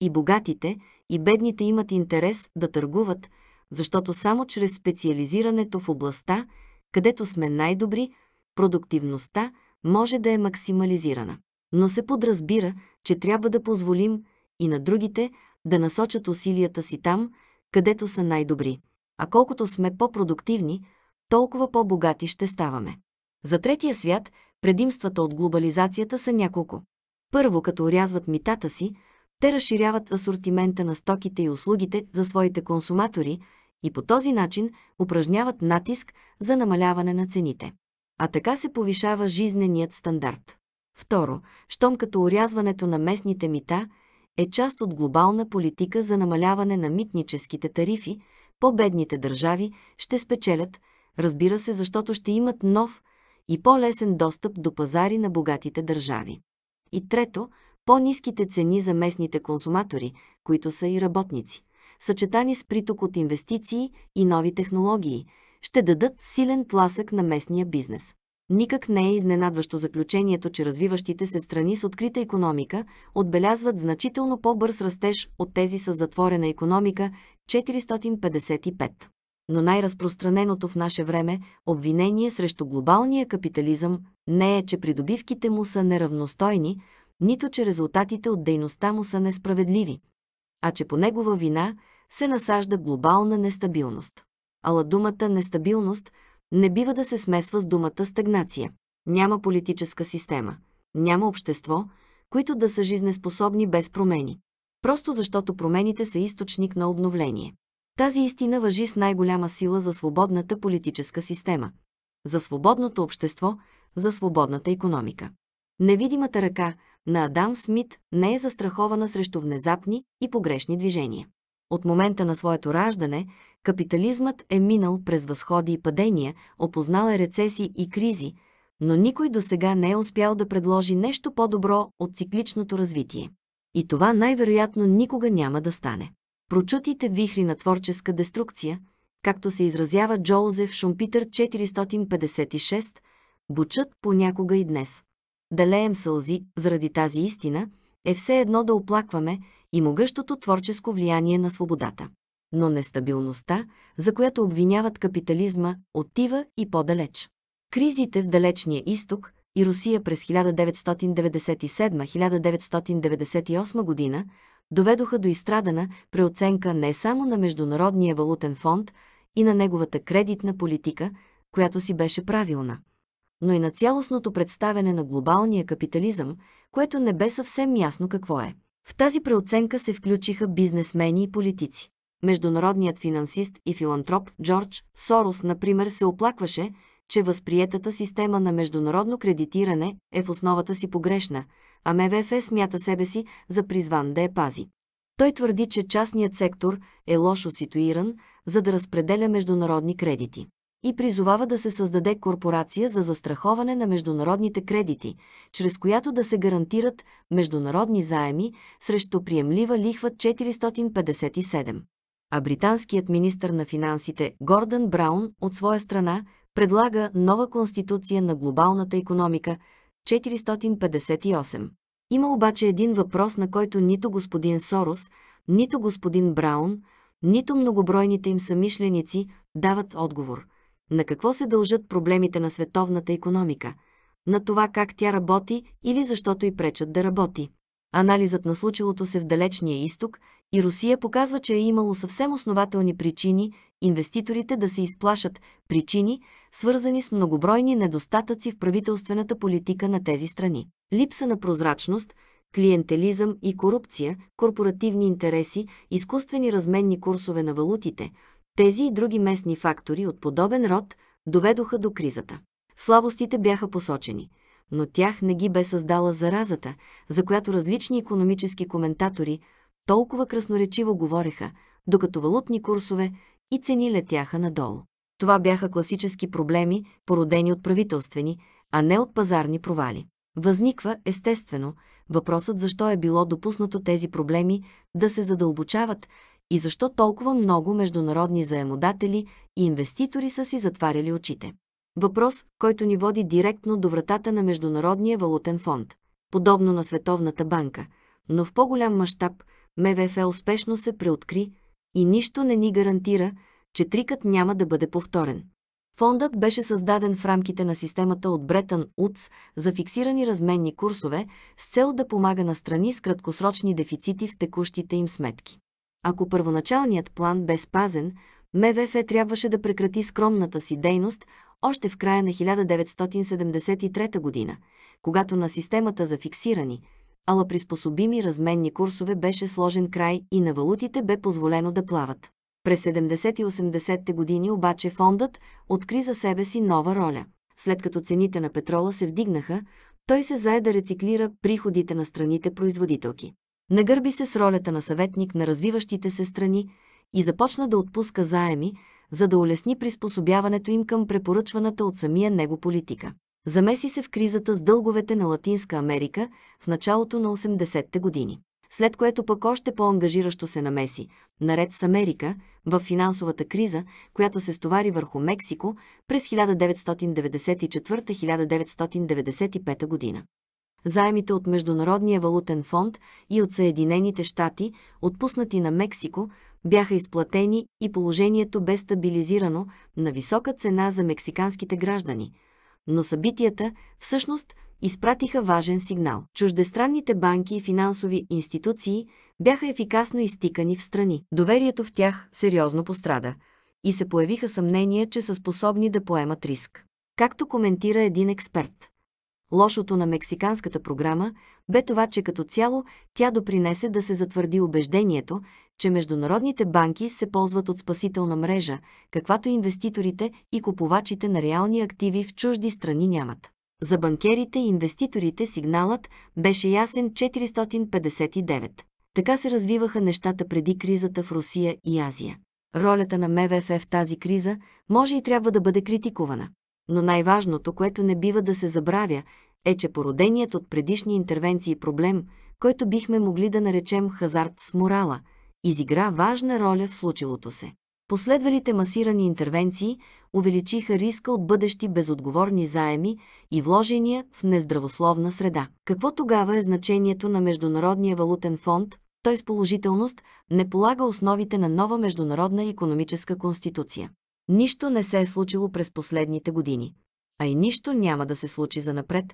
И богатите, и бедните имат интерес да търгуват, защото само чрез специализирането в областта, където сме най-добри, продуктивността може да е максимализирана. Но се подразбира, че трябва да позволим и на другите да насочат усилията си там, където са най-добри. А колкото сме по-продуктивни, толкова по-богати ще ставаме. За третия свят предимствата от глобализацията са няколко. Първо, като урязват митата си, те разширяват асортимента на стоките и услугите за своите консуматори и по този начин упражняват натиск за намаляване на цените. А така се повишава жизненият стандарт. Второ, щом като урязването на местните мита е част от глобална политика за намаляване на митническите тарифи, по-бедните държави ще спечелят, разбира се, защото ще имат нов и по-лесен достъп до пазари на богатите държави. И трето, по-низките цени за местните консуматори, които са и работници, съчетани с приток от инвестиции и нови технологии, ще дадат силен тласък на местния бизнес. Никак не е изненадващо заключението, че развиващите се страни с открита економика отбелязват значително по-бърз растеж от тези с затворена економика 455. Но най-разпространеното в наше време обвинение срещу глобалния капитализъм не е, че придобивките му са неравностойни, нито че резултатите от дейността му са несправедливи, а че по негова вина се насажда глобална нестабилност. Ала думата нестабилност не бива да се смесва с думата стагнация. Няма политическа система, няма общество, които да са жизнеспособни без промени. Просто защото промените са източник на обновление. Тази истина въжи с най-голяма сила за свободната политическа система, за свободното общество, за свободната економика. Невидимата ръка, на Адам Смит не е застрахована срещу внезапни и погрешни движения. От момента на своето раждане, капитализмът е минал през възходи и падения, опознал е рецесии и кризи, но никой до сега не е успял да предложи нещо по-добро от цикличното развитие. И това най-вероятно никога няма да стане. Прочутите вихри на творческа деструкция, както се изразява Джоузеф Шумпитър 456, бучат понякога и днес да леем сълзи заради тази истина, е все едно да оплакваме и могъщото творческо влияние на свободата. Но нестабилността, за която обвиняват капитализма, отива и по-далеч. Кризите в Далечния изток и Русия през 1997-1998 година доведоха до изстрадана преоценка не само на Международния валутен фонд и на неговата кредитна политика, която си беше правилна – но и на цялостното представяне на глобалния капитализъм, което не бе съвсем ясно какво е. В тази преоценка се включиха бизнесмени и политици. Международният финансист и филантроп Джордж Сорос, например, се оплакваше, че възприетата система на международно кредитиране е в основата си погрешна, а МВФ смята себе си за призван да я пази. Той твърди, че частният сектор е лошо ситуиран, за да разпределя международни кредити и призовава да се създаде корпорация за застраховане на международните кредити, чрез която да се гарантират международни заеми срещу приемлива лихва 457. А британският министр на финансите Гордън Браун от своя страна предлага нова конституция на глобалната економика 458. Има обаче един въпрос, на който нито господин Сорос, нито господин Браун, нито многобройните им самишленици дават отговор – на какво се дължат проблемите на световната економика? На това как тя работи или защото и пречат да работи? Анализът на случилото се в Далечния изток и Русия показва, че е имало съвсем основателни причини инвеститорите да се изплашат причини, свързани с многобройни недостатъци в правителствената политика на тези страни. Липса на прозрачност, клиентелизъм и корупция, корпоративни интереси, изкуствени разменни курсове на валутите – тези и други местни фактори от подобен род доведоха до кризата. Слабостите бяха посочени, но тях не ги бе създала заразата, за която различни економически коментатори толкова красноречиво говореха, докато валутни курсове и цени летяха надолу. Това бяха класически проблеми, породени от правителствени, а не от пазарни провали. Възниква, естествено, въпросът защо е било допуснато тези проблеми да се задълбочават и защо толкова много международни заемодатели и инвеститори са си затваряли очите. Въпрос, който ни води директно до вратата на Международния валутен фонд, подобно на Световната банка, но в по-голям мащаб МВФ успешно се преоткри и нищо не ни гарантира, че трикът няма да бъде повторен. Фондът беше създаден в рамките на системата от Бретън Утс за фиксирани разменни курсове с цел да помага на страни с краткосрочни дефицити в текущите им сметки. Ако първоначалният план бе спазен, МВФ трябваше да прекрати скромната си дейност още в края на 1973 година, когато на системата за фиксирани, ала приспособими разменни курсове беше сложен край и на валутите бе позволено да плават. През 70 и 80-те години обаче фондът откри за себе си нова роля. След като цените на петрола се вдигнаха, той се зае да рециклира приходите на страните производителки. Нагърби се с ролята на съветник на развиващите се страни и започна да отпуска заеми, за да улесни приспособяването им към препоръчваната от самия него политика. Замеси се в кризата с дълговете на Латинска Америка в началото на 80-те години. След което пък още по-ангажиращо се намеси, наред с Америка, в финансовата криза, която се стовари върху Мексико през 1994-1995 година. Заемите от Международния валутен фонд и от Съединените щати, отпуснати на Мексико, бяха изплатени и положението бе стабилизирано на висока цена за мексиканските граждани. Но събитията, всъщност, изпратиха важен сигнал. Чуждестранните банки и финансови институции бяха ефикасно изтикани в страни. Доверието в тях сериозно пострада и се появиха съмнения, че са способни да поемат риск. Както коментира един експерт, Лошото на мексиканската програма бе това, че като цяло тя допринесе да се затвърди убеждението, че международните банки се ползват от спасителна мрежа, каквато инвеститорите и купувачите на реални активи в чужди страни нямат. За банкерите и инвеститорите сигналът беше ясен 459. Така се развиваха нещата преди кризата в Русия и Азия. Ролята на МВФ в тази криза може и трябва да бъде критикувана. Но най-важното, което не бива да се забравя, е, че породеният от предишни интервенции проблем, който бихме могли да наречем хазарт с морала, изигра важна роля в случилото се. Последвалите масирани интервенции увеличиха риска от бъдещи безотговорни заеми и вложения в нездравословна среда. Какво тогава е значението на Международния валутен фонд? Той с положителност не полага основите на нова международна економическа конституция. Нищо не се е случило през последните години, а и нищо няма да се случи за напред,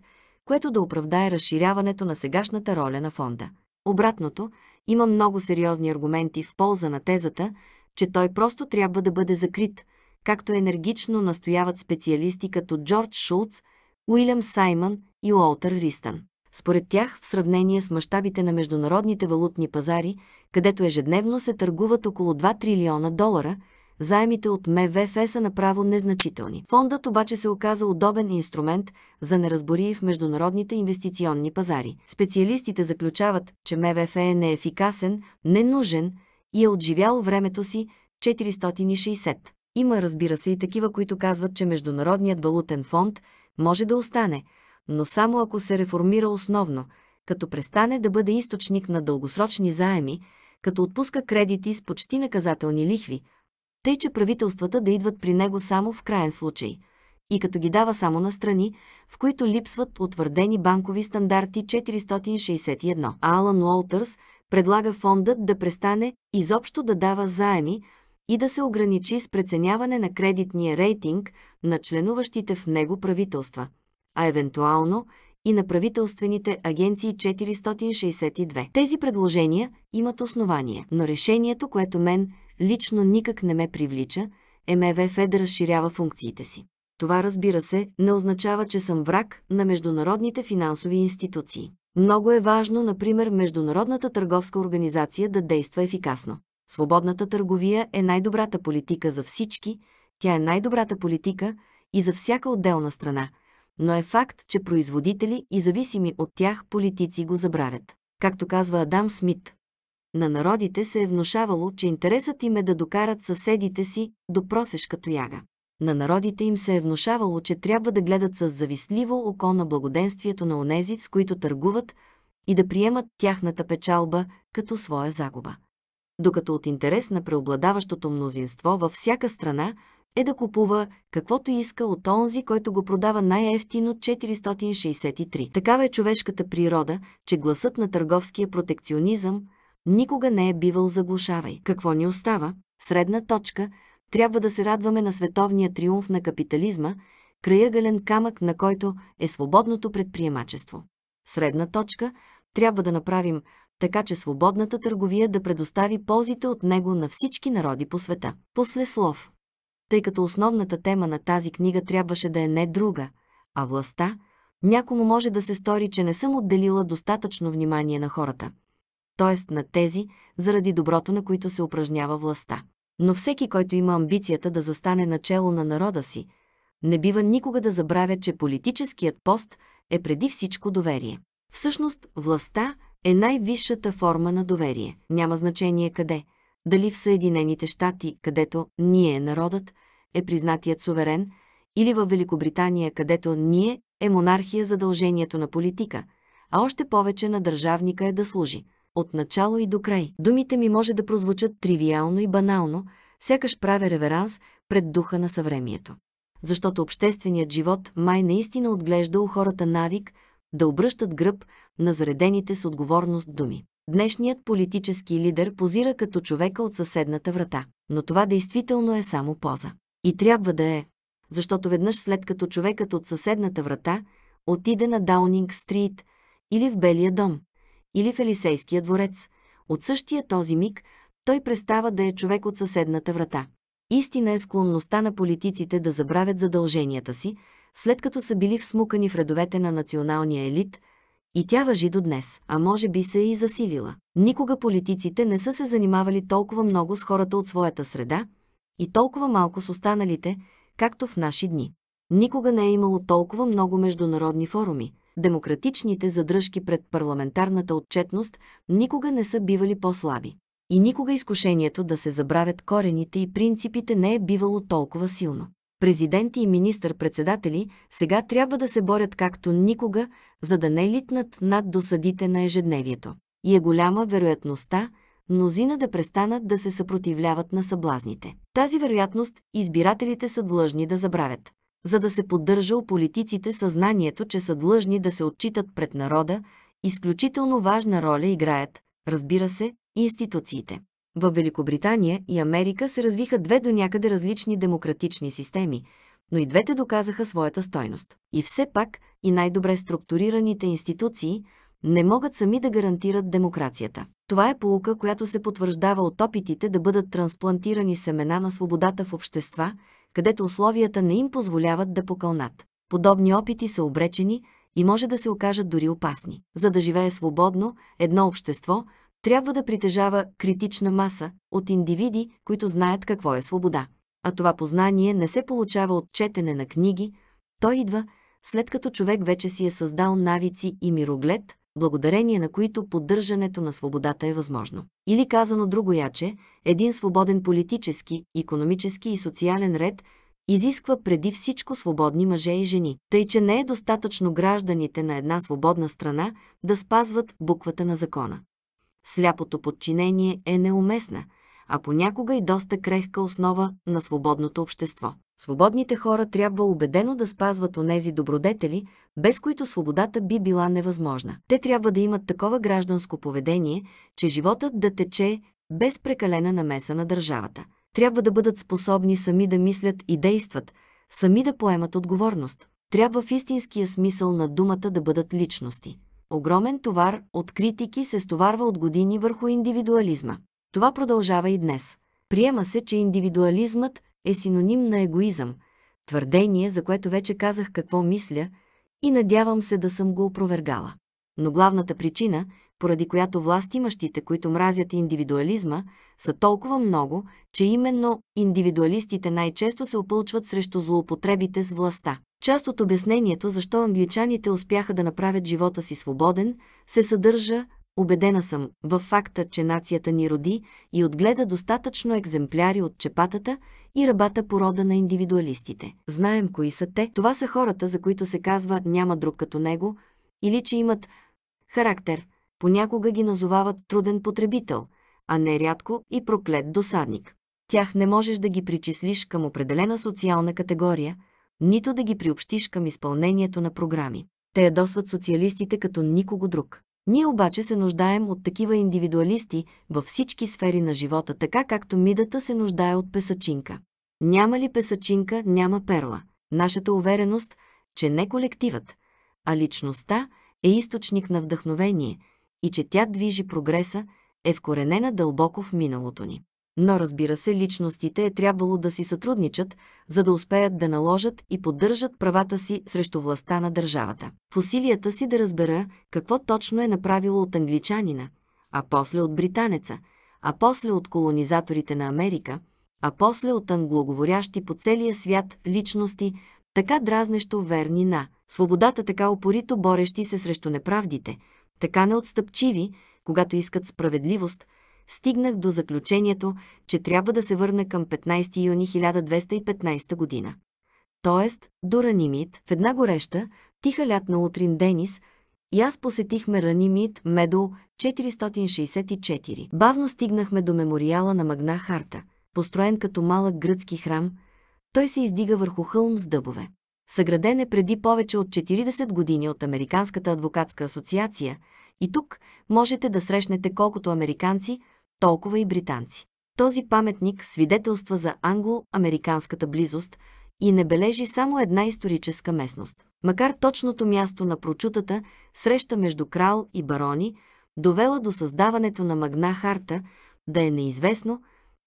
което да оправдае разширяването на сегашната роля на фонда. Обратното, има много сериозни аргументи в полза на тезата, че той просто трябва да бъде закрит, както енергично настояват специалисти като Джордж Шулц, Уилям Саймън и Уолтер Ристън. Според тях, в сравнение с мащабите на международните валутни пазари, където ежедневно се търгуват около 2 трилиона долара – заемите от МВФ са направо незначителни. Фондът обаче се оказа удобен инструмент за неразбори в международните инвестиционни пазари. Специалистите заключават, че МВФ е неефикасен, ненужен и е отживял времето си 460. Има, разбира се, и такива, които казват, че Международният валутен фонд може да остане, но само ако се реформира основно, като престане да бъде източник на дългосрочни заеми, като отпуска кредити с почти наказателни лихви, тъй че правителствата да идват при него само в крайен случай и като ги дава само на страни, в които липсват утвърдени банкови стандарти 461. Алан Уолтърс предлага фондът да престане изобщо да дава заеми и да се ограничи с преценяване на кредитния рейтинг на членуващите в него правителства, а евентуално и на правителствените агенции 462. Тези предложения имат основание, но решението, което мен – лично никак не ме привлича, МВФ е да разширява функциите си. Това разбира се, не означава, че съм враг на международните финансови институции. Много е важно, например, Международната търговска организация да действа ефикасно. Свободната търговия е най-добрата политика за всички, тя е най-добрата политика и за всяка отделна страна, но е факт, че производители и зависими от тях политици го забравят. Както казва Адам Смит, на народите се е внушавало, че интересът им е да докарат съседите си до просешка тояга. На народите им се е внушавало, че трябва да гледат с завистливо око на благоденствието на онези, с които търгуват, и да приемат тяхната печалба като своя загуба. Докато от интерес на преобладаващото мнозинство във всяка страна е да купува каквото иска от онзи, който го продава най-ефтино 463. Такава е човешката природа, че гласът на търговския протекционизъм – никога не е бивал заглушавай. Какво ни остава? Средна точка. Трябва да се радваме на световния триумф на капитализма, краягален камък, на който е свободното предприемачество. Средна точка. Трябва да направим така, че свободната търговия да предостави ползите от него на всички народи по света. После слов. Тъй като основната тема на тази книга трябваше да е не друга, а властта, някому може да се стори, че не съм отделила достатъчно внимание на хората т.е. на тези, заради доброто на които се упражнява властта. Но всеки, който има амбицията да застане начело на народа си, не бива никога да забравя, че политическият пост е преди всичко доверие. Всъщност, властта е най-висшата форма на доверие. Няма значение къде. Дали в Съединените щати, където ние, е народът, е признатият суверен, или в Великобритания, където ние е монархия задължението на политика, а още повече на държавника е да служи от начало и до край. Думите ми може да прозвучат тривиално и банално, сякаш правя реверанс пред духа на съвремието. Защото общественият живот май наистина отглежда у хората навик да обръщат гръб на заредените с отговорност думи. Днешният политически лидер позира като човека от съседната врата, но това действително е само поза. И трябва да е, защото веднъж след като човекът от съседната врата отиде на Даунинг Стрит или в Белия дом, или в Елисейския дворец. От същия този миг той престава да е човек от съседната врата. Истина е склонността на политиците да забравят задълженията си, след като са били всмукани в редовете на националния елит, и тя въжи до днес, а може би се е и засилила. Никога политиците не са се занимавали толкова много с хората от своята среда и толкова малко с останалите, както в наши дни. Никога не е имало толкова много международни форуми – демократичните задръжки пред парламентарната отчетност никога не са бивали по-слаби. И никога изкушението да се забравят корените и принципите не е бивало толкова силно. Президенти и министър-председатели сега трябва да се борят както никога, за да не литнат над досадите на ежедневието. И е голяма вероятността, мнозина да престанат да се съпротивляват на съблазните. Тази вероятност избирателите са длъжни да забравят за да се поддържа у политиците съзнанието, че са длъжни да се отчитат пред народа, изключително важна роля играят, разбира се, и институциите. В Великобритания и Америка се развиха две до някъде различни демократични системи, но и двете доказаха своята стойност. И все пак и най-добре структурираните институции не могат сами да гарантират демокрацията. Това е полука, която се потвърждава от опитите да бъдат трансплантирани семена на свободата в общества, където условията не им позволяват да покълнат. Подобни опити са обречени и може да се окажат дори опасни. За да живее свободно, едно общество трябва да притежава критична маса от индивиди, които знаят какво е свобода. А това познание не се получава от четене на книги, то идва, след като човек вече си е създал навици и мироглед – благодарение на които поддържането на свободата е възможно. Или казано друго яче, един свободен политически, економически и социален ред изисква преди всичко свободни мъже и жени, тъй че не е достатъчно гражданите на една свободна страна да спазват буквата на закона. Сляпото подчинение е неуместна, а понякога и доста крехка основа на свободното общество. Свободните хора трябва убедено да спазват онези добродетели, без които свободата би била невъзможна. Те трябва да имат такова гражданско поведение, че животът да тече без прекалена намеса на държавата. Трябва да бъдат способни сами да мислят и действат, сами да поемат отговорност. Трябва в истинския смисъл на думата да бъдат личности. Огромен товар от критики се стоварва от години върху индивидуализма. Това продължава и днес. Приема се, че индивидуализмът е синоним на егоизъм, твърдение, за което вече казах какво мисля и надявам се да съм го опровергала. Но главната причина, поради която властимащите, които мразят индивидуализма, са толкова много, че именно индивидуалистите най-често се опълчват срещу злоупотребите с властта. Част от обяснението защо англичаните успяха да направят живота си свободен се съдържа Убедена съм в факта, че нацията ни роди и отгледа достатъчно екземпляри от чепатата и ръбата порода на индивидуалистите. Знаем кои са те. Това са хората, за които се казва няма друг като него, или че имат характер. Понякога ги назовават труден потребител, а не рядко и проклет досадник. Тях не можеш да ги причислиш към определена социална категория, нито да ги приобщиш към изпълнението на програми. Те ядосват социалистите като никого друг. Ние обаче се нуждаем от такива индивидуалисти във всички сфери на живота, така както мидата се нуждае от песачинка. Няма ли песачинка, няма перла. Нашата увереност, че не колективът, а личността е източник на вдъхновение и че тя движи прогреса, е вкоренена дълбоко в миналото ни но разбира се, личностите е трябвало да си сътрудничат, за да успеят да наложат и поддържат правата си срещу властта на държавата. В усилията си да разбера какво точно е направило от англичанина, а после от британеца, а после от колонизаторите на Америка, а после от англоговорящи по целия свят личности, така дразнещо верни на свободата, така опорито борещи се срещу неправдите, така неотстъпчиви, когато искат справедливост – стигнах до заключението, че трябва да се върна към 15 юни 1215 година. Тоест, до Ранимит, в една гореща, тиха лятна утрин Денис, и аз посетихме Ранимит Медо 464. Бавно стигнахме до мемориала на Магна Харта, построен като малък гръцки храм. Той се издига върху хълм с дъбове. Съграден е преди повече от 40 години от Американската адвокатска асоциация и тук можете да срещнете колкото американци, толкова и британци. Този паметник свидетелства за англо-американската близост и не бележи само една историческа местност. Макар точното място на прочутата среща между крал и барони, довела до създаването на магна харта, да е неизвестно,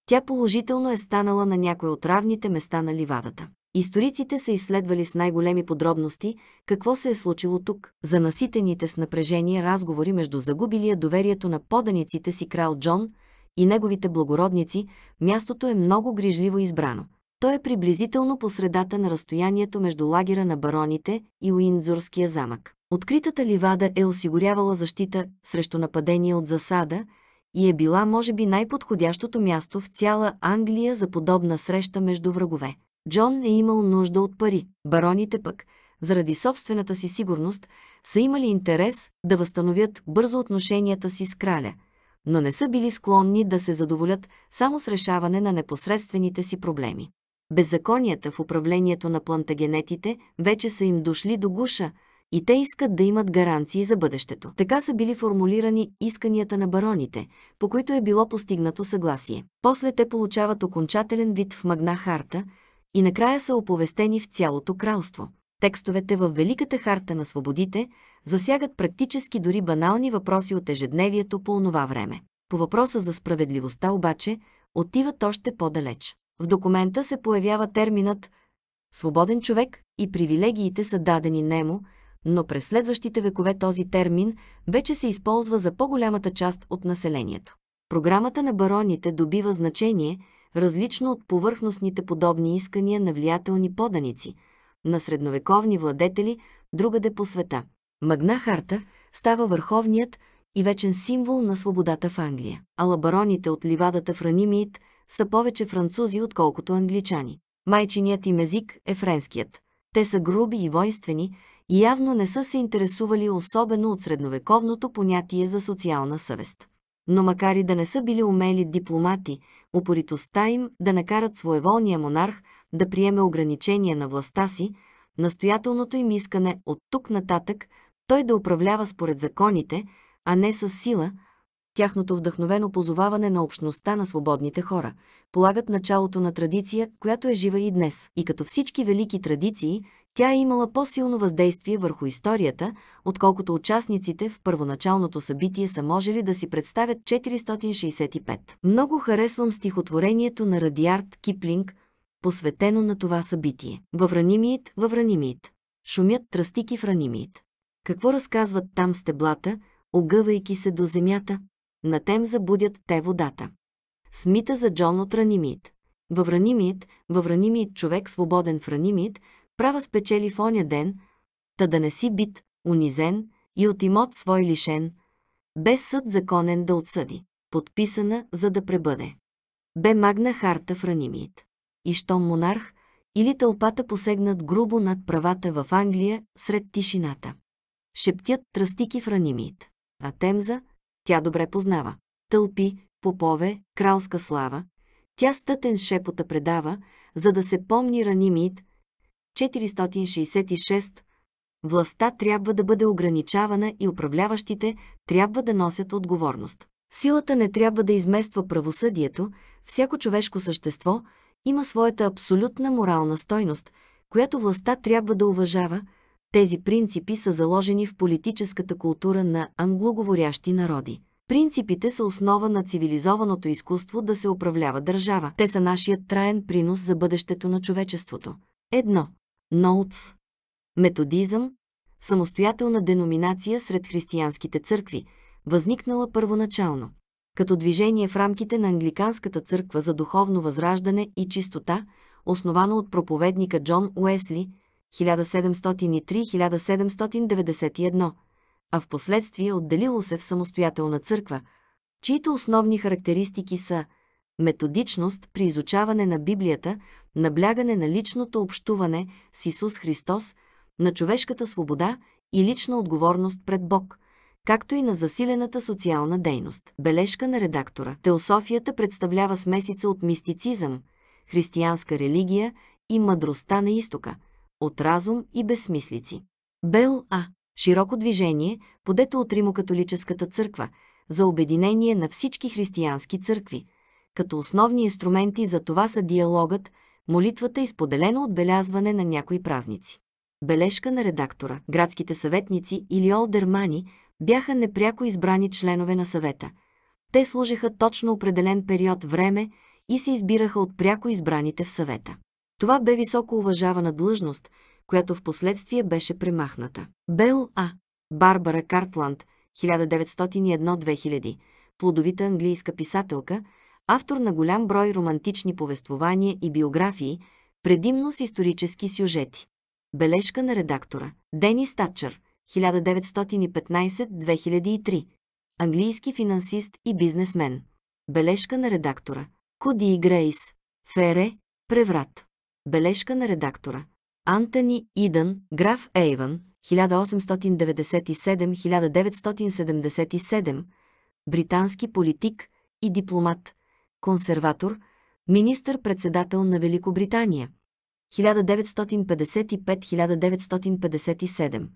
тя положително е станала на някои от равните места на ливадата. Историците са изследвали с най-големи подробности какво се е случило тук, за наситените с напрежение разговори между загубилия доверието на поданиците си крал Джон – и неговите благородници, мястото е много грижливо избрано. Той е приблизително по средата на разстоянието между лагера на бароните и Уиндзорския замък. Откритата ливада е осигурявала защита срещу нападение от засада и е била, може би, най-подходящото място в цяла Англия за подобна среща между врагове. Джон е имал нужда от пари. Бароните пък, заради собствената си сигурност, са имали интерес да възстановят бързо отношенията си с краля – но не са били склонни да се задоволят само с решаване на непосредствените си проблеми. Беззаконията в управлението на плантагенетите вече са им дошли до гуша и те искат да имат гаранции за бъдещето. Така са били формулирани исканията на бароните, по които е било постигнато съгласие. После те получават окончателен вид в Магна Харта и накрая са оповестени в цялото кралство. Текстовете в Великата харта на свободите засягат практически дори банални въпроси от ежедневието по онова време. По въпроса за справедливостта обаче отиват още по-далеч. В документа се появява терминът «свободен човек» и привилегиите са дадени нему, но през следващите векове този термин вече се използва за по-голямата част от населението. Програмата на бароните добива значение, различно от повърхностните подобни искания на влиятелни поданици – на средновековни владетели другаде по света. Магна Харта става върховният и вечен символ на свободата в Англия. лабароните от ливадата в Ранимиит са повече французи, отколкото англичани. Майчиният им език е френският. Те са груби и воинствени и явно не са се интересували особено от средновековното понятие за социална съвест. Но макар и да не са били умели дипломати, упоритостта им да накарат своеволния монарх да приеме ограничения на властта си, настоятелното им искане от тук нататък той да управлява според законите, а не с сила, тяхното вдъхновено позоваване на общността на свободните хора, полагат началото на традиция, която е жива и днес. И като всички велики традиции, тя е имала по-силно въздействие върху историята, отколкото участниците в първоначалното събитие са можели да си представят 465. Много харесвам стихотворението на Радиард Киплинг – посветено на това събитие. във Ранимиит. Шумят тръстики в ранимиит. Какво разказват там стеблата, огъвайки се до земята? На тем забудят те водата. Смита за Джон от ранимиит. във Ранимиит човек свободен в ранимиит, права спечели в оня ден, та да не си бит, унизен и от имот свой лишен, без съд законен да отсъди, подписана, за да пребъде. Бе магна харта в ранимиит и щом монарх или тълпата посегнат грубо над правата в Англия сред тишината. Шептят тръстики в ранимиит. А Темза тя добре познава. Тълпи, попове, кралска слава. Тя стътен шепота предава, за да се помни ранимиит. 466 Властта трябва да бъде ограничавана и управляващите трябва да носят отговорност. Силата не трябва да измества правосъдието, всяко човешко същество – има своята абсолютна морална стойност, която властта трябва да уважава, тези принципи са заложени в политическата култура на англоговорящи народи. Принципите са основа на цивилизованото изкуство да се управлява държава. Те са нашият траен принос за бъдещето на човечеството. Едно. Ноутс. Методизъм. Самостоятелна деноминация сред християнските църкви, възникнала първоначално като движение в рамките на Англиканската църква за духовно възраждане и чистота, основано от проповедника Джон Уесли 1703-1791, а в последствие отделило се в самостоятелна църква, чието основни характеристики са методичност при изучаване на Библията, наблягане на личното общуване с Исус Христос, на човешката свобода и лична отговорност пред Бог – както и на засилената социална дейност. Бележка на редактора. Теософията представлява смесица от мистицизъм, християнска религия и мъдростта на изтока, от разум и безсмислици. Бел А. Широко движение, подето от Римокатолическата църква, за обединение на всички християнски църкви. Като основни инструменти за това са диалогът, молитвата и споделено отбелязване на някои празници. Бележка на редактора. Градските съветници или олдермани бяха непряко избрани членове на съвета. Те служиха точно определен период време и се избираха от пряко избраните в съвета. Това бе високо уважавана длъжност, която в последствие беше премахната. Бел А. Барбара Картланд, 1901-2000, плодовита английска писателка, автор на голям брой романтични повествования и биографии, предимно с исторически сюжети. Бележка на редактора Денис Татчър, 1913 1915-2003. Английски финансист и бизнесмен. Бележка на редактора. Куди и Грейс. Фере. Преврат. Бележка на редактора. Антони Идън, граф Ейвън, 1897-1977, британски политик и дипломат, консерватор, министър-председател на Великобритания, 1955-1957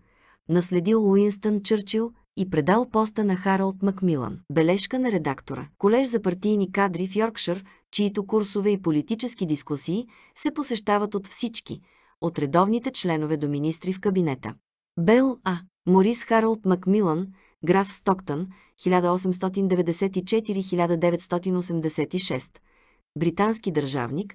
наследил Уинстън Чърчил и предал поста на Харалд Макмилан. Бележка на редактора. Колеж за партийни кадри в Йоркшир, чието курсове и политически дискусии се посещават от всички, от редовните членове до министри в кабинета. Бел А. Морис Харалд Макмилан, граф Стоктън, 1894-1986, британски държавник,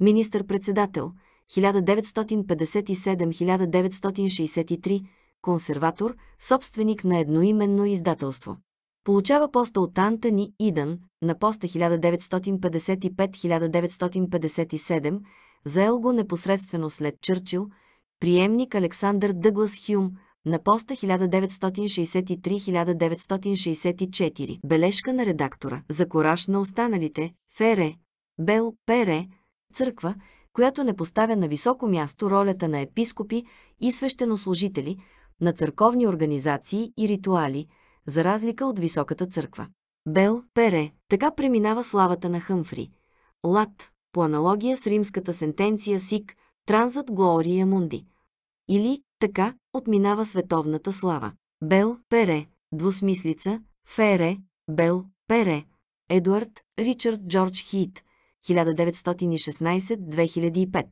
министър-председател, 1957-1963, консерватор, собственик на едноименно издателство. Получава поста от Антони Идън на поста 1955-1957, заел го непосредствено след Чърчил, приемник Александър Дъглас Хюм на поста 1963-1964. Бележка на редактора за кораж на останалите Фере, Бел, Пере, църква, която не поставя на високо място ролята на епископи и свещенослужители – на църковни организации и ритуали, за разлика от Високата църква. Бел, Пере, така преминава славата на Хъмфри. Лат, по аналогия с римската сентенция Сик, Транзат Глория Мунди. Или, така, отминава световната слава. Бел, Пере, двусмислица, Фере, Бел, Пере, Едуард Ричард Джордж Хит, 1916-2005.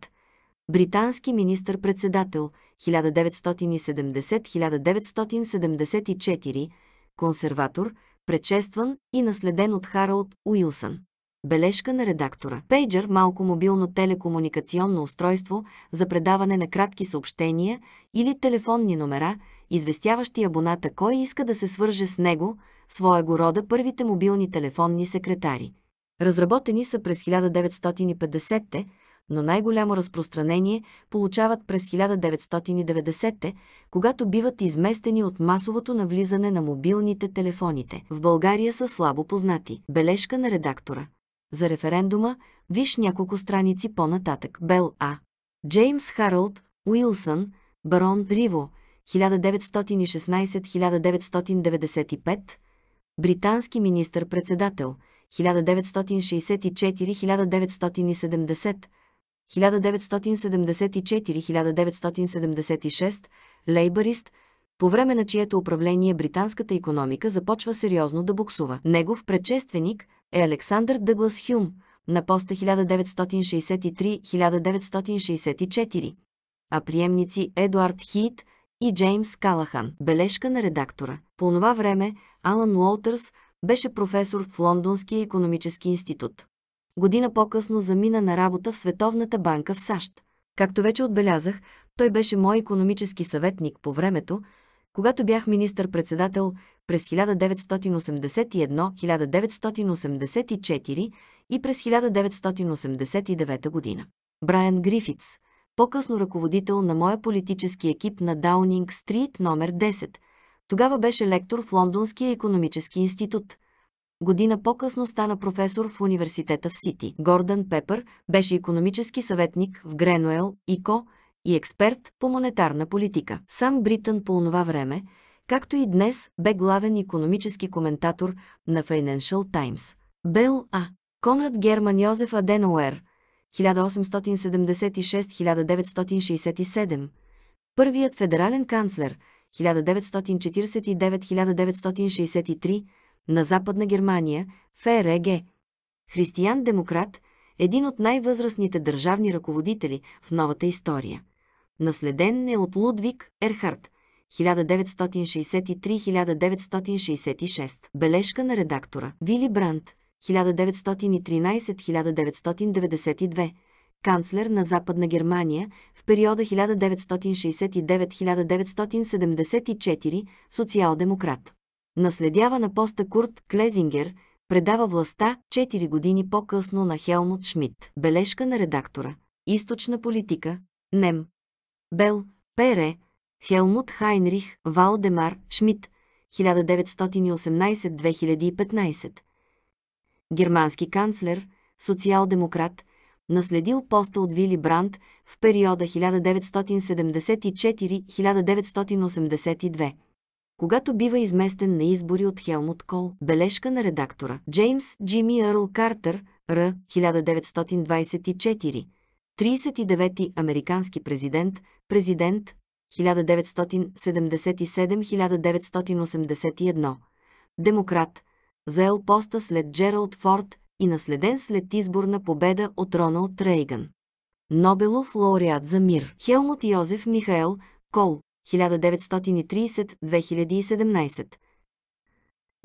Британски министър-председател – 1970-1974, консерватор, предшестван и наследен от Харалд Уилсън. Бележка на редактора. Пейджер – малко мобилно телекомуникационно устройство за предаване на кратки съобщения или телефонни номера, известяващи абоната кой иска да се свърже с него, своя рода първите мобилни телефонни секретари. Разработени са през 1950-те, но най-голямо разпространение получават през 1990-те, когато биват изместени от масовото навлизане на мобилните телефоните. В България са слабо познати. Бележка на редактора. За референдума виж няколко страници по-нататък. Бел А. Джеймс Харолд Уилсън, барон Риво, 1916-1995, британски министър-председател, 1964-1970, 1974-1976, лейбарист, по време на чието управление британската економика започва сериозно да буксува. Негов предшественик е Александър Дъглас Хюм на поста 1963-1964, а приемници Едуард Хит и Джеймс Калахан. Бележка на редактора. По това време Алан Уолтърс беше професор в Лондонския економически институт година по-късно замина на работа в Световната банка в САЩ. Както вече отбелязах, той беше мой економически съветник по времето, когато бях министър-председател през 1981-1984 и през 1989 година. Брайан Грифитс, по-късно ръководител на моя политически екип на Даунинг Стрит номер 10, тогава беше лектор в Лондонския економически институт – Година по-късно стана професор в университета в Сити. Гордън Пепър беше економически съветник в Гренуел и Ко и експерт по монетарна политика. Сам Бритън по онова време, както и днес, бе главен економически коментатор на Financial Times. Бел А. Конрад Герман Йозеф Аденоер 1876-1967 Първият федерален канцлер 1949-1963 на Западна Германия, ФРГ. Християн-демократ, един от най-възрастните държавни ръководители в новата история. Наследен е от Лудвиг Ерхард, 1963-1966. Бележка на редактора. Вили Бранд, 1913-1992 канцлер на Западна Германия в периода 1969-1974, социал-демократ. Наследява на поста Курт Клезингер, предава властта 4 години по-късно на Хелмут Шмидт. Бележка на редактора. Източна политика. Нем. Бел. Пере. Хелмут Хайнрих Валдемар Шмидт. 1918-2015. Германски канцлер, социал-демократ, наследил поста от Вили Бранд в периода 1974-1982 когато бива изместен на избори от Хелмут Кол. Бележка на редактора. Джеймс Джимми Ерл Картер, Р. 1924. 39-ти американски президент, президент 1977-1981. Демократ. Заел поста след Джералд Форд и наследен след изборна победа от Роналд Рейган. Нобелов лауреат за мир. Хелмут Йозеф Михаел Кол, 1930-2017.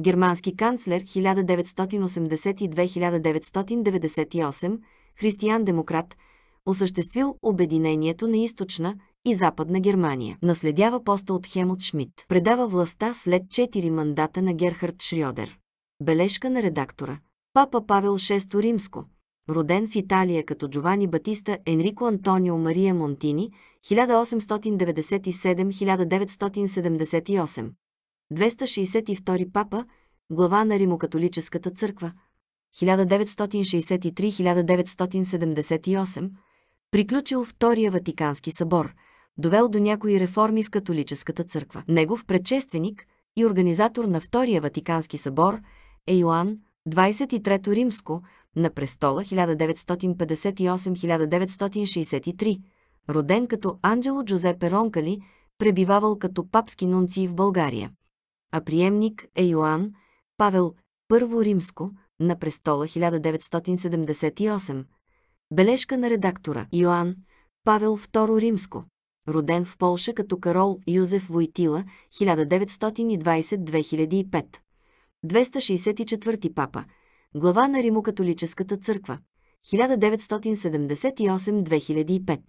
Германски канцлер 1982-1998, християн-демократ, осъществил обединението на източна и западна Германия. Наследява поста от Хемот Шмидт. Предава властта след 4 мандата на Герхард Шриодер. Бележка на редактора. Папа Павел VI Римско, роден в Италия като Джовани Батиста Енрико Антонио Мария Монтини – 1897-1978. 262 папа, глава на Римокатолическата църква. 1963-1978. Приключил Втория Ватикански събор, довел до някои реформи в католическата църква. Негов предшественик и организатор на Втория Ватикански събор е Йоанн 23 Римско на престола 1958-1963 роден като Анджело Джозепе Ронкали, пребивавал като папски нунци в България. А приемник е Йоанн Павел I Римско на престола 1978. Бележка на редактора Йоан Павел II Римско роден в Полша като Карол Юзеф Войтила 1920-2005. 264 папа, глава на Римокатолическата църква 1978-2005.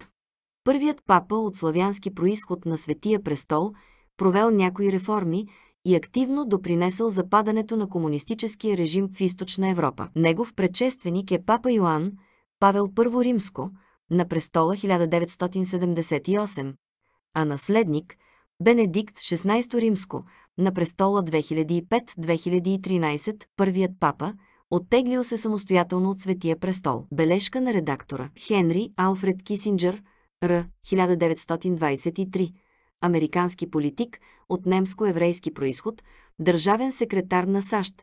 Първият папа от славянски происход на Светия престол провел някои реформи и активно допринесъл за падането на комунистическия режим в източна Европа. Негов предшественик е папа Йоанн, Павел I Римско, на престола 1978, а наследник – Бенедикт XVI Римско, на престола 2005-2013, първият папа – оттеглил се самостоятелно от Светия престол. Бележка на редактора Хенри Алфред Кисинджер – Р. 1923, американски политик от немско-еврейски происход, държавен секретар на САЩ,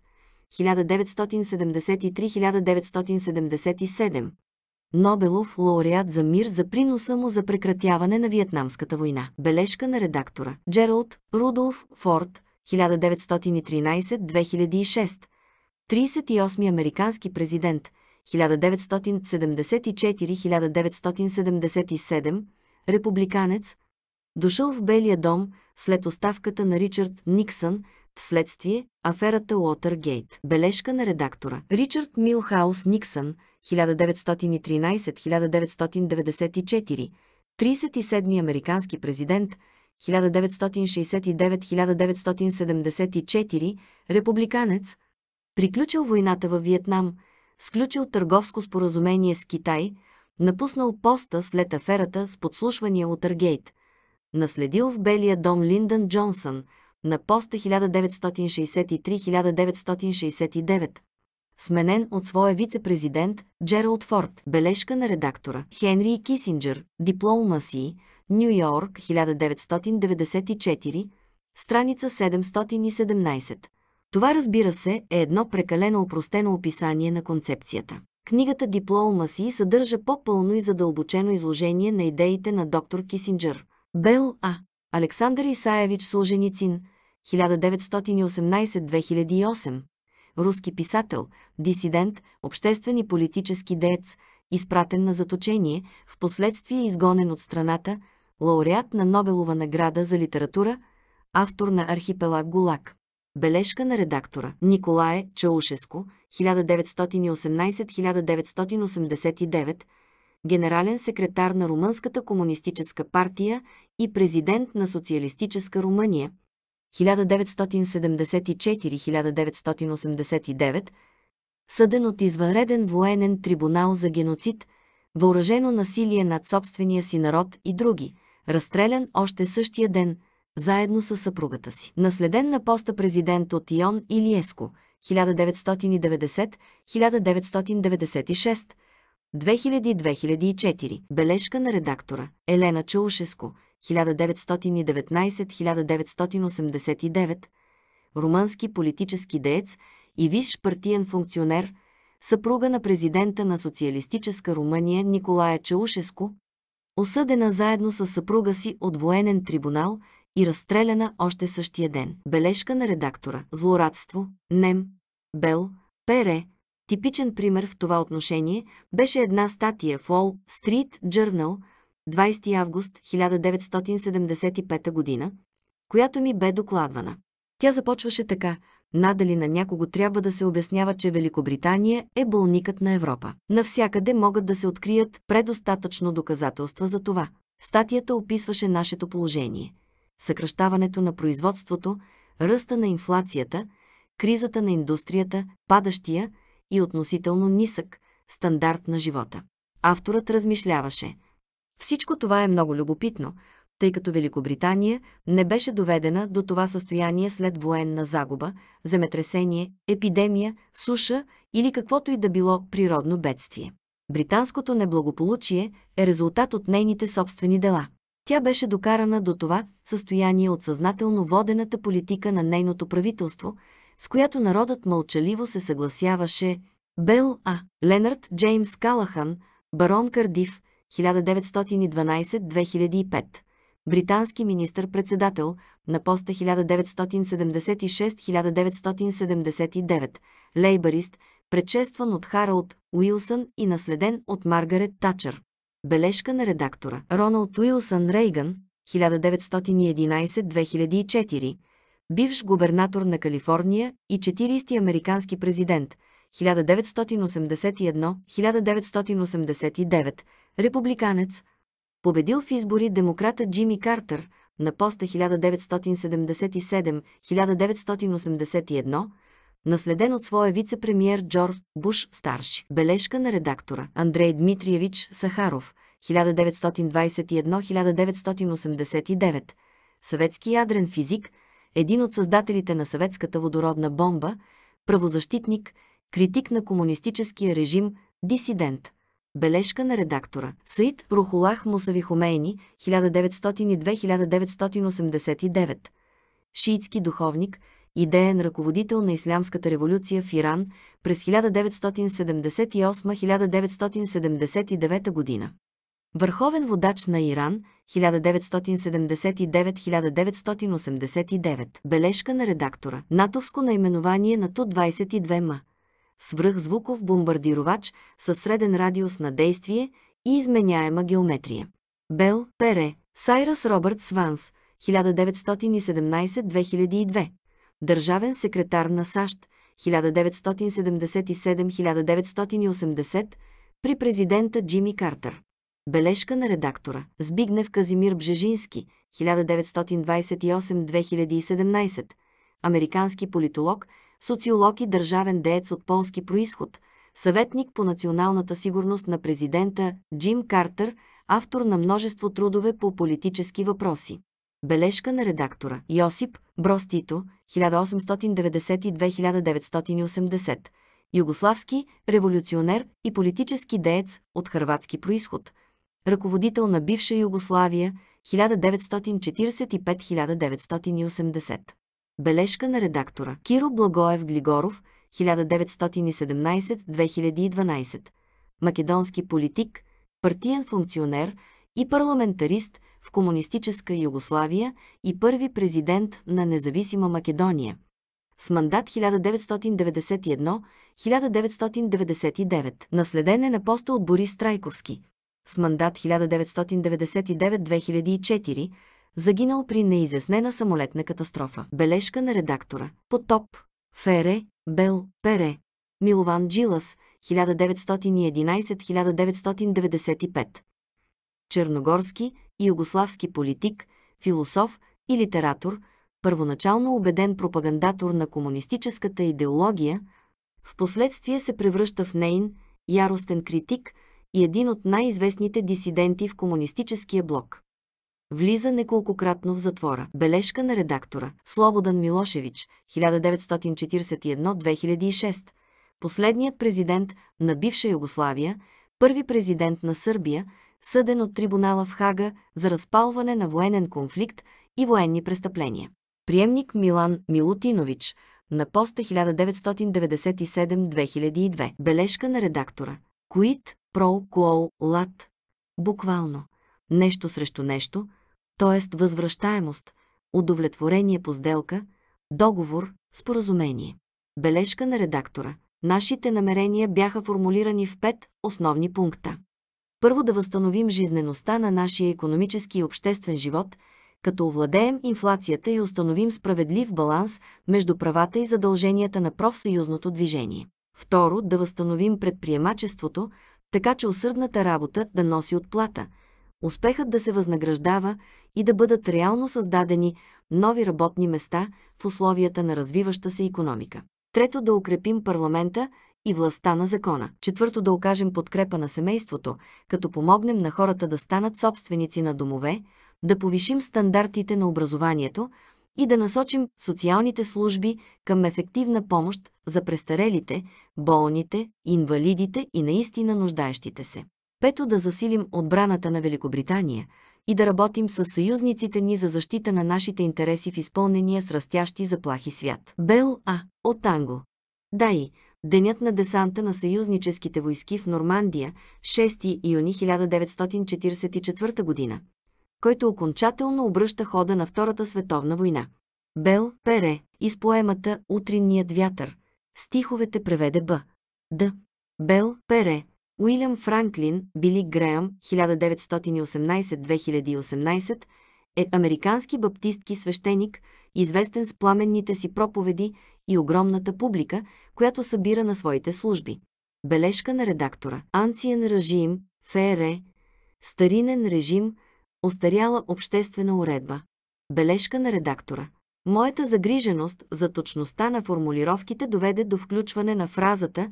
1973-1977, Нобелов лауреат за мир за приноса му за прекратяване на Виетнамската война. Бележка на редактора Джералд Рудолф Форд, 1913-2006, 38 американски президент – 1974-1977, републиканец, дошъл в Белия дом след оставката на Ричард Никсън, вследствие аферата Уотергейт. Бележка на редактора. Ричард Милхаус Никсън, 1913-1994, 37-ми американски президент, 1969-1974, републиканец, приключил войната във Виетнам – сключил търговско споразумение с Китай, напуснал поста след аферата с подслушвания от Аргейт, наследил в Белия дом Линдън Джонсън на поста 1963-1969, сменен от своя вице-президент Джералд Форд, бележка на редактора Хенри Кисинджер, диплома си, Нью Йорк 1994, страница 717. Това, разбира се, е едно прекалено опростено описание на концепцията. Книгата Диплома си» съдържа по-пълно и задълбочено изложение на идеите на доктор Кисинджър. Бел А. Александър Исаевич Солженицин, 1918-2008, руски писател, дисидент, обществен и политически деец, изпратен на заточение, в последствие изгонен от страната, лауреат на Нобелова награда за литература, автор на архипелаг Гулак. Бележка на редактора Николае Чаушеско, 1918-1989, генерален секретар на Румънската комунистическа партия и президент на Социалистическа Румъния, 1974-1989, съден от извънреден военен трибунал за геноцид, въоръжено насилие над собствения си народ и други, разстрелян още същия ден – заедно с съпругата си. Наследен на поста президент от Ион Илиеско 1990-1996, 2000-2004. Бележка на редактора Елена Чаушеско 1919-1989, румънски политически деец и висш партиен функционер, съпруга на президента на социалистическа Румъния Николая Чаушеско, осъдена заедно с съпруга си от военен трибунал – и разстреляна още същия ден. Бележка на редактора. Злорадство, Нем, Бел, Пере. Типичен пример в това отношение беше една статия в Wall Street Journal 20 август 1975 година, която ми бе докладвана. Тя започваше така – надали на някого трябва да се обяснява, че Великобритания е болникът на Европа. Навсякъде могат да се открият предостатъчно доказателства за това. Статията описваше нашето положение съкръщаването на производството, ръста на инфлацията, кризата на индустрията, падащия и относително нисък стандарт на живота. Авторът размишляваше. Всичко това е много любопитно, тъй като Великобритания не беше доведена до това състояние след военна загуба, земетресение, епидемия, суша или каквото и да било природно бедствие. Британското неблагополучие е резултат от нейните собствени дела. Тя беше докарана до това състояние от съзнателно водената политика на нейното правителство, с която народът мълчаливо се съгласяваше Бел А. Ленард Джеймс Калахан, барон Кардив, 1912-2005, британски министър-председател на поста 1976-1979, лейбарист, предшестван от Харалд Уилсън и наследен от Маргарет Тачър. Бележка на редактора. Роналд Уилсън Рейган, 1911-2004, бивш губернатор на Калифорния и 40-ти американски президент, 1981-1989, републиканец, победил в избори демократа Джимми Картер на поста 1977-1981, наследен от своя вице-премьер Джордж Буш Старши. Бележка на редактора Андрей Дмитриевич Сахаров, 1921-1989, съветски ядрен физик, един от създателите на съветската водородна бомба, правозащитник, критик на комунистическия режим, дисидент – Бележка на редактора. Саид Рухолах Мусави Хумейни, 1902-1989. Шиитски духовник, идеен ръководител на Ислямската революция в Иран през 1978-1979 година. Върховен водач на Иран 1979-1989. Бележка на редактора. Натовско наименование на Ту-22М. Свръхзвуков бомбардировач със среден радиус на действие и изменяема геометрия. Бел, Пере, Сайрас Робърт Сванс, 1917-2002 държавен секретар на САЩ 1977-1980 при президента Джимми Картер. Бележка на редактора Збигнев Казимир Бжежински 1928-2017 американски политолог, социолог и държавен деец от полски происход, съветник по националната сигурност на президента Джим Картер, автор на множество трудове по политически въпроси. Бележка на редактора Йосип Бростито 1892-1980, югославски революционер и политически деец от хърватски происход, ръководител на бивша Югославия 1945-1980. Бележка на редактора Киро Благоев Глигоров, 1917-2012, македонски политик, партиен функционер и парламентарист – в комунистическа Югославия и първи президент на независима Македония с мандат 1991-1999, наследен е на поста от Борис Трайковски, с мандат 1999-2004, загинал при неизяснена самолетна катастрофа. Бележка на редактора. Потоп. Фере. Бел. Пере. Милован Джилас. 1911-1995. Черногорски югославски политик, философ и литератор, първоначално убеден пропагандатор на комунистическата идеология, в последствие се превръща в нейн, яростен критик и един от най-известните дисиденти в комунистическия блок. Влиза неколкократно в затвора. Бележка на редактора Слободан Милошевич, 1941-2006, последният президент на бивша Югославия, първи президент на Сърбия, съден от трибунала в Хага за разпалване на военен конфликт и военни престъпления. Приемник Милан Милутинович на поста 1997-2002. Бележка на редактора. Куит, Про, Куол, лат. Буквално. Нещо срещу нещо, т.е. възвръщаемост, удовлетворение по сделка, договор, споразумение. Бележка на редактора. Нашите намерения бяха формулирани в пет основни пункта първо да възстановим жизнеността на нашия економически и обществен живот, като овладеем инфлацията и установим справедлив баланс между правата и задълженията на профсъюзното движение. Второ, да възстановим предприемачеството, така че усърдната работа да носи отплата, успехът да се възнаграждава и да бъдат реално създадени нови работни места в условията на развиваща се економика. Трето, да укрепим парламента и властта на закона. Четвърто да окажем подкрепа на семейството, като помогнем на хората да станат собственици на домове, да повишим стандартите на образованието и да насочим социалните служби към ефективна помощ за престарелите, болните, инвалидите и наистина нуждаещите се. Пето да засилим отбраната на Великобритания и да работим с съюзниците ни за защита на нашите интереси в изпълнения с растящи заплахи свят. Бел А. от Анго. Дай, денят на десанта на съюзническите войски в Нормандия, 6 юни 1944 година, който окончателно обръща хода на Втората световна война. Бел Пере из поемата «Утринният вятър» стиховете преведе Б. Д. Бел Пере Уилям Франклин, Били Греъм, 1918-2018, е американски баптистки свещеник, известен с пламенните си проповеди и огромната публика, която събира на своите служби. Бележка на редактора. Анциен режим, ФРЕ, старинен режим, остаряла обществена уредба. Бележка на редактора. Моята загриженост за точността на формулировките доведе до включване на фразата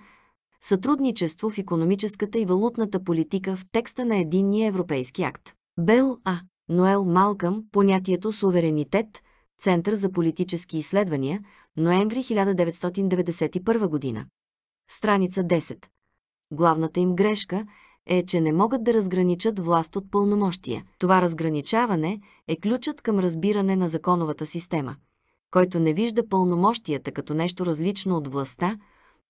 сътрудничество в економическата и валутната политика в текста на единния европейски акт. Бел А. Ноел Малкъм, понятието суверенитет, Център за политически изследвания, Ноември 1991 година. Страница 10. Главната им грешка е, че не могат да разграничат власт от пълномощия. Това разграничаване е ключът към разбиране на законовата система. Който не вижда пълномощията като нещо различно от властта,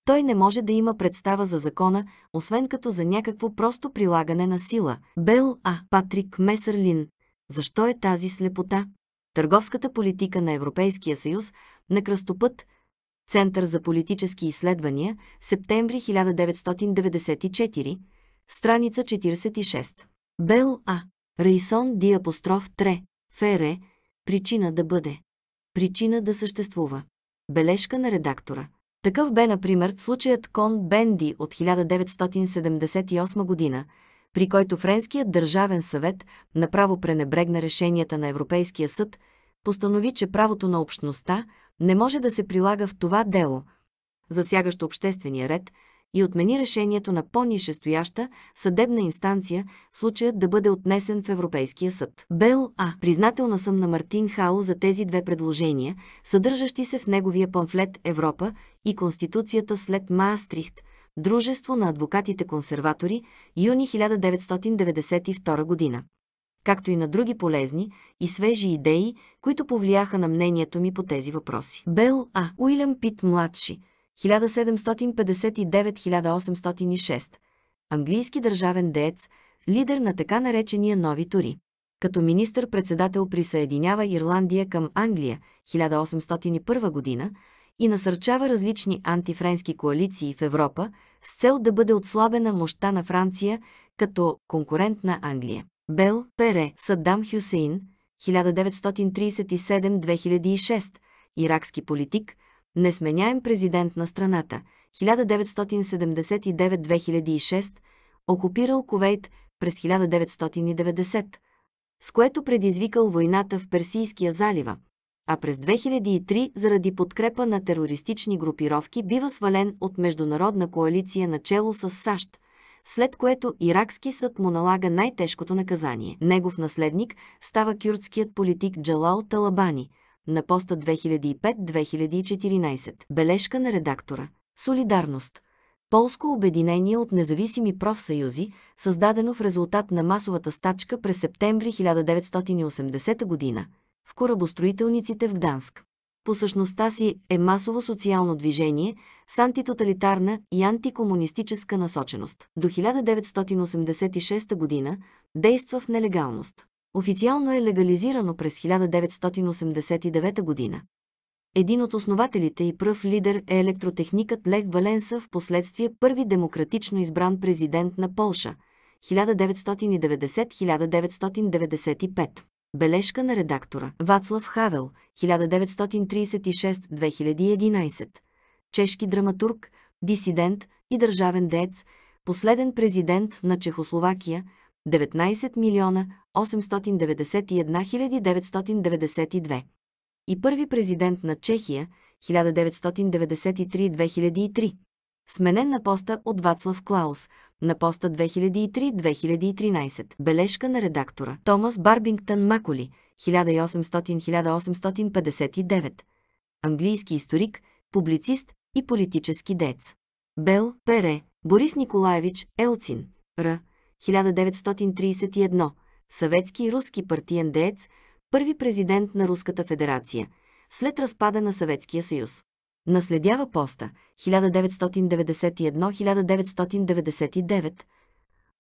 той не може да има представа за закона, освен като за някакво просто прилагане на сила. Бел А. Патрик Месерлин. Защо е тази слепота? Търговската политика на Европейския съюз – на кръстопът Център за политически изследвания, септември 1994, страница 46. Бел А. Рейсон Ди апостроф Тре. Фере. Причина да бъде. Причина да съществува. Бележка на редактора. Такъв бе, например, случаят Кон Бенди от 1978 година, при който Френският държавен съвет направо пренебрегна решенията на Европейския съд постанови, че правото на общността не може да се прилага в това дело, засягащо обществения ред, и отмени решението на по-нишестояща съдебна инстанция, случаят да бъде отнесен в Европейския съд. Бел А. Признателна съм на Мартин Хао за тези две предложения, съдържащи се в неговия памфлет «Европа» и Конституцията след Маастрихт, Дружество на адвокатите-консерватори, юни 1992 година както и на други полезни и свежи идеи, които повлияха на мнението ми по тези въпроси. Бел А. Уилям Пит младши, 1759-1806, английски държавен деец, лидер на така наречения нови тури. Като министър-председател присъединява Ирландия към Англия 1801 година и насърчава различни антифренски коалиции в Европа с цел да бъде отслабена мощта на Франция като конкурент на Англия. Бел, Пере, Саддам Хюсейн, 1937-2006, иракски политик, несменяем президент на страната, 1979-2006, окупирал Кувейт през 1990, с което предизвикал войната в Персийския залива, а през 2003 заради подкрепа на терористични групировки бива свален от международна коалиция чело с САЩ – след което иракски съд му налага най-тежкото наказание. Негов наследник става кюрдският политик Джалал Талабани на поста 2005-2014. Бележка на редактора. Солидарност. Полско обединение от независими профсъюзи, създадено в резултат на масовата стачка през септември 1980 г. в корабостроителниците в Гданск. По същността си е масово социално движение – с антитоталитарна и антикомунистическа насоченост. До 1986 година действа в нелегалност. Официално е легализирано през 1989 година. Един от основателите и пръв лидер е електротехникът Лех Валенса, в последствие първи демократично избран президент на Полша 1990-1995. Бележка на редактора Вацлав Хавел 1936-2011 чешки драматург, дисидент и държавен дец, последен президент на Чехословакия, 19 милиона 891 992 и първи президент на Чехия 1993-2003, сменен на поста от Вацлав Клаус, на поста 2003-2013. Бележка на редактора Томас Барбингтън Маколи, 1800-1859. Английски историк, публицист, и политически дец. Бел, Пере, Борис Николаевич, Елцин, Р. 1931, съветски и руски партиен деец, първи президент на Руската федерация, след разпада на Съветския съюз. Наследява поста 1991-1999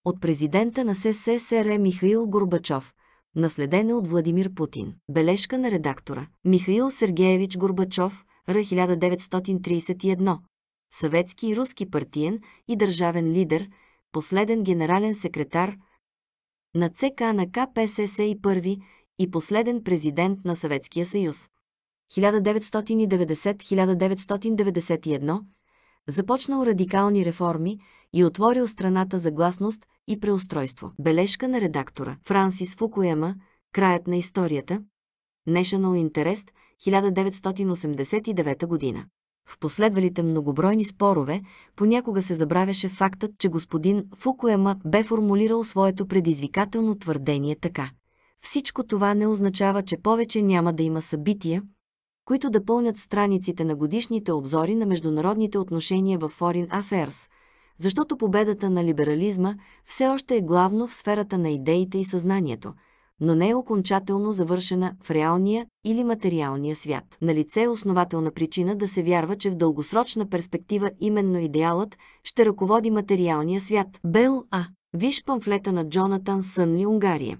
от президента на СССР Михаил Горбачов, наследен от Владимир Путин. Бележка на редактора Михаил Сергеевич Горбачов, Р. 1931. Съветски и руски партиен и държавен лидер, последен генерален секретар на ЦК на КПСС и първи и последен президент на Съветския съюз. 1990-1991 започнал радикални реформи и отворил страната за гласност и преустройство. Бележка на редактора Франсис Фукуема Краят на историята National Interest – 1989 година. В последвалите многобройни спорове понякога се забравяше фактът, че господин Фукуема бе формулирал своето предизвикателно твърдение така. Всичко това не означава, че повече няма да има събития, които да пълнят страниците на годишните обзори на международните отношения в Foreign Affairs, защото победата на либерализма все още е главно в сферата на идеите и съзнанието – но не е окончателно завършена в реалния или материалния свят. На лице е основателна причина да се вярва, че в дългосрочна перспектива именно идеалът ще ръководи материалния свят. Бел А. Виж памфлета на Джонатан Сънли Унгария.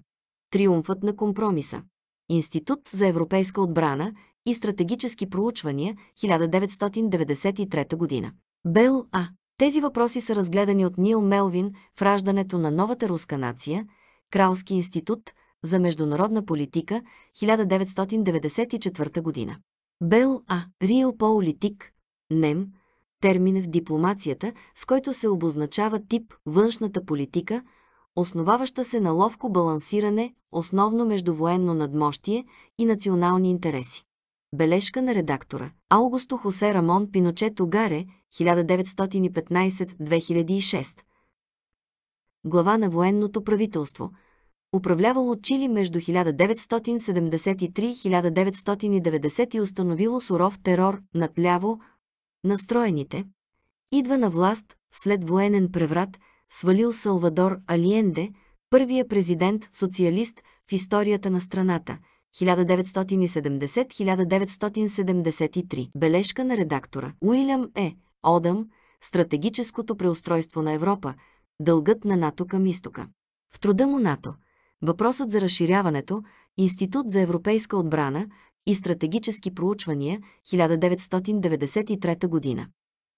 Триумфът на компромиса. Институт за европейска отбрана и стратегически проучвания 1993 година. Бел А. Тези въпроси са разгледани от Нил Мелвин в раждането на новата руска нация, Кралски институт, за международна политика 1994 година. Бел А. Риел Политик, НЕМ, термин в дипломацията, с който се обозначава тип външната политика, основаваща се на ловко балансиране, основно между военно надмощие и национални интереси. Бележка на редактора Аугусто Хосе Рамон Пиночето Гаре. 1915-2006 Глава на военното правителство – управлявало Чили между 1973 1990 и установило суров терор над ляво настроените. Идва на власт след военен преврат, свалил Салвадор Алиенде, първия президент-социалист в историята на страната 1970-1973. Бележка на редактора Уилям Е. Одъм Стратегическото преустройство на Европа, дългът на НАТО към изтока. В труда му НАТО – Въпросът за разширяването, Институт за европейска отбрана и стратегически проучвания, 1993 година.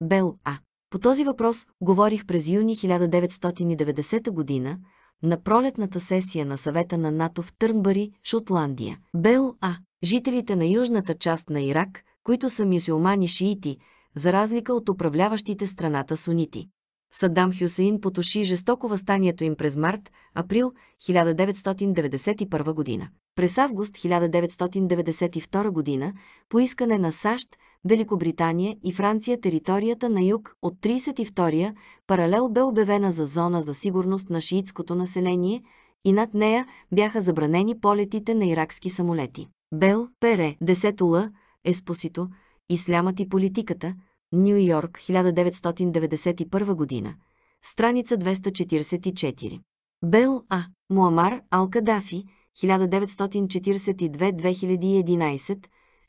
Бел А. По този въпрос говорих през юни 1990 година на пролетната сесия на съвета на НАТО в Търнбари, Шотландия. Бел А. Жителите на южната част на Ирак, които са мюсюлмани шиити, за разлика от управляващите страната сунити. Садам Хюсеин потуши жестоко възстанието им през март-април 1991 година. През август 1992 година, по искане на САЩ, Великобритания и Франция територията на юг от 32-я паралел бе обявена за зона за сигурност на шиитското население и над нея бяха забранени полетите на иракски самолети. Бел, Пере, Десетула, Еспосито, Ислямът и политиката – Нью Йорк, 1991 година. Страница 244. Бел А. Муамар Ал-Кадафи, 1942-2011,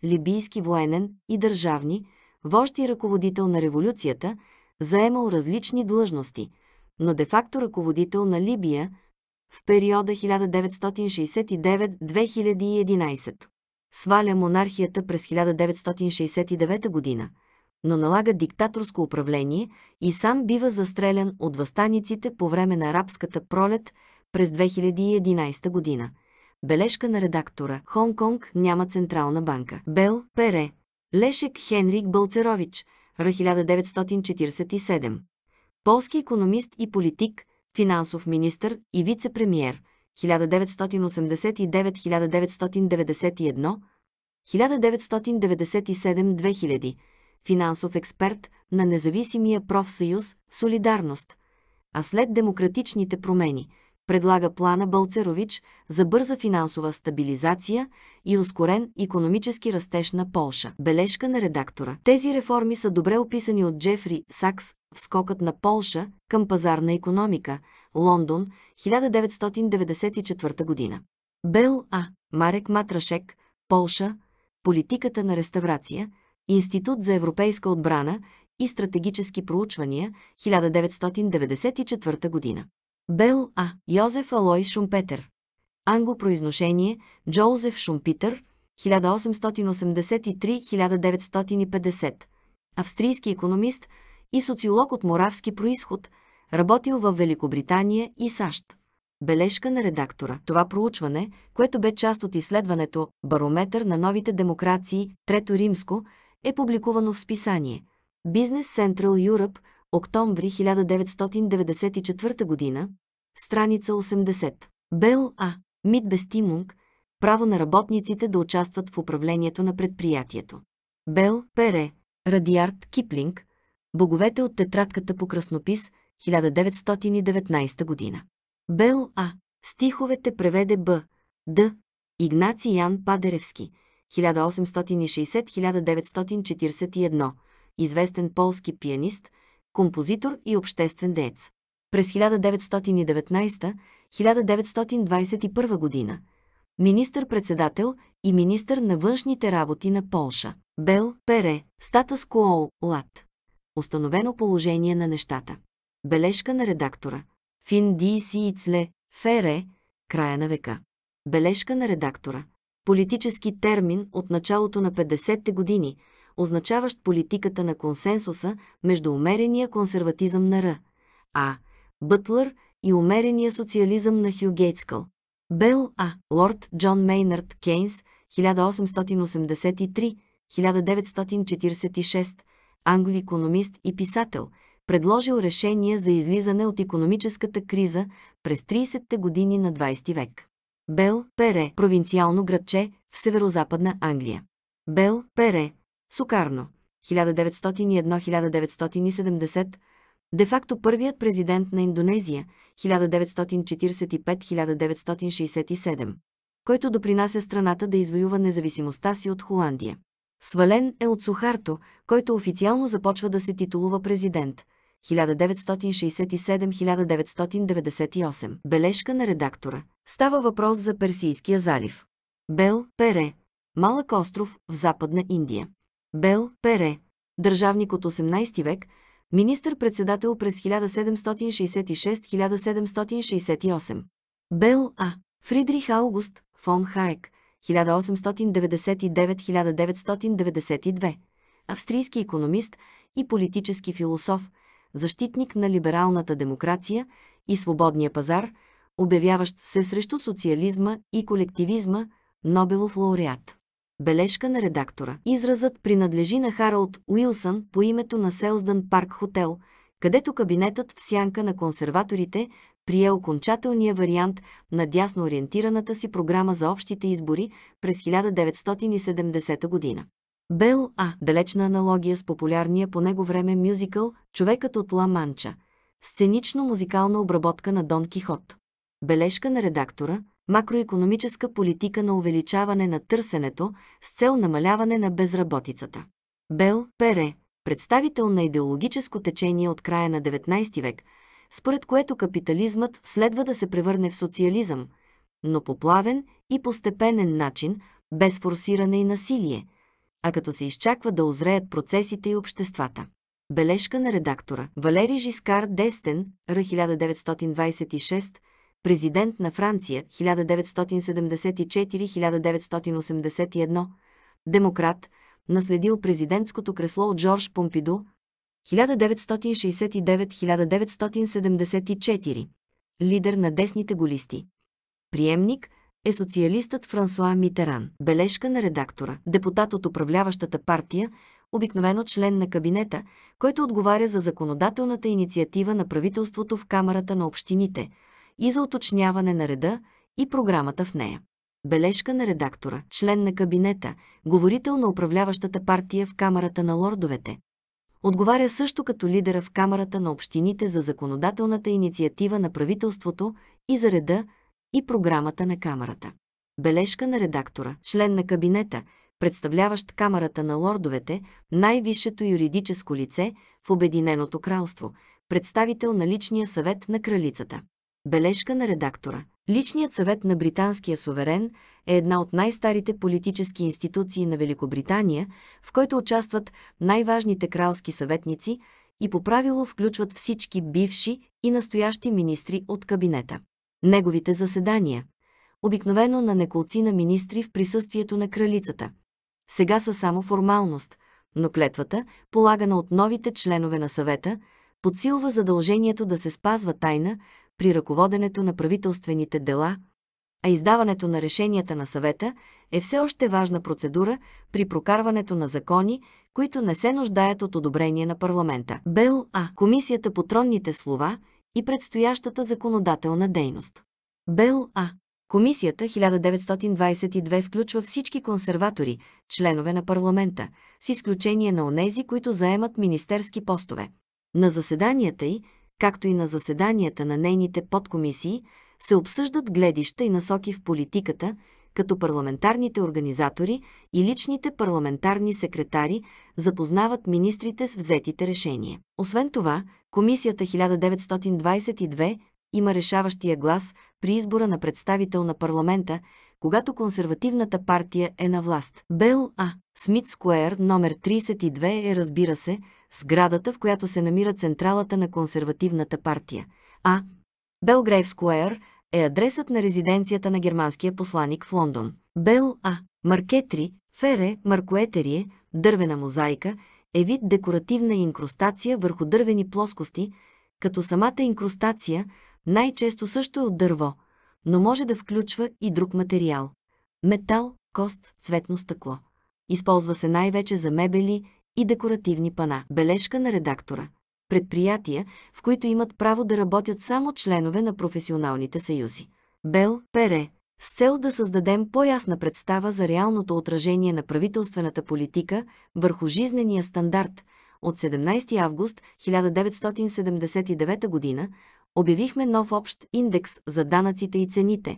либийски военен и държавни, вожд и ръководител на революцията, заемал различни длъжности, но де-факто ръководител на Либия в периода 1969-2011. Сваля монархията през 1969 година – но налага диктаторско управление и сам бива застрелян от възстаниците по време на арабската пролет през 2011 година. Бележка на редактора. Хонг-Конг няма централна банка. Бел, Пере. Лешек Хенрик Бълцерович. 1947. Полски економист и политик, финансов министр и вице-премьер. 1989-1991, 1997-2000, финансов експерт на независимия профсъюз «Солидарност», а след демократичните промени предлага плана Бълцерович за бърза финансова стабилизация и ускорен економически растеж на Полша. Бележка на редактора. Тези реформи са добре описани от Джефри Сакс в скокът на Полша към пазарна економика, Лондон, 1994 година. Бел А. Марек Матрашек, Полша, политиката на реставрация – Институт за европейска отбрана и стратегически проучвания, 1994 година. Бел А. Йозеф Алой Шумпетер. Англопроизношение Джоузеф Шумпитър, 1883-1950. Австрийски економист и социолог от моравски происход, работил в Великобритания и САЩ. Бележка на редактора. Това проучване, което бе част от изследването «Барометър на новите демокрации, Трето римско», е публикувано в списание Business Central Europe, октомври 1994 г. страница 80. Бел А. Бестимунг. право на работниците да участват в управлението на предприятието. Бел Пере. Радиард Киплинг – боговете от тетрадката по краснопис 1919 година. Бел А. Стиховете преведе Б. Д. Игнаци Ян Падеревски – 1860-1941, известен полски пианист, композитор и обществен деец. През 1919-1921 година министър-председател и министър на външните работи на Полша. Бел, Пере, статус Куол, Лат. Установено положение на нещата. Бележка на редактора. Фин Ди Си Ицле, Фере, края на века. Бележка на редактора политически термин от началото на 50-те години, означаващ политиката на консенсуса между умерения консерватизъм на Р. А. Бътлър и умерения социализъм на Хю Гейтскъл. Бел А. Лорд Джон Мейнард Кейнс, 1883-1946, економист и писател, предложил решение за излизане от економическата криза през 30-те години на 20 век. Бел, Пере, провинциално градче в северо-западна Англия. Бел, Пере, Сукарно, 1901-1970, де-факто първият президент на Индонезия, 1945-1967, който допринася страната да извоюва независимостта си от Холандия. Свален е от Сухарто, който официално започва да се титулува президент, 1967-1998. Бележка на редактора. Става въпрос за Персийския залив. Бел, Пере. Малък остров в Западна Индия. Бел, Пере. Държавник от 18 век, министър-председател през 1766-1768. Бел А. Фридрих Аугуст фон Хаек, 1899-1992, австрийски економист и политически философ, защитник на либералната демокрация и свободния пазар, обявяващ се срещу социализма и колективизма, Нобелов лауреат. Бележка на редактора. Изразът принадлежи на Харалд Уилсън по името на Селсдън Парк Хотел, където кабинетът в сянка на консерваторите прие окончателния вариант на дясно ориентираната си програма за общите избори през 1970 година. Бел А. Далечна аналогия с популярния по него време мюзикъл «Човекът от Ла Манча» сценично-музикална обработка на Дон Кихот. Бележка на редактора макроекономическа политика на увеличаване на търсенето с цел намаляване на безработицата. Бел Пере, представител на идеологическо течение от края на 19 век, според което капитализмът следва да се превърне в социализъм, но по плавен и постепенен начин, без форсиране и насилие – а като се изчаква да озреят процесите и обществата. Бележка на редактора Валери Жискар Дестен, Р. 1926, президент на Франция 1974-1981, демократ, наследил президентското кресло от Джордж Помпиду 1969-1974, лидер на десните голисти. Приемник – е социалистът Франсуа Митеран. Бележка на редактора. Депутат от управляващата партия, обикновено член на кабинета, който отговаря за законодателната инициатива на правителството в Камерата на общините и за уточняване на реда и програмата в нея. Бележка на редактора, член на кабинета, говорител на управляващата партия в Камерата на лордовете. Отговаря също като лидера в Камерата на общините за законодателната инициатива на правителството и за реда, и програмата на камерата. Бележка на редактора, член на кабинета, представляващ камерата на лордовете, най-висшето юридическо лице в Обединеното кралство, представител на личния съвет на кралицата. Бележка на редактора. Личният съвет на британския суверен е една от най-старите политически институции на Великобритания, в който участват най-важните кралски съветници и по правило включват всички бивши и настоящи министри от кабинета неговите заседания, обикновено на неколци на министри в присъствието на кралицата. Сега са само формалност, но клетвата, полагана от новите членове на съвета, подсилва задължението да се спазва тайна при ръководенето на правителствените дела, а издаването на решенията на съвета е все още важна процедура при прокарването на закони, които не се нуждаят от одобрение на парламента. Бел А. Комисията по тронните слова – и предстоящата законодателна дейност. Бел А. Комисията 1922 включва всички консерватори, членове на парламента, с изключение на онези, които заемат министерски постове. На заседанията й, както и на заседанията на нейните подкомисии, се обсъждат гледища и насоки в политиката, като парламентарните организатори и личните парламентарни секретари запознават министрите с взетите решения. Освен това, Комисията 1922 има решаващия глас при избора на представител на парламента, когато консервативната партия е на власт. Бел А. Смит Скуер номер 32 е, разбира се, сградата, в която се намира централата на консервативната партия. А. Белгрейв Скуер е адресът на резиденцията на германския посланик в Лондон. Бел А. Маркетри, Фере, Маркуетерие, дървена мозайка – е вид декоративна инкрустация върху дървени плоскости, като самата инкрустация най-често също е от дърво, но може да включва и друг материал – метал, кост, цветно стъкло. Използва се най-вече за мебели и декоративни пана. Бележка на редактора. Предприятия, в които имат право да работят само членове на професионалните съюзи. Бел, Пере, с цел да създадем по-ясна представа за реалното отражение на правителствената политика върху жизнения стандарт. От 17 август 1979 г. обявихме нов общ индекс за данъците и цените,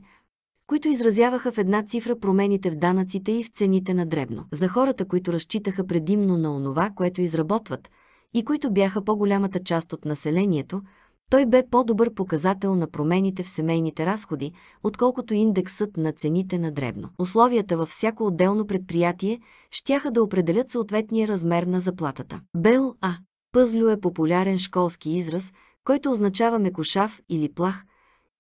които изразяваха в една цифра промените в данъците и в цените на дребно. За хората, които разчитаха предимно на онова, което изработват, и които бяха по-голямата част от населението – той бе по-добър показател на промените в семейните разходи, отколкото индексът на цените на дребно. Условията във всяко отделно предприятие щяха да определят съответния размер на заплатата. Бел А. Пъзлю е популярен школски израз, който означава мекошав или плах,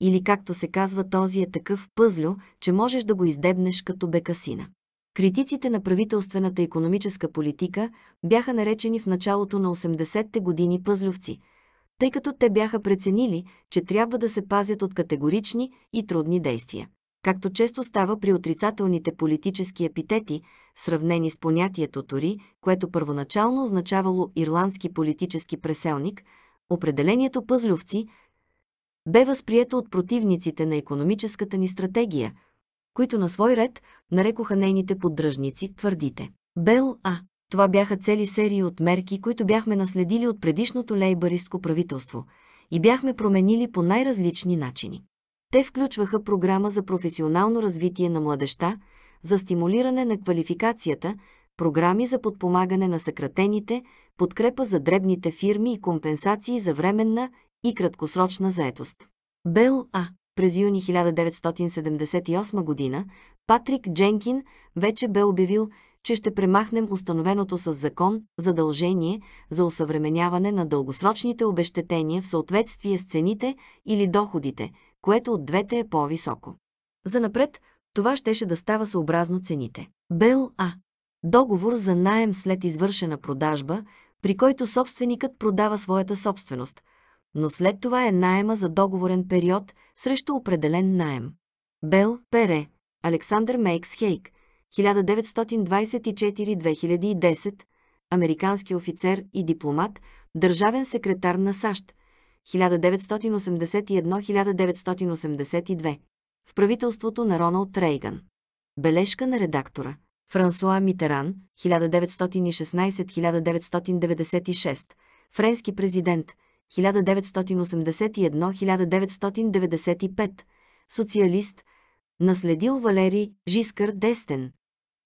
или както се казва този е такъв пъзлю, че можеш да го издебнеш като бекасина. Критиците на правителствената економическа политика бяха наречени в началото на 80-те години пъзлювци – тъй като те бяха преценили, че трябва да се пазят от категорични и трудни действия. Както често става при отрицателните политически епитети, сравнени с понятието Тори, което първоначално означавало ирландски политически преселник, определението пъзлювци бе възприето от противниците на економическата ни стратегия, които на свой ред нарекоха нейните поддръжници твърдите. Бел А. Това бяха цели серии от мерки, които бяхме наследили от предишното лейбаристко правителство и бяхме променили по най-различни начини. Те включваха програма за професионално развитие на младеща, за стимулиране на квалификацията, програми за подпомагане на съкратените, подкрепа за дребните фирми и компенсации за временна и краткосрочна заетост. Бел А. През юни 1978 година Патрик Дженкин вече бе обявил, че ще премахнем установеното с закон задължение за усъвременяване на дългосрочните обещетения в съответствие с цените или доходите, което от двете е по-високо. Занапред, това щеше да става съобразно цените. Бел А. Договор за найем след извършена продажба, при който собственикът продава своята собственост, но след това е найема за договорен период срещу определен найем. Бел Пере, Александър Мейкс Хейк, 1924-2010, американски офицер и дипломат, държавен секретар на САЩ, 1981-1982, в правителството на Роналд Рейган. Бележка на редактора. Франсуа Митеран, 1916-1996, френски президент, 1981-1995, социалист, наследил Валери Жискър Дестен,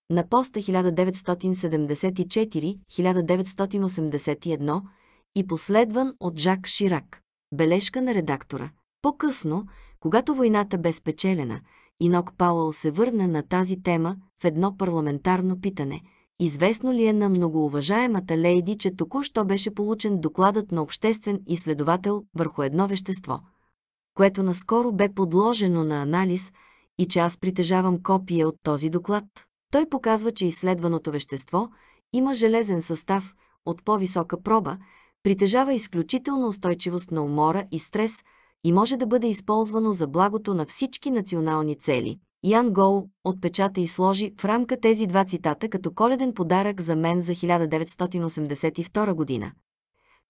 на поста 1974-1981 и последван от Жак Ширак. Бележка на редактора. По-късно, когато войната бе спечелена, Инок Пауъл се върна на тази тема в едно парламентарно питане. Известно ли е на многоуважаемата лейди, че току-що беше получен докладът на обществен изследовател върху едно вещество, което наскоро бе подложено на анализ и че аз притежавам копия от този доклад? Той показва, че изследваното вещество има железен състав от по-висока проба, притежава изключителна устойчивост на умора и стрес и може да бъде използвано за благото на всички национални цели. Ян Гол отпечата и сложи в рамка тези два цитата като коледен подарък за мен за 1982 година.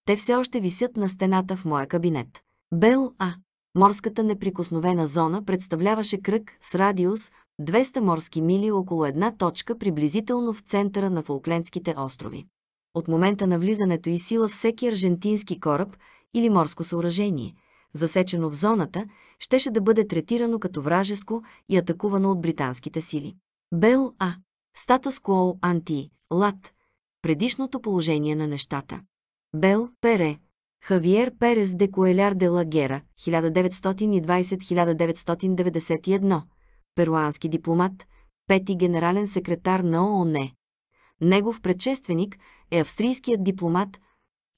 Те все още висят на стената в моя кабинет. Бел А. Морската неприкосновена зона представляваше кръг с радиус 200 морски мили около една точка приблизително в центъра на Фолклендските острови. От момента на влизането и сила всеки аржентински кораб или морско съоръжение, засечено в зоната, щеше да бъде третирано като вражеско и атакувано от британските сили. Бел А. Статъс кло Анти. Лат. Предишното положение на нещата. Бел Пере. Хавиер Перес де Куеляр де Лагера, 1920-1991 перуански дипломат, пети генерален секретар на ООН. Негов предшественик е австрийският дипломат,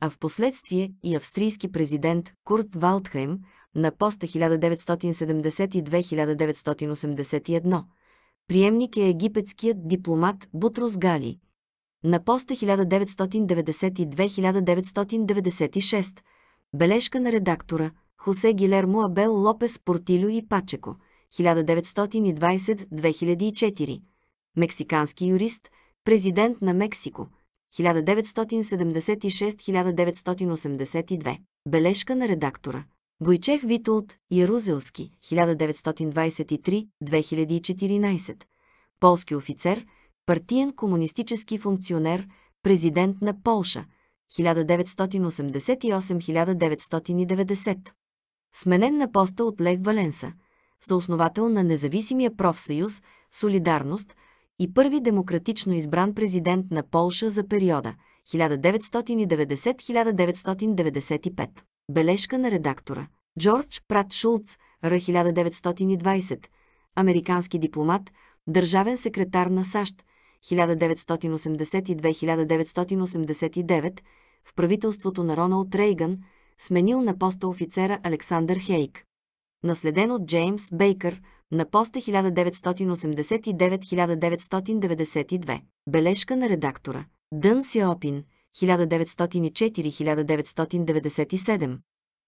а в последствие и австрийски президент Курт Валдхайм на поста 1972-1981. Приемник е египетският дипломат Бутрус Гали. На поста 1992-1996. Бележка на редактора – Хосе Гилермо Абел Лопес Портилю и Пачеко – 1920-2004, мексикански юрист, президент на Мексико, 1976-1982. Бележка на редактора. Бойчех Витулт, Ярузелски, 1923-2014. Полски офицер, партиен комунистически функционер, президент на Полша, 1988-1990. Сменен на поста от Лех Валенса – съосновател на независимия профсъюз «Солидарност» и първи демократично избран президент на Полша за периода 1990-1995. Бележка на редактора. Джордж Прат Шулц, Р. 1920, американски дипломат, държавен секретар на САЩ, 1982-1989, в правителството на Роналд Рейган, сменил на поста офицера Александър Хейк наследен от Джеймс Бейкър на поста 1989-1992. Бележка на редактора. Дън Сяопин, 1904-1997.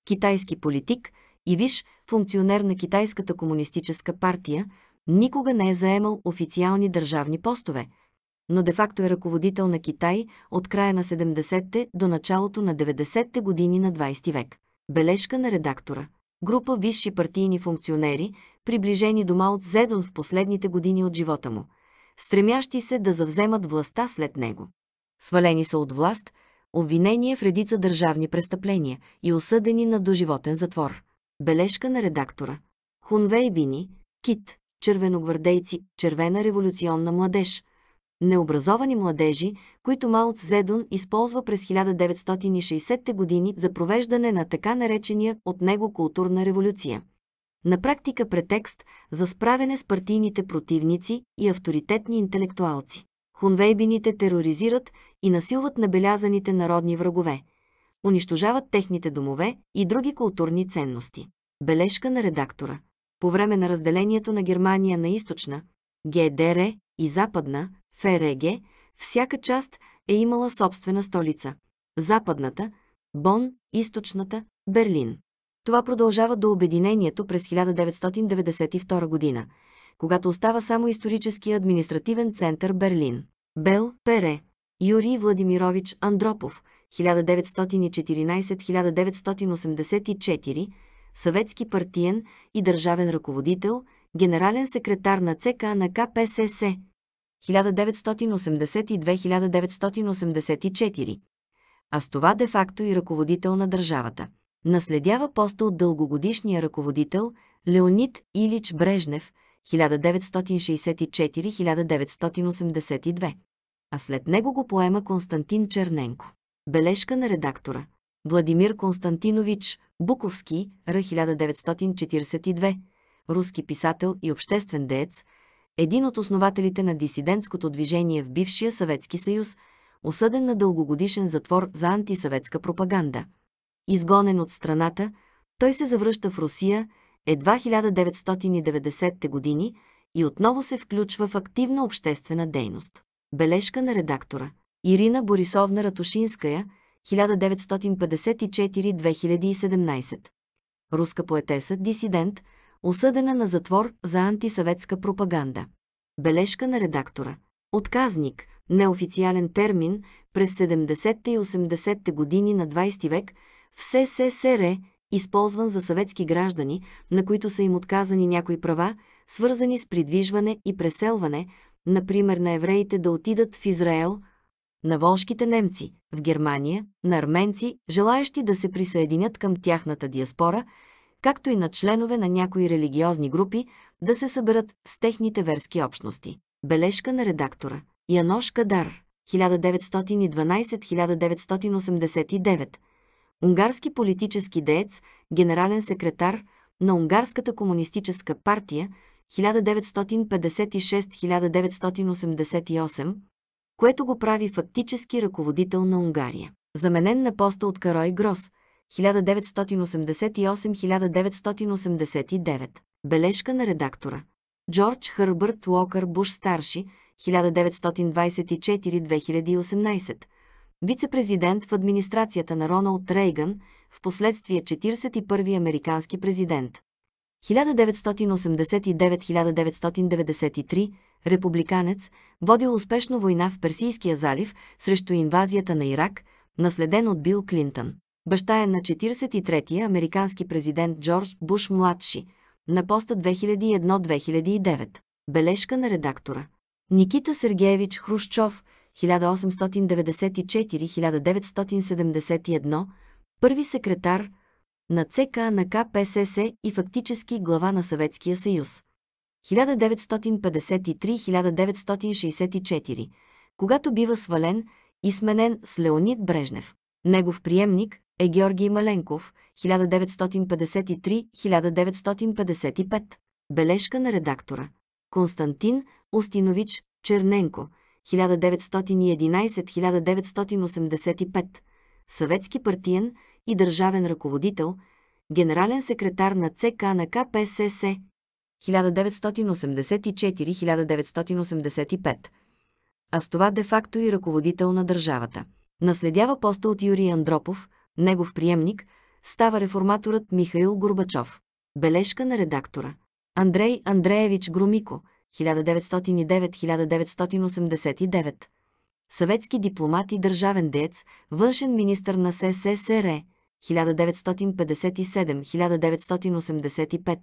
Китайски политик и виш функционер на Китайската комунистическа партия, никога не е заемал официални държавни постове, но де-факто е ръководител на Китай от края на 70-те до началото на 90-те години на 20 век. Бележка на редактора група висши партийни функционери, приближени до Маут Зедон в последните години от живота му, стремящи се да завземат властта след него. Свалени са от власт, обвинение в редица държавни престъпления и осъдени на доживотен затвор. Бележка на редактора. Хунвей бини, Кит, червеногвардейци, червена революционна младеж, необразовани младежи, които Маут Зедун използва през 1960 години за провеждане на така наречения от него културна революция. На практика претекст за справяне с партийните противници и авторитетни интелектуалци. Хунвейбините тероризират и насилват набелязаните народни врагове, унищожават техните домове и други културни ценности. Бележка на редактора. По време на разделението на Германия на източна, ГДР и западна, Фереге, всяка част е имала собствена столица – западната, Бон, източната, Берлин. Това продължава до обединението през 1992 година, когато остава само исторически административен център Берлин. Бел, Пере, Юрий Владимирович Андропов, 1914-1984, съветски партиен и държавен ръководител, генерален секретар на ЦК на КПСС, 1982-1984, а с това де-факто и ръководител на държавата. Наследява поста от дългогодишния ръководител Леонид Илич Брежнев 1964-1982, а след него го поема Константин Черненко. Бележка на редактора Владимир Константинович Буковски, Р. 1942, руски писател и обществен деец – един от основателите на дисидентското движение в бившия Съветски съюз, осъден на дългогодишен затвор за антисъветска пропаганда. Изгонен от страната, той се завръща в Русия едва 1990 те години и отново се включва в активна обществена дейност. Бележка на редактора Ирина Борисовна Ратушинская, 1954-2017. Руска поетеса, дисидент – осъдена на затвор за антисъветска пропаганда. Бележка на редактора. Отказник, неофициален термин, през 70-те и 80-те години на 20 век в СССР, използван за съветски граждани, на които са им отказани някои права, свързани с придвижване и преселване, например на евреите да отидат в Израел, на волжките немци, в Германия, на арменци, желаящи да се присъединят към тяхната диаспора – както и на членове на някои религиозни групи, да се съберат с техните верски общности. Бележка на редактора. Янош Кадар, 1912-1989. Унгарски политически деец, генерален секретар на Унгарската комунистическа партия 1956-1988, което го прави фактически ръководител на Унгария. Заменен на поста от Карой Грос – 1988-1989. Бележка на редактора. Джордж Хърбърт Уокър Буш Старши, 1924-2018. Вице-президент в администрацията на Роналд Рейган, в последствие 41-и американски президент. 1989-1993 републиканец, водил успешно война в Персийския залив срещу инвазията на Ирак, наследен от Бил Клинтън. Баща е на 43-я американски президент Джордж Буш младши, на поста 2001-2009. Бележка на редактора. Никита Сергеевич Хрущов, 1894-1971, първи секретар на ЦК на КПСС и фактически глава на Съветския съюз. 1953-1964, когато бива свален и сменен с Леонид Брежнев. Негов приемник, е Георгий Маленков, 1953-1955. Бележка на редактора. Константин Устинович Черненко, 1911-1985. Съветски партиен и държавен ръководител, генерален секретар на ЦК на КПСС 1984-1985, а с това де-факто и ръководител на държавата. Наследява поста от Юрий Андропов – Негов приемник става реформаторът Михаил Горбачов. Бележка на редактора. Андрей Андреевич Громико, 1909-1989. Съветски дипломат и държавен деец, външен министр на СССР, 1957-1985.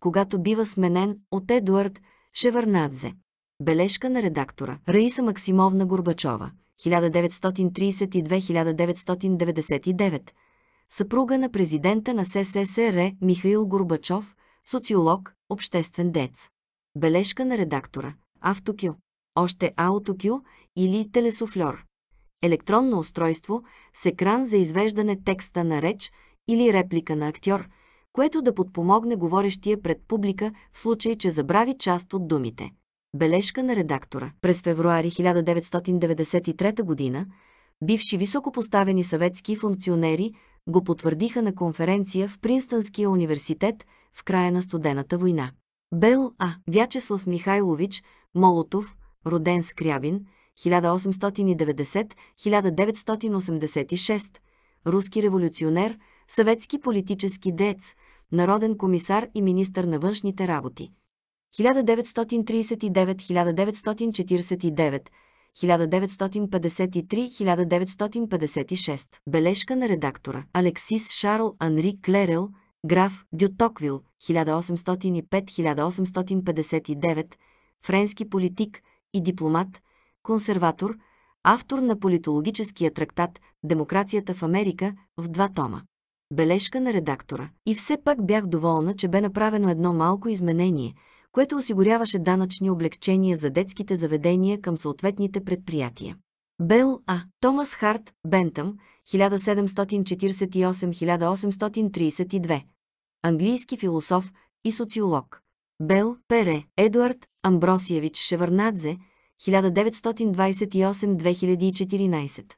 Когато бива сменен от Едуард Шевърнадзе. Бележка на редактора Раиса Максимовна Горбачова. 1932-1999, съпруга на президента на СССР Михаил Горбачов, социолог, обществен дец. Бележка на редактора. Автокю. Още аутокю или телесуфльор. Електронно устройство с екран за извеждане текста на реч или реплика на актьор, което да подпомогне говорещия пред публика в случай, че забрави част от думите. Бележка на редактора. През февруари 1993 г. бивши високопоставени съветски функционери го потвърдиха на конференция в Принстънския университет в края на студената война. Бел А. Вячеслав Михайлович Молотов, роден Скрябин, 1890-1986, руски революционер, съветски политически дец, народен комисар и министър на външните работи. 1939-1949, 1953-1956. Бележка на редактора Алексис Шарл Анри Клерел, граф Дютоквил 1805-1859, френски политик и дипломат, консерватор, автор на политологическия трактат «Демокрацията в Америка» в два тома. Бележка на редактора. И все пак бях доволна, че бе направено едно малко изменение – което осигуряваше данъчни облегчения за детските заведения към съответните предприятия. Бел А. Томас Харт, Бентъм, 1748-1832. Английски философ и социолог. Бел Пере, Едуард Амбросиевич Шевърнадзе, 1928-2014.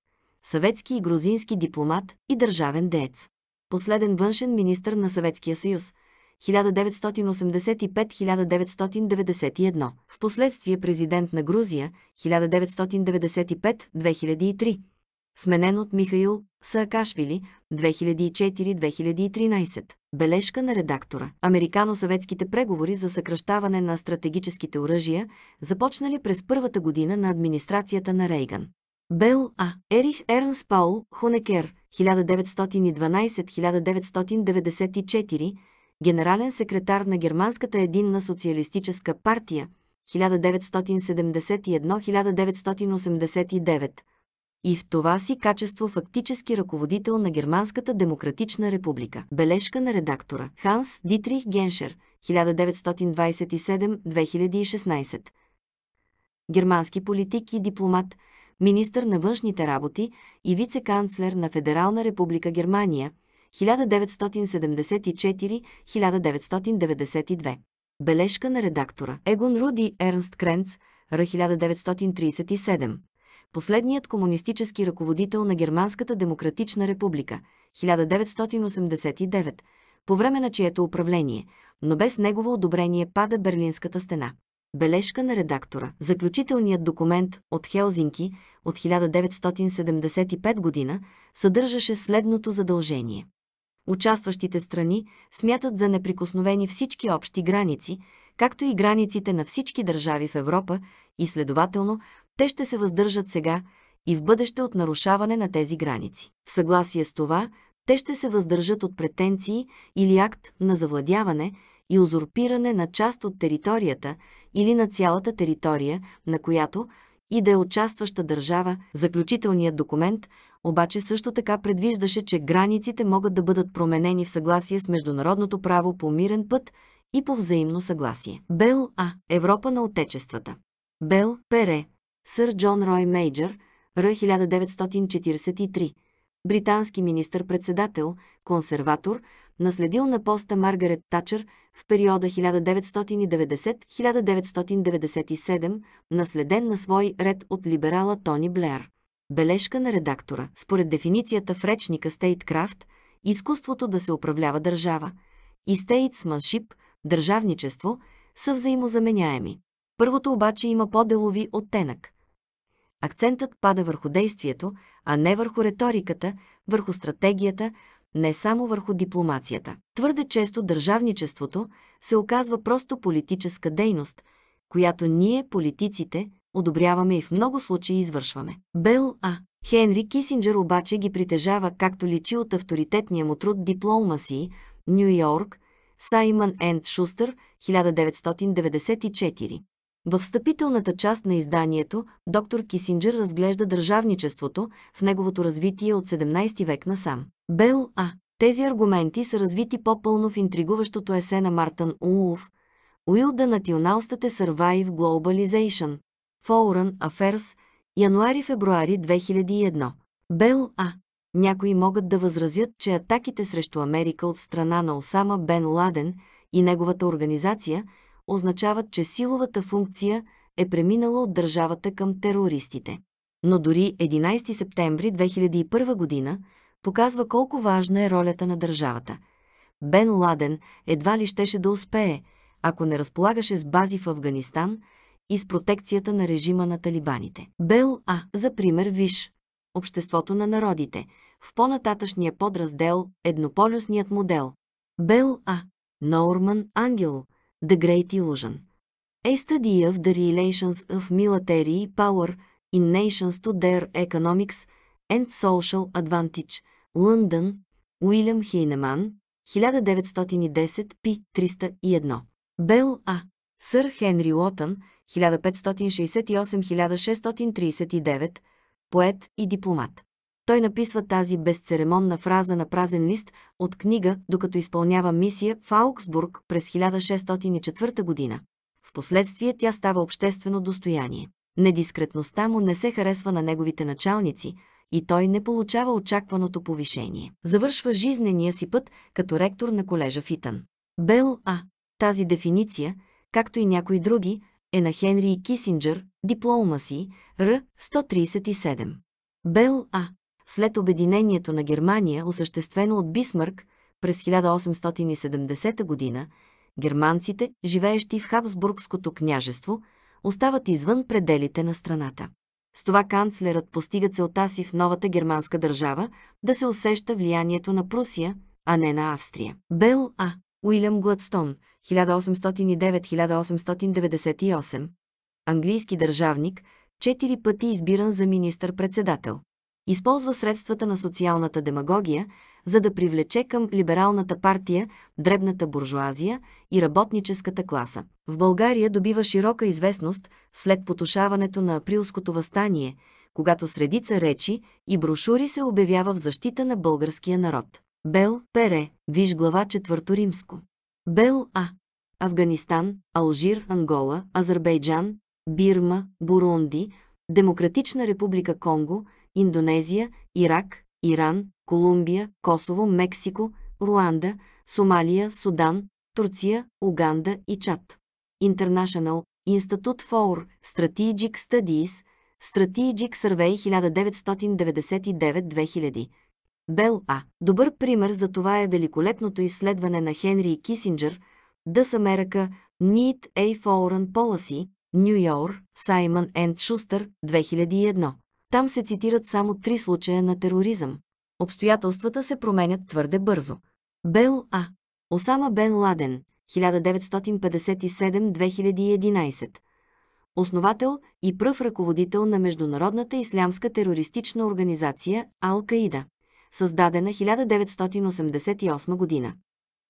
Съветски и грузински дипломат и държавен деец. Последен външен министр на Съветския съюз – 1985-1991, в последствие президент на Грузия 1995-2003, сменен от Михаил Саакашвили 2004-2013. Бележка на редактора. Американо-съветските преговори за съкръщаване на стратегическите оръжия започнали през първата година на администрацията на Рейган. Бел А. Ерих Ернс Паул Хонекер 1912-1994 генерален секретар на Германската единна социалистическа партия 1971-1989 и в това си качество фактически ръководител на Германската демократична република. Бележка на редактора Ханс Дитрих Геншер 1927-2016 Германски политик и дипломат, министър на външните работи и вице-канцлер на Федерална република Германия – 1974-1992. Бележка на редактора Егон Руди Ернст Кренц, Р. 1937. Последният комунистически ръководител на Германската демократична република, 1989, по време на чието управление, но без негово одобрение пада Берлинската стена. Бележка на редактора. Заключителният документ от Хелзинки от 1975 година съдържаше следното задължение участващите страни смятат за неприкосновени всички общи граници, както и границите на всички държави в Европа и следователно те ще се въздържат сега и в бъдеще от нарушаване на тези граници. В съгласие с това, те ще се въздържат от претенции или акт на завладяване и узурпиране на част от територията или на цялата територия, на която и да е участваща държава, заключителният документ обаче също така предвиждаше, че границите могат да бъдат променени в съгласие с международното право по мирен път и по взаимно съгласие. Бел А. Европа на отечествата. Бел Пере. Сър Джон Рой Мейджър. Р. 1943. Британски министър-председател, консерватор, наследил на поста Маргарет Тачър в периода 1990-1997, наследен на свой ред от либерала Тони Блеар. Бележка на редактора. Според дефиницията в речника Statecraft, изкуството да се управлява държава и statesmanship, държавничество, са взаимозаменяеми. Първото обаче има по-делови оттенък. Акцентът пада върху действието, а не върху риториката, върху стратегията, не само върху дипломацията. Твърде често държавничеството се оказва просто политическа дейност, която ние, политиците, одобряваме и в много случаи извършваме. Бел А. Хенри Кисинджер обаче ги притежава, както личи от авторитетния му труд диплома си, Нью Йорк, Саймън Енд Шустър, 1994. Във встъпителната част на изданието доктор Кисинджер разглежда държавничеството в неговото развитие от 17 век насам. Бел А. Тези аргументи са развити по-пълно в интригуващото есе на Мартън Улф, Уилда the Nationalstate Survive Globalization, Foreign Affairs, януари-февруари 2001. Бел А. Някои могат да възразят, че атаките срещу Америка от страна на Осама Бен Ладен и неговата организация означават, че силовата функция е преминала от държавата към терористите. Но дори 11 септември 2001 година показва колко важна е ролята на държавата. Бен Ладен едва ли щеше да успее, ако не разполагаше с бази в Афганистан – и с протекцията на режима на талибаните. Бел А, за пример, виж, обществото на народите, в по-нататъчния подраздел еднополюсният модел. Бел А, Норман Ангел, The Great Illusion. A study of the relations of military power in nations to their economics and social advantage. London. Уилям Хейнеман, 1910 p. 301. Бел А. Сър Хенри Лотън 1568-1639, поет и дипломат. Той написва тази безцеремонна фраза на празен лист от книга, докато изпълнява мисия в Аугсбург през 1604 година. Впоследствие тя става обществено достояние. Недискретността му не се харесва на неговите началници и той не получава очакваното повишение. Завършва жизнения си път като ректор на колежа Фитън. Бел А. Тази дефиниция, както и някои други, е на Хенри Кисинджър, диплома си, Р. 137. Бел А. След обединението на Германия, осъществено от Бисмърк през 1870 г., германците, живеещи в Хабсбургското княжество, остават извън пределите на страната. С това канцлерът постига целта си в новата германска държава да се усеща влиянието на Прусия, а не на Австрия. Бел А. Уилям Гладстон, 1809-1898, английски държавник, четири пъти избиран за министър-председател. Използва средствата на социалната демагогия, за да привлече към либералната партия дребната буржуазия и работническата класа. В България добива широка известност след потушаването на априлското въстание, когато средица речи и брошури се обявява в защита на българския народ. Бел, Пере, виж глава четвърто римско. Бел А. Афганистан, Алжир, Ангола, Азербайджан, Бирма, Бурунди, Демократична република Конго, Индонезия, Ирак, Иран, Колумбия, Косово, Мексико, Руанда, Сомалия, Судан, Турция, Уганда и Чад. International Institute for Strategic Studies Strategic Survey 1999-2000 Бел А. Добър пример за това е великолепното изследване на Хенри Кисинджер дъс америка Need a Foreign Policy» Нью York, Саймън Енд Шустър, 2001. Там се цитират само три случая на тероризъм. Обстоятелствата се променят твърде бързо. Бел А. Осама Бен Ладен, 1957-2011. Основател и пръв ръководител на Международната ислямска терористична организация Ал-Каида създадена 1988 година.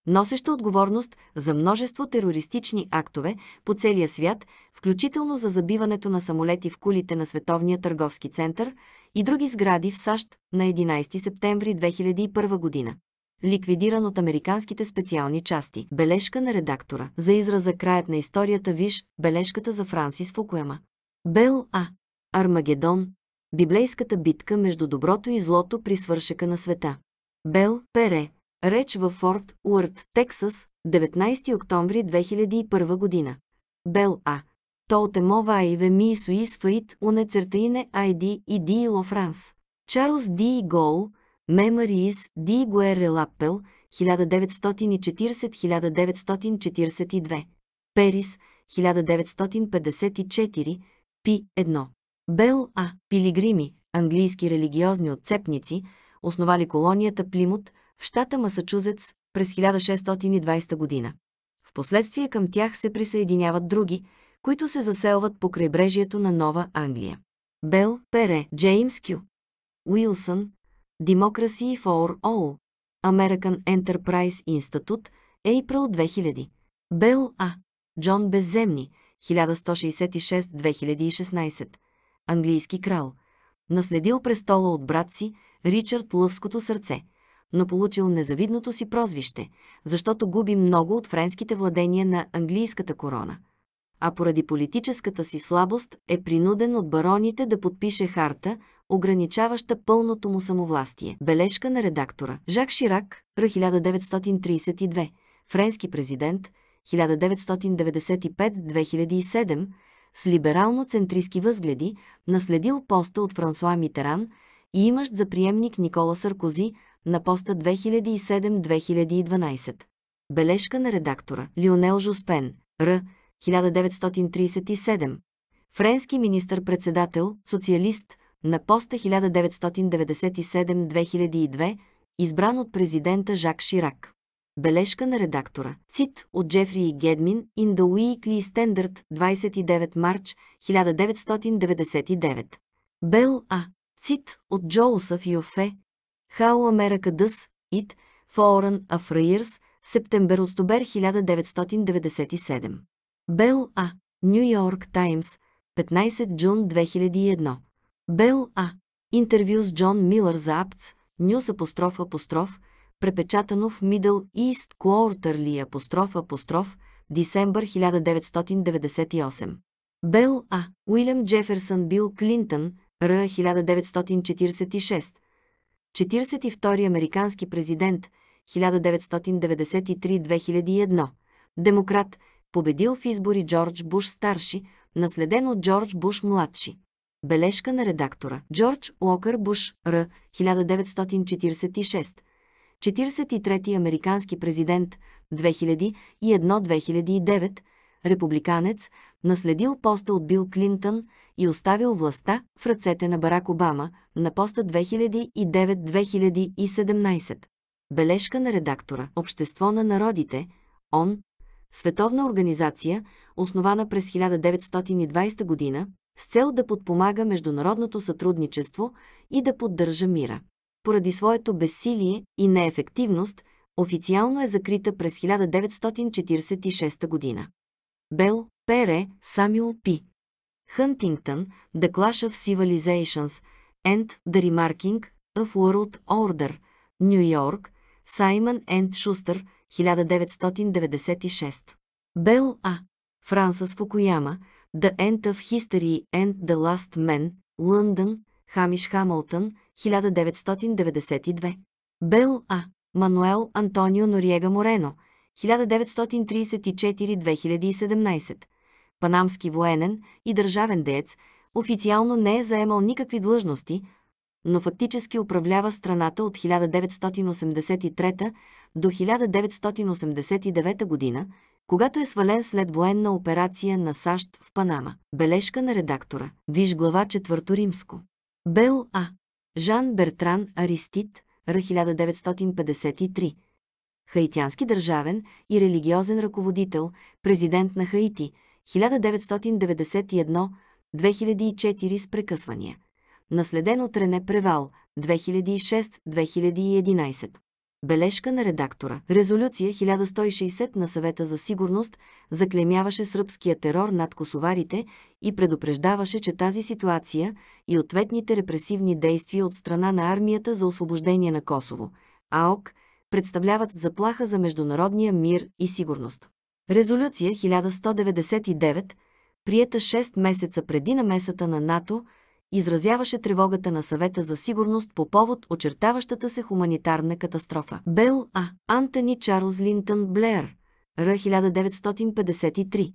Носеща отговорност за множество терористични актове по целия свят, включително за забиването на самолети в кулите на Световния търговски център и други сгради в САЩ на 11 септември 2001 година ликвидиран от американските специални части. Бележка на редактора. За израза краят на историята виж бележката за Франсис Фукуема. Бел А. Армагедон, библейската битка между доброто и злото при свършека на света. Бел, Пере, реч във Форт Уърт, Тексас, 19 октомври 2001 година. Бел А. Толте мова и веми суис фаит уне цертаине айди и ди ло Франс. Чарлз Ди Гол, Мемариз Ди Гуерре Лаппел, 1940-1942. Перис, 1954, Пи Едно. Бел А. Пилигрими, английски религиозни отцепници, основали колонията Плимут в щата Масачузетс през 1620 година. Впоследствие към тях се присъединяват други, които се заселват по крайбрежието на Нова Англия. Бел, Пере, Джеймс Кю, Уилсън, Democracy for All, American Enterprise Institute, April 2000. Бел А. Джон Безземни, 1166-2016 английски крал, наследил престола от брат си, Ричард Лъвското сърце, но получил незавидното си прозвище, защото губи много от френските владения на английската корона. А поради политическата си слабост е принуден от бароните да подпише харта, ограничаваща пълното му самовластие. Бележка на редактора. Жак Ширак, 1932, френски президент, 1995-2007, с либерално-центристски възгледи, наследил поста от Франсуа Митеран и имащ за приемник Никола Саркози на поста 2007-2012. Бележка на редактора Лионел Жоспен, Р. 1937. Френски министър-председател, социалист, на поста 1997-2002, избран от президента Жак Ширак. Бележка на редактора. Цит от Джефри и Гедмин in the Weekly Standard 29 марч 1999. Бел А. Цит от Джоусъф Йофе. How America Does It Foreign Affairs септембер октомври 1997. Бел А. Нью Йорк Таймс 15 джун 2001. Бел А. Интервю с Джон Милър за АПЦ, Нюс апостроф апостроф препечатано в Middle East Quarterly апостроф апостроф, Дисембър 1998. Бел А. Уилям Джеферсън Бил Клинтън, Р. 1946. 42 американски президент, 1993-2001. Демократ, победил в избори Джордж Буш старши, наследен от Джордж Буш младши. Бележка на редактора. Джордж Уокър Буш, Р. 1946. 43-ти американски президент 2001-2009, републиканец, наследил поста от Бил Клинтън и оставил властта в ръцете на Барак Обама на поста 2009-2017. Бележка на редактора Общество на народите, ОН, световна организация, основана през 1920 година, с цел да подпомага международното сътрудничество и да поддържа мира поради своето безсилие и неефективност, официално е закрита през 1946 година. Бел, Пере, Самюл Пи. Хънтингтън, The Clash of Civilizations and The Remarking of World Order, Нью Йорк, Саймън Енд Шустър, 1996. Бел А. Франсъс Фукуяма, The End of History and the Last Man, Лъндън, Хамиш Хамълтън, 1997. 1992. Бел А. Мануел Антонио Нориега Морено, 1934-2017. Панамски военен и държавен деец, официално не е заемал никакви длъжности, но фактически управлява страната от 1983 до 1989 година, когато е свален след военна операция на САЩ в Панама. Бележка на редактора. Виж глава 4 римско. Бел А. Жан Бертран Аристит, Р. 1953. Хаитянски държавен и религиозен ръководител, президент на Хаити, 1991-2004 с прекъсвания. Наследен от Рене Превал, 2006-2011. Бележка на редактора. Резолюция 1160 на съвета за сигурност заклемяваше сръбския терор над косоварите и предупреждаваше, че тази ситуация и ответните репресивни действия от страна на армията за освобождение на Косово, АОК, представляват заплаха за международния мир и сигурност. Резолюция 1199, приета 6 месеца преди намесата на НАТО, изразяваше тревогата на съвета за сигурност по повод очертаващата се хуманитарна катастрофа. Бел А. Антони Чарлз Линтън Блеер, Р. 1953,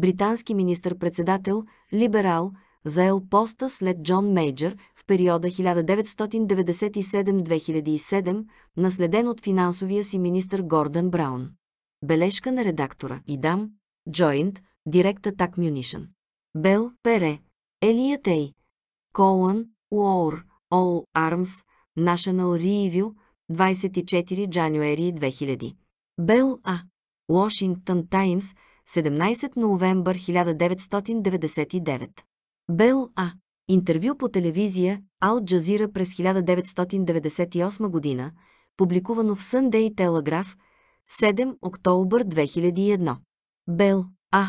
британски министр-председател, либерал, заел поста след Джон Мейджър в периода 1997-2007, наследен от финансовия си министр Гордън Браун. Бележка на редактора Идам, Джойнт, директа Так Мюнишън. Бел, Пере, Елия Тей, Колън War, Ол Армс National Review, 24 джануери 2000. Бел А. Washington Times, 17 ноември 1999. Бел А. Интервю по телевизия Ал Джазира през 1998 година, публикувано в Sunday Telegraph, 7 октомври 2001. Бел А.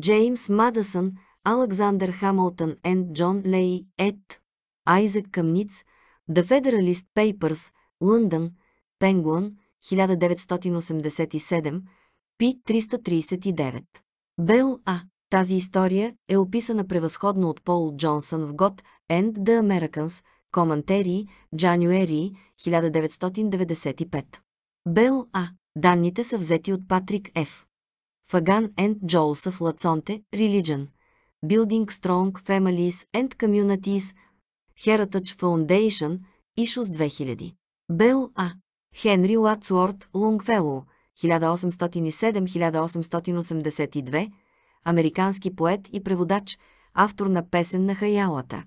Джеймс Мадъсън, Александър Хамилтън енд Джон Лей, Ед, Айзек Камниц, The Federalist Papers, Лондон, Пенгуан, 1987, Пи 339. Бел А. Тази история е описана превъзходно от Пол Джонсън в God and the Americans, Коментери, January 1995. Бел А. Данните са взети от Патрик Ф. Фаган and Джоусъф Лацонте, Religion 1997. Building Strong Families and Communities, Heritage Foundation, Issues 2000. Бел А. Хенри Латсуорт Лунгфелло, 1807-1882, американски поет и преводач, автор на песен на Хаялата.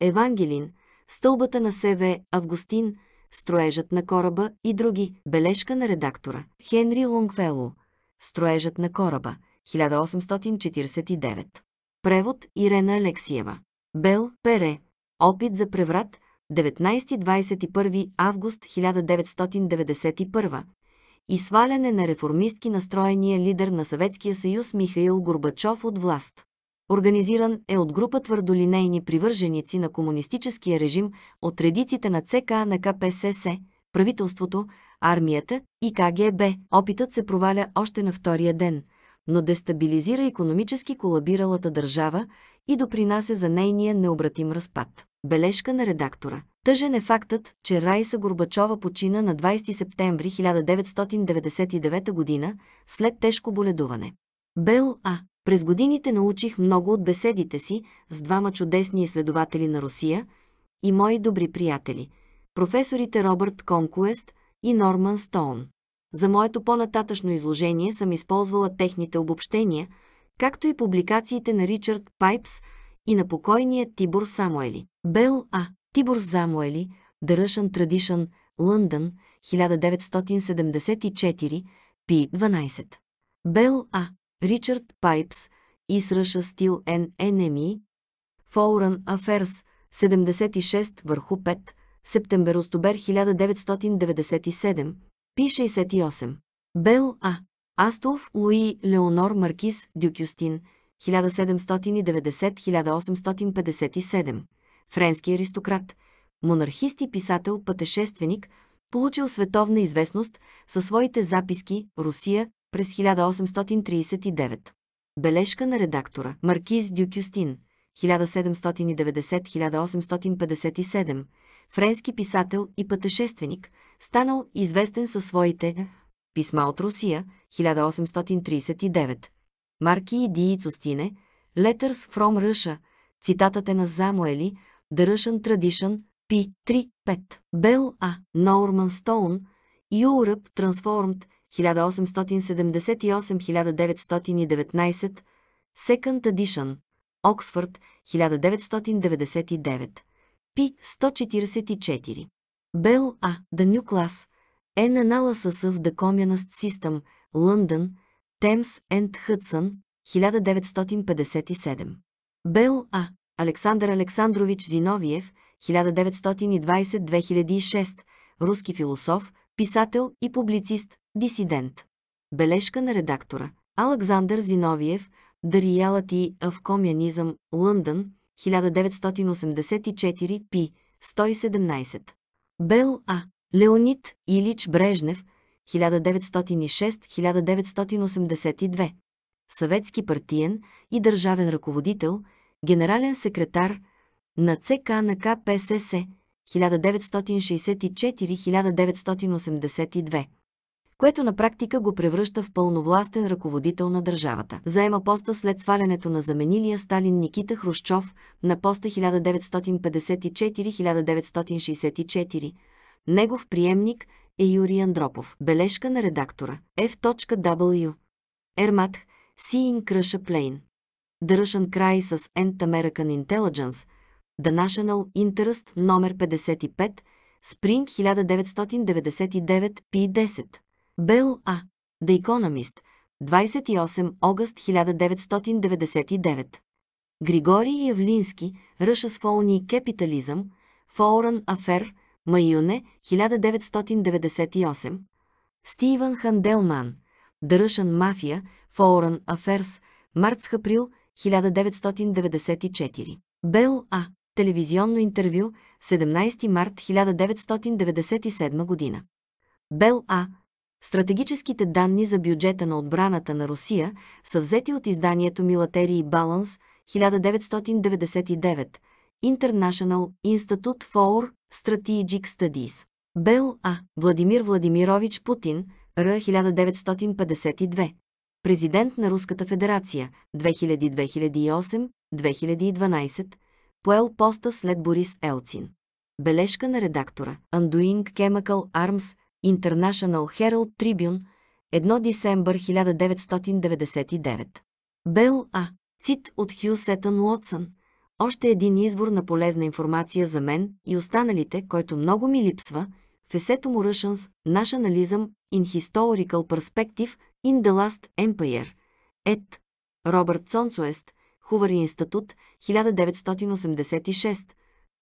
Евангелин, Стълбата на СВ, Августин, Строежът на кораба и други. Бележка на редактора. Хенри Лонгфело. Строежът на кораба. 1849. Превод Ирена Алексиева. Бел, Пере. Опит за преврат. 19-21 август 1991 и сваляне на реформистки настроения лидер на Съветския съюз Михаил Горбачов от власт. Организиран е от група твърдолинейни привърженици на комунистическия режим от редиците на ЦК на КПСС, правителството, армията и КГБ. Опитът се проваля още на втория ден – но дестабилизира економически колабиралата държава и допринася за нейния необратим разпад. Бележка на редактора. Тъжен е фактът, че Райса Горбачова почина на 20 септември 1999 г. след тежко боледуване. Бел А. През годините научих много от беседите си с двама чудесни изследователи на Русия и мои добри приятели – професорите Робърт Конкуест и Норман Стоун. За моето по-нататъчно изложение съм използвала техните обобщения, както и публикациите на Ричард Пайпс и на покойния Тибор Самуели. Бел А. Тибор Самуели, The Russian Tradition, Лъндън, 1974, p. 12. Бел А. Ричард Пайпс, Is Russia Still an Enemy? Foreign Affairs, 76 върху 5, Септембер 1997, Пи-68. Бел А. Астолф Луи Леонор Маркис Дюкюстин, 1790-1857. Френски аристократ, монархист и писател, пътешественик, получил световна известност със своите записки «Русия» през 1839. Бележка на редактора Маркиз Дюкюстин, 1790-1857, френски писател и пътешественик – станал известен със своите писма от Русия 1839. Марки и Дии Цустине, Letters from Russia, цитатът е на Замуели, The Russian Tradition, P. 3.5. Бел А. Норман Стоун, Europe Transformed, 1878-1919, Second Edition, Оксфорд, 1999. Пи 144. Бел А. The New Class, Нанала със в the Communist System, Лондон, Темс and Хътсън, 1957. Бел А. Александър Александрович Зиновиев, 1920-2006, руски философ, писател и публицист, дисидент. Бележка на редактора. Александър Зиновиев, The Reality of Communism, Лондон, 1984, p. 117. Бел А. Леонид Илич Брежнев, 1906-1982. Съветски партиен и държавен ръководител, генерален секретар на ЦК на КПСС 1964-1982 което на практика го превръща в пълновластен ръководител на държавата. Заема поста след свалянето на заменилия Сталин Никита Хрущов на поста 1954-1964. Негов приемник е Юрий Андропов. Бележка на редактора F.W. Ермат Сиин Кръша Плейн. Дръшен край с and American Intelligence, The National Interest, номер 55, Spring 1999, P10. Бел А. The Economist. 28 август 1999. Григорий Явлински. Russia's Phony Capitalism. Foreign Affair. Майюне. 1998. Стивън Ханделман. The Russian Mafia. Foreign Affairs. марц Хаприл 1994. Бел А. Телевизионно интервю. 17 март 1997 година. Бел А. Стратегическите данни за бюджета на отбраната на Русия са взети от изданието Military Balance 1999 International Institute for Strategic Studies. Бел А. Владимир Владимирович Путин, Р. 1952. Президент на Руската федерация 2000-2008-2012. Поел поста след Борис Елцин. Бележка на редактора. Undoing Chemical Arms International Herald Tribune, 1 десембър 1999. Бел А. Цит от Хю Сетън Уотсън. Още един извор на полезна информация за мен и останалите, който много ми липсва, в есето му Russians, Nationalism in Historical Perspective in the Last Empire. Ед. Робърт Сонцуест, Хувари институт, 1986.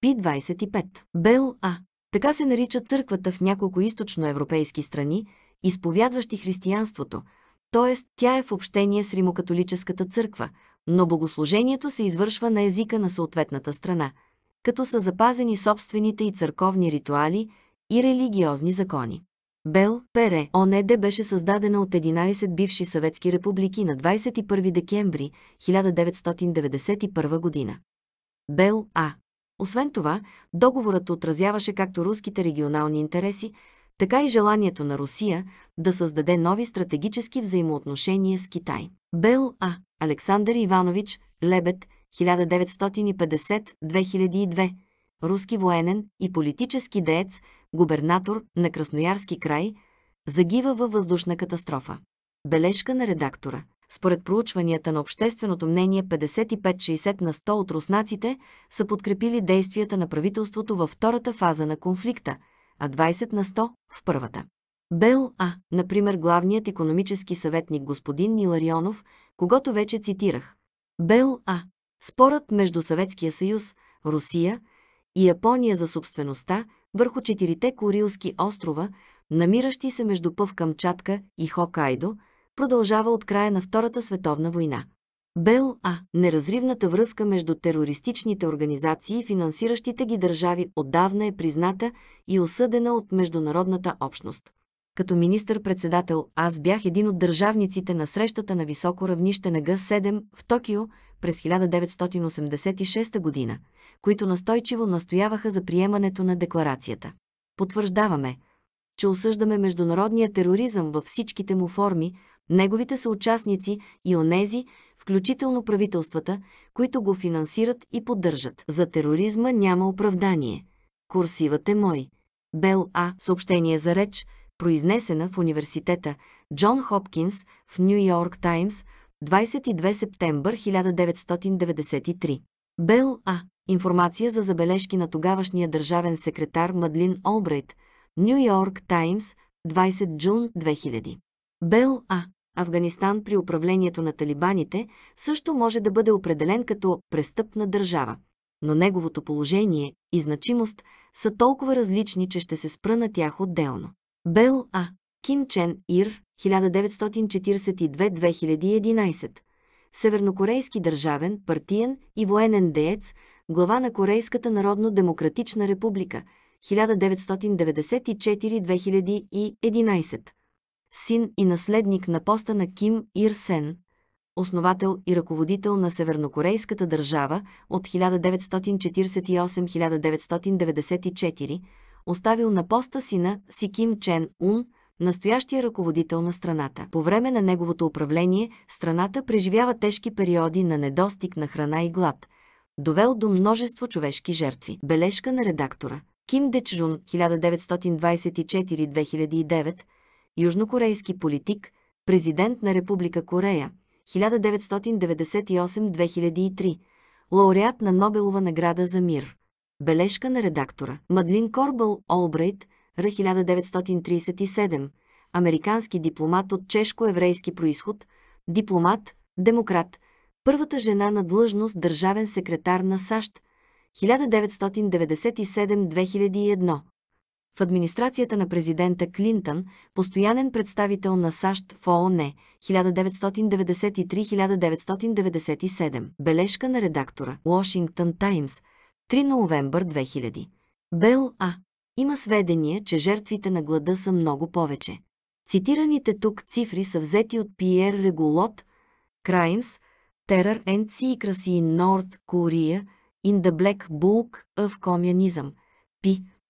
Пи 25 Бел А. Така се нарича църквата в няколко източноевропейски страни, изповядващи християнството, т.е. тя е в общение с римокатолическата църква, но богослужението се извършва на езика на съответната страна, като са запазени собствените и църковни ритуали и религиозни закони. Бел, Пере, ОНЕДЕ беше създадена от 11 бивши съветски републики на 21 декември 1991 година. Бел, А. Освен това, договорът отразяваше както руските регионални интереси, така и желанието на Русия да създаде нови стратегически взаимоотношения с Китай. Бел А. Александър Иванович Лебед, 1950-2002, руски военен и политически деец, губернатор на Красноярски край, загива във въздушна катастрофа. Бележка на редактора. Според проучванията на общественото мнение 55-60 на 100 от руснаците са подкрепили действията на правителството във втората фаза на конфликта, а 20 на 100 в първата. Бел А, например главният економически съветник господин Ниларионов, когато вече цитирах. Бел А. Спорът между Съветския съюз, Русия и Япония за собствеността върху четирите Корилски острова, намиращи се между Пъв Камчатка и Хокайдо – продължава от края на Втората световна война. А. неразривната връзка между терористичните организации и финансиращите ги държави отдавна е призната и осъдена от международната общност. Като министър-председател аз бях един от държавниците на срещата на високо равнище на Г7 в Токио през 1986 година, които настойчиво настояваха за приемането на декларацията. Потвърждаваме, че осъждаме международния тероризъм във всичките му форми, неговите съучастници и онези, включително правителствата, които го финансират и поддържат. За тероризма няма оправдание. Курсивът е мой. Бел А. Съобщение за реч, произнесена в университета Джон Хопкинс в Нью Йорк Таймс, 22 септембър 1993. Бел А. Информация за забележки на тогавашния държавен секретар Мадлин Олбрейт, Нью Йорк Таймс, 20 джун 2000. Бел А. Афганистан при управлението на талибаните също може да бъде определен като престъпна държава. Но неговото положение и значимост са толкова различни, че ще се спра на тях отделно. Бел А. Ким Чен Ир, 1942-2011. Севернокорейски държавен, партиен и военен деец, глава на Корейската народно-демократична република, 1994-2011 син и наследник на поста на Ким Ир Сен, основател и ръководител на Севернокорейската държава от 1948-1994, оставил на поста сина си Ким Чен Ун, настоящия ръководител на страната. По време на неговото управление страната преживява тежки периоди на недостиг на храна и глад, довел до множество човешки жертви. Бележка на редактора Ким Дечжун 1924-2009 южнокорейски политик, президент на Република Корея, 1998-2003, лауреат на Нобелова награда за мир. Бележка на редактора Мадлин Корбъл Олбрейт, Р. 1937, американски дипломат от чешко-еврейски происход, дипломат, демократ, първата жена на длъжност държавен секретар на САЩ, 1997-2001, в администрацията на президента Клинтън, постоянен представител на САЩ в ООН 1993-1997. Бележка на редактора Washington Times 3 ноември 2000. Бел А. Има сведения, че жертвите на глада са много повече. Цитираните тук цифри са взети от Пиер Регулот, Краймс, Терър and Secrecy и Норд Korea, In the Black Book of Communism,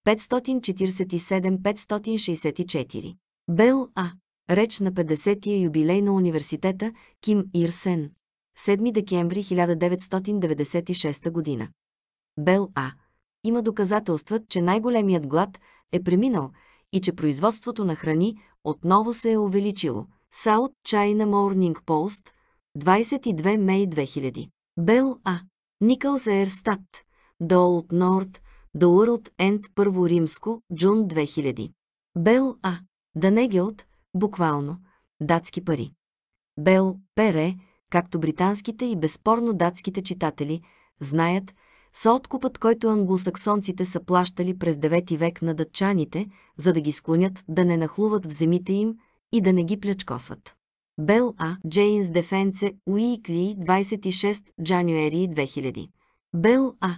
547-564. Бел А. Реч на 50-я юбилей на университета Ким Ир Сен. 7 декември 1996 година. Бел А. Има доказателства, че най-големият глад е преминал и че производството на храни отново се е увеличило. South China Morning Post, 22 май 2000. Бел А. Никъл Ерстат. Долт Норд, The World End Първо римско, Джун 2000. Бел А. Данегелт, буквално, датски пари. Бел Пере, както британските и безспорно датските читатели знаят, са откупът, който англосаксонците са плащали през 9 век на датчаните, за да ги склонят да не нахлуват в земите им и да не ги плячкосват. Бел А. Джейнс Дефенце Уикли 26 джануери 2000 Бел А.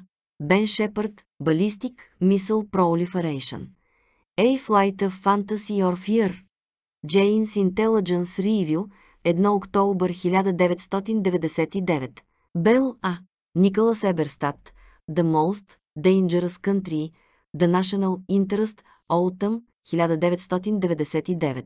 Бен Шепард, Балистик, Missile Proliferation. A Flight of Fantasy or Fear. Jane's Intelligence Review, 1 октомври 1999. Бел А. Николас Себерстат. The Most Dangerous Country. The National Interest. Autumn 1999.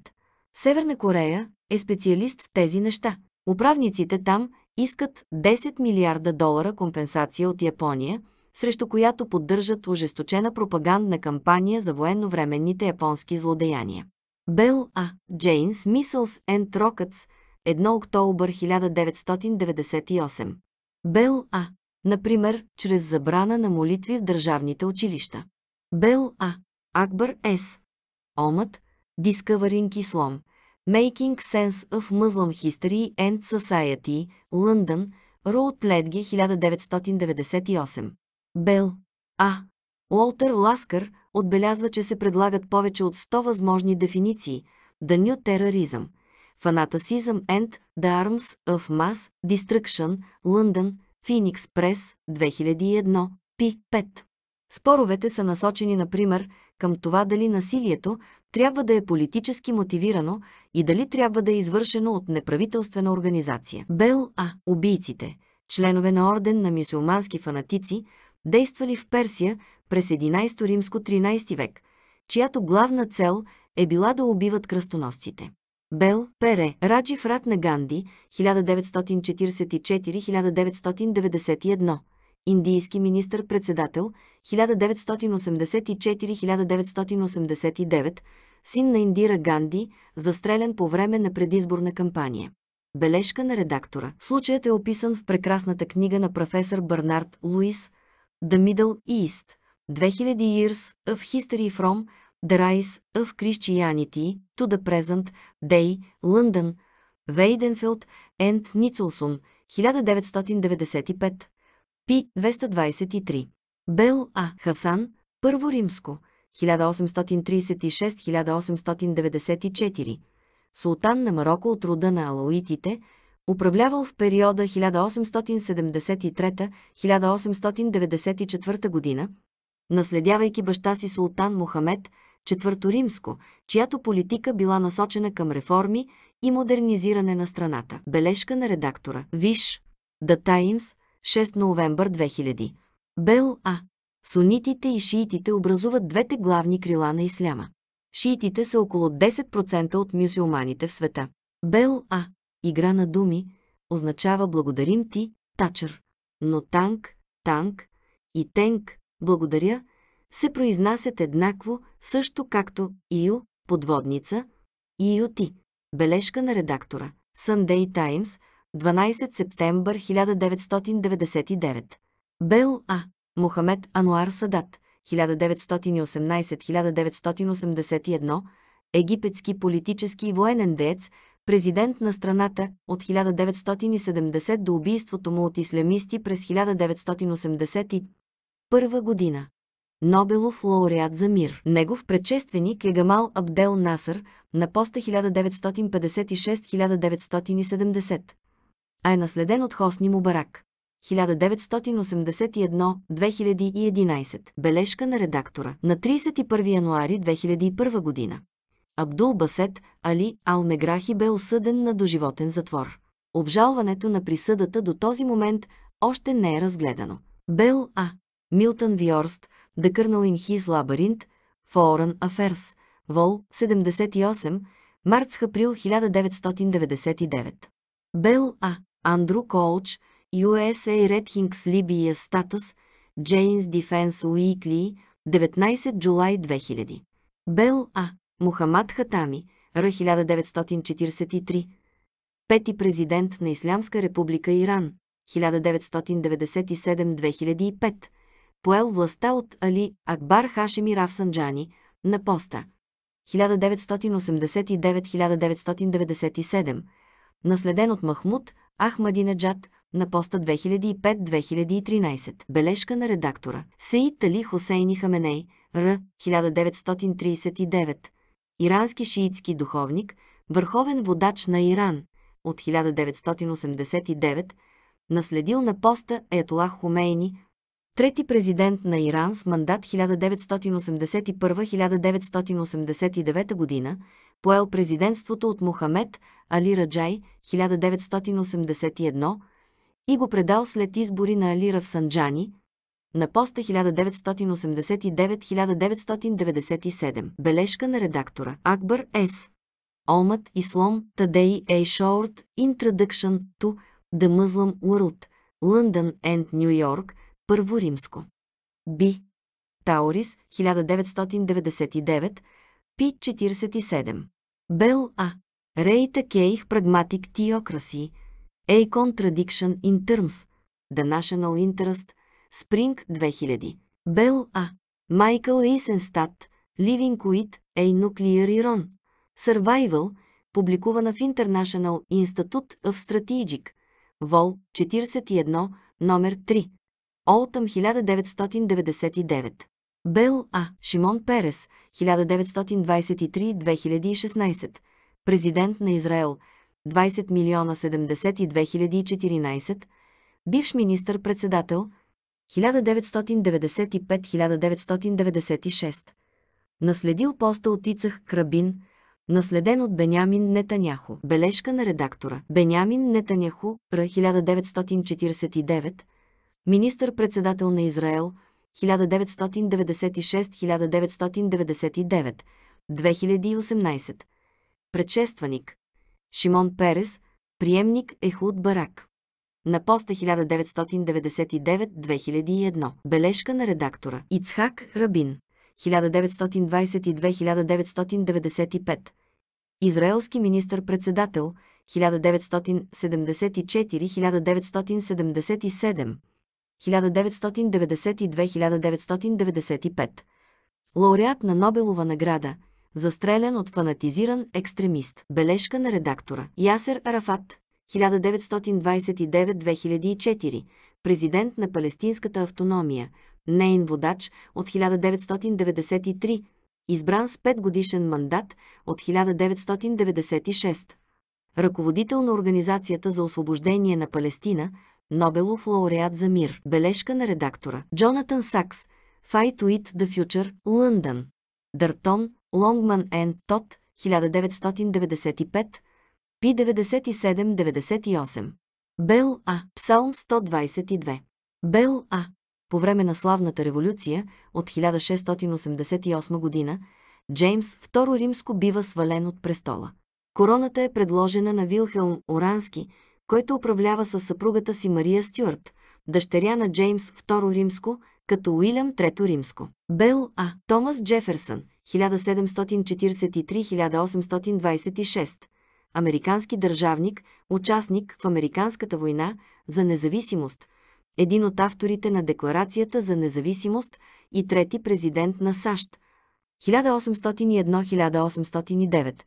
Северна Корея е специалист в тези неща. Управниците там искат 10 милиарда долара компенсация от Япония – срещу която поддържат ожесточена пропагандна кампания за военновременните японски злодеяния. Бел А. Джейнс Мисълс and Rockets, 1 октомври 1998. Бел А. Например, чрез забрана на молитви в държавните училища. Бел А. Акбър С. Омът, Discovering Islam, Making Sense of Muslim History and Society, Лондон, Роуд Ледге 1998. Бел. А. Уолтер Ласкър отбелязва, че се предлагат повече от 100 възможни дефиниции The New Terrorism, Fanaticism and the Arms of Mass Destruction, London, Phoenix Press, 2001, p. 5. Споровете са насочени, например, към това дали насилието трябва да е политически мотивирано и дали трябва да е извършено от неправителствена организация. Бел А. Убийците, членове на орден на мисулмански фанатици, действали в Персия през 11 римско 13 век, чиято главна цел е била да убиват кръстоносците. Бел, Пере, Раджи Рат на Ганди, 1944-1991, индийски министър-председател, 1984-1989, син на Индира Ганди, застрелен по време на предизборна кампания. Бележка на редактора. Случаят е описан в прекрасната книга на професор Бърнард Луис The Middle East, 2000 Years of History from The Rise of Christianity to the Present Day, London, Weidenfeld and Nicholson, 1995, P. 223. Бел А. Хасан, Първо римско, 1836-1894, султан на Марокко от рода на алоитите, Управлявал в периода 1873-1894 година, наследявайки баща си султан Мохамед IV Римско, чиято политика била насочена към реформи и модернизиране на страната. Бележка на редактора. Виш. The Times. 6 ноември 2000. Бел А. Сунитите и шиитите образуват двете главни крила на исляма. Шиитите са около 10% от мюсюлманите в света. Бел А игра на думи, означава благодарим ти, Тачър. Но танк, танк и тенк, благодаря, се произнасят еднакво, също както ИО, подводница, ти, Бележка на редактора. Sunday Times, 12 септембър 1999. Бел А. Мохамед Ануар Садат, 1918-1981, египетски политически и военен деец, президент на страната от 1970 до убийството му от ислямисти през 1981 година. Нобелов лауреат за мир. Негов предшественик е Гамал Абдел Насър на поста 1956-1970, а е наследен от Хосни Мубарак. 1981-2011. Бележка на редактора. На 31 януари 2001 година. Абдул Басет Али Алмеграхи бе осъден на доживотен затвор. Обжалването на присъдата до този момент още не е разгледано. Бел А. Милтън Виорст, The Colonel in His Labyrinth, Foreign Affairs, Vol. 78, Марц април 1999. Бел А. Андрю Коуч, USA Redhings Libya Status, Jane's Defense Weekly, 19 July 2000. Бел А. Мухамад Хатами, Р. 1943. Пети президент на Ислямска република Иран, 1997-2005. Поел властта от Али Акбар Хашеми Рафсанджани на поста. 1989-1997. Наследен от Махмуд Ахмадинаджад на поста 2005-2013. Бележка на редактора. Сеид Тали Хусейни Хаменей, Р. 1939 ирански шиитски духовник, върховен водач на Иран от 1989, наследил на поста Етолах Хумейни, трети президент на Иран с мандат 1981-1989 година, поел президентството от Мохамед Али Раджай 1981 и го предал след избори на Али Санджани на поста 1989-1997. Бележка на редактора. Акбър С. Омът, Ислом, Тадей Ей Шоурт, Introduction to The Muslim World, Лондон and Нью Йорк, Първо римско. Б. Таурис, 1999, Пи 47. Бел А. Рейта Кейх Прагматик Тиокраси, A Contradiction in Terms, The National Interest – Spring 2000. Бел А. Майкъл Исенстат, Living Quit, A Nuclear Iron. Survival, публикувана в International Institute of Strategic. Vol. 41, номер 3. Олтъм 1999. Бел А. Шимон Перес, 1923-2016. Президент на Израел, 20 милиона 72 014. Бивш министър-председател, 1995-1996. Наследил поста от Ицах Крабин, наследен от Бенямин Нетаняхо. Бележка на редактора. Бенямин Нетаняхо, 1949, министър-председател на Израел, 1996-1999, 2018. Предшественик. Шимон Перес, приемник Ехуд Барак на поста 1999-2001. Бележка на редактора Ицхак Рабин 1922-1995. Израелски министър-председател 1974-1977. 1992-1995. Лауреат на Нобелова награда, Застрелян от фанатизиран екстремист. Бележка на редактора Ясер Арафат, 1929-2004, президент на Палестинската автономия, нейн водач от 1993, избран с 5-годишен мандат от 1996. Ръководител на Организацията за освобождение на Палестина, Нобелов лауреат за мир. Бележка на редактора. Джонатан Сакс. Fight with the Future. Лъндън. Дартон, Лонгман Н. Тот, 1995. Пи 97-98. Бел А. Псалм 122. Бел А. По време на славната революция от 1688 година, Джеймс II Римско бива свален от престола. Короната е предложена на Вилхелм Орански, който управлява със съпругата си Мария Стюарт, дъщеря на Джеймс II Римско, като Уилям III Римско. Бел А. Томас Джеферсън, 1743-1826, американски държавник, участник в Американската война за независимост, един от авторите на Декларацията за независимост и трети президент на САЩ. 1801-1809.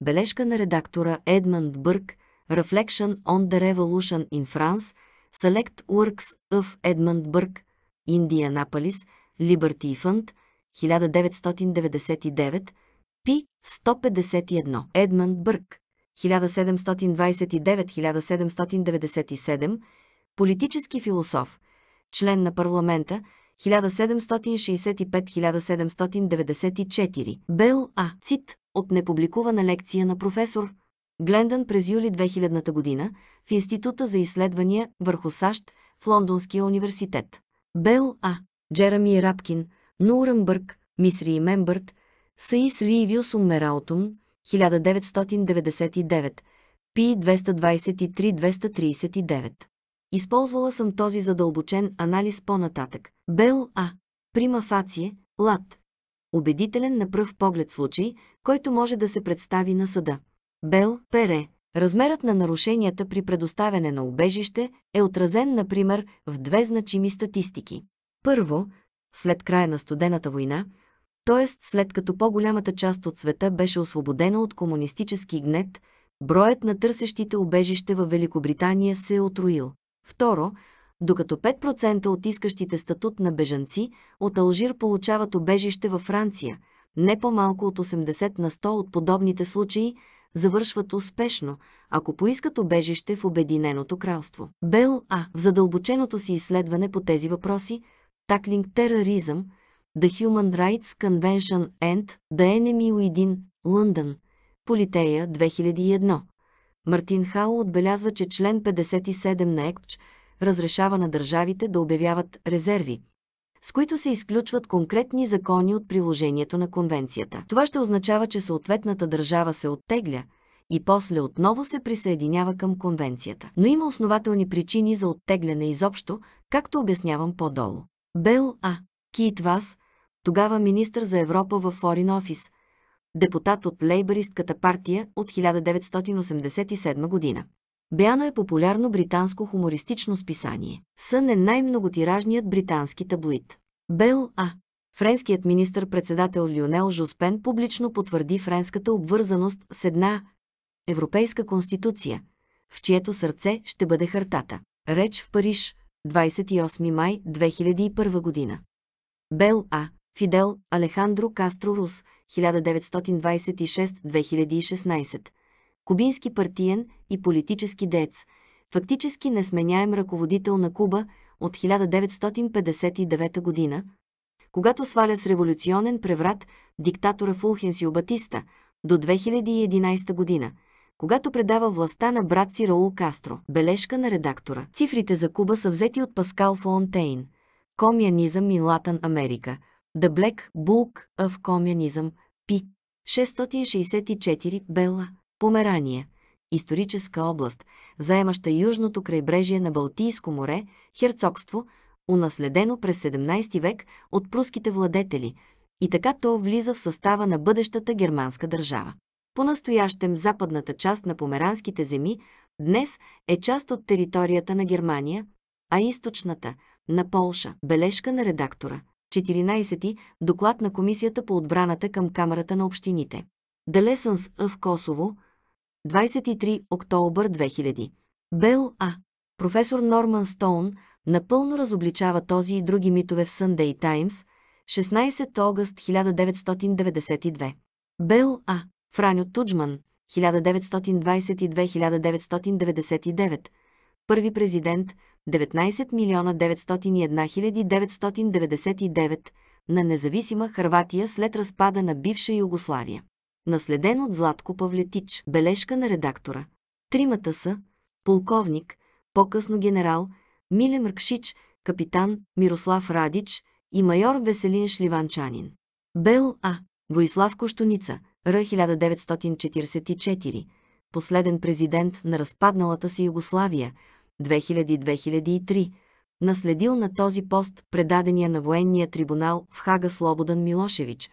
Бележка на редактора Едманд Бърк Reflection on the Revolution in France, Select Works of Edmund Burke, Индианаполис, Liberty Fund, 1999, p. 151. Едманд Бърк 1729-1797, политически философ, член на парламента 1765-1794, Бел А. Цит от непубликувана лекция на професор Глендън през юли 2000 година в Института за изследвания върху САЩ в Лондонския университет. Бел А. Джерами Рапкин, Нуръмбърг, Мисри и Мембърт, Саис Ривиус Умераутум, 1999, P 223-239. Използвала съм този задълбочен анализ по-нататък. Бел А. Прима фация, лад. Убедителен на пръв поглед случай, който може да се представи на съда. Бел Пере. Размерът на нарушенията при предоставяне на убежище е отразен, например, в две значими статистики. Първо, след края на студената война, т.е. след като по-голямата част от света беше освободена от комунистически гнет, броят на търсещите убежище във Великобритания се е отруил. Второ, докато 5% от искащите статут на бежанци от Алжир получават убежище във Франция, не по-малко от 80 на 100 от подобните случаи завършват успешно, ако поискат убежище в Обединеното кралство. Бел А. В задълбоченото си изследване по тези въпроси, Таклинг тероризъм, The Human Rights Convention and The Enemy Within, Лондон, Политея 2001. Мартин Хао отбелязва, че член 57 на ЕКПЧ разрешава на държавите да обявяват резерви, с които се изключват конкретни закони от приложението на конвенцията. Това ще означава, че съответната държава се оттегля и после отново се присъединява към конвенцията. Но има основателни причини за оттегляне изобщо, както обяснявам по-долу. Бел А. Кит Вас, тогава министр за Европа в Форин офис, депутат от лейбаристката партия от 1987 година. Беано е популярно британско хумористично списание. Сън е най-многотиражният британски таблоид. Бел А. Френският министр-председател Лионел Жоспен публично потвърди френската обвързаност с една европейска конституция, в чието сърце ще бъде хартата. Реч в Париж, 28 май 2001 година. Бел А. Фидел Алехандро Кастро Рус, 1926-2016. Кубински партиен и политически дец, Фактически несменяем ръководител на Куба от 1959 година, когато сваля с революционен преврат диктатора Фулхенсио Батиста до 2011 година, когато предава властта на брат си Раул Кастро. Бележка на редактора. Цифрите за Куба са взети от Паскал Фонтейн. Комянизъм и Латан Америка – The Black Book of Communism, P. 664, Бела, Померания, историческа област, заемаща южното крайбрежие на Балтийско море, херцогство, унаследено през 17 век от пруските владетели, и така то влиза в състава на бъдещата германска държава. По-настоящем западната част на померанските земи днес е част от територията на Германия, а източната – на Полша. Бележка на редактора – 14, доклад на Комисията по отбраната към Камерата на общините. The Lessons в Косово, 23 октомври 2000. Бел А. Професор Норман Стоун напълно разобличава този и други митове в Sunday Times, 16 август 1992. Бел А. Франю Туджман, 1922-1999. Първи президент – 19 901 999 на независима Харватия след разпада на бивша Югославия. Наследен от Златко Павлетич, бележка на редактора. Тримата са полковник, по-късно генерал, Миле Мркшич, капитан Мирослав Радич и майор Веселин Шливанчанин. Бел А. Воислав Коштуница, Р. 1944, последен президент на разпадналата си Югославия – 2000-2003, наследил на този пост предадения на военния трибунал в Хага Слободан Милошевич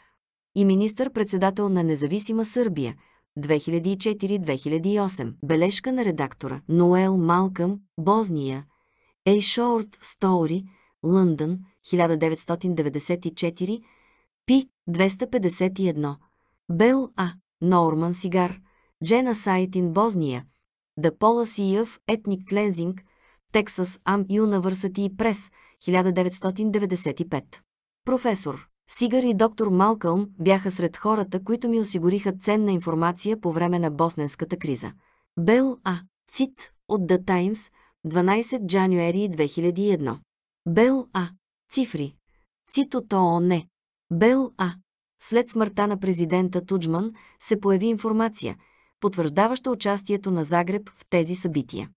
и министър-председател на независима Сърбия 2004-2008. Бележка на редактора Ноел Малкъм, Бозния, A Short Story, Лондон, 1994, Пи. 251. Бел А. Норман Сигар, Джена Сайтин, Бозния, 1997. The Policy of Ethnic Cleansing, Texas Am University Press, 1995. Професор Сигър и доктор Малкълм бяха сред хората, които ми осигуриха ценна информация по време на босненската криза. Бел А. Цит от The Times, 12 януари 2001. Бел А. Цифри. Цит от ООН. Бел А. След смъртта на президента Туджман се появи информация, потвърждаваща участието на Загреб в тези събития.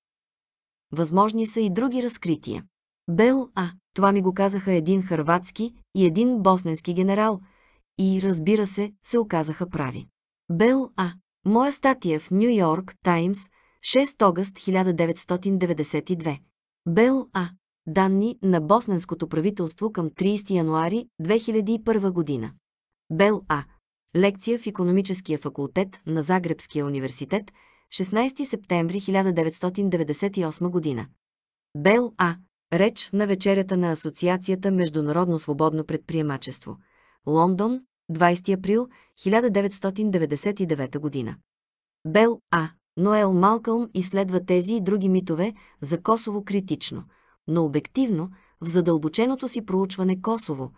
Възможни са и други разкрития. Бел А. Това ми го казаха един хърватски и един босненски генерал и, разбира се, се оказаха прави. Бел А. Моя статия в Нью Йорк Таймс, 6 огъст 1992. Бел А. Данни на босненското правителство към 30 януари 2001 година. Бел А. Лекция в економическия факултет на Загребския университет, 16 септември 1998 година. Бел А. Реч на вечерята на Асоциацията Международно свободно предприемачество. Лондон, 20 април 1999 година. Бел А. Ноел Малкълм изследва тези и други митове за Косово критично, но обективно в задълбоченото си проучване Косово.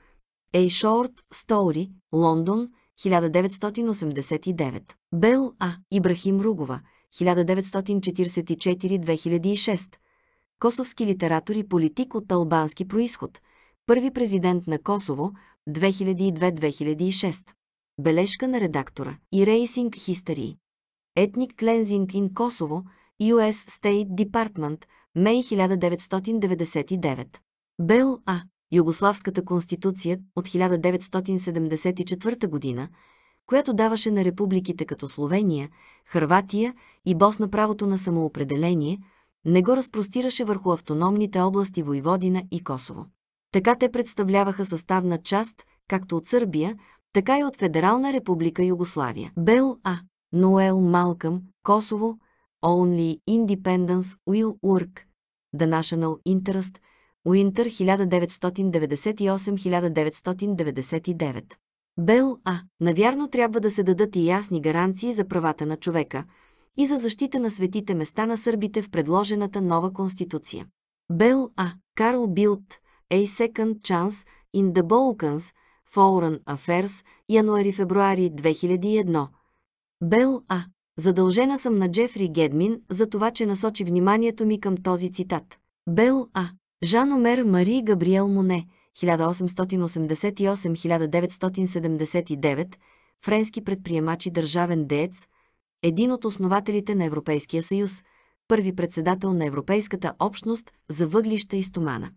Ейшорт Стоури, Лондон, 1989. Бел А. Ибрахим Ругова, 1944-2006. Косовски литератор и политик от албански происход. Първи президент на Косово, 2002-2006. Бележка на редактора. Erasing History. Ethnic Cleansing in Kosovo, US State Department, Мей 1999. Бел А. Югославската конституция от 1974 година, която даваше на републиките като Словения, Хърватия и Босна правото на самоопределение, не го разпростираше върху автономните области Войводина и Косово. Така те представляваха съставна част, както от Сърбия, така и от Федерална република Югославия. Бел А. Ноел Малкъм, Косово, Only Independence Will Work, The National Interest – Уинтър 1998-1999. Бел А. Навярно трябва да се дадат и ясни гаранции за правата на човека и за защита на светите места на сърбите в предложената нова конституция. Бел А. Карл Билт A Second Chance in the Balkans Foreign Affairs януари-февруари 2001. Бел А. Задължена съм на Джефри Гедмин за това, че насочи вниманието ми към този цитат. Бел А. Жан Омер Мари Габриел Моне, 1888-1979, френски предприемач и държавен деец, един от основателите на Европейския съюз, първи председател на Европейската общност за въглища и стомана.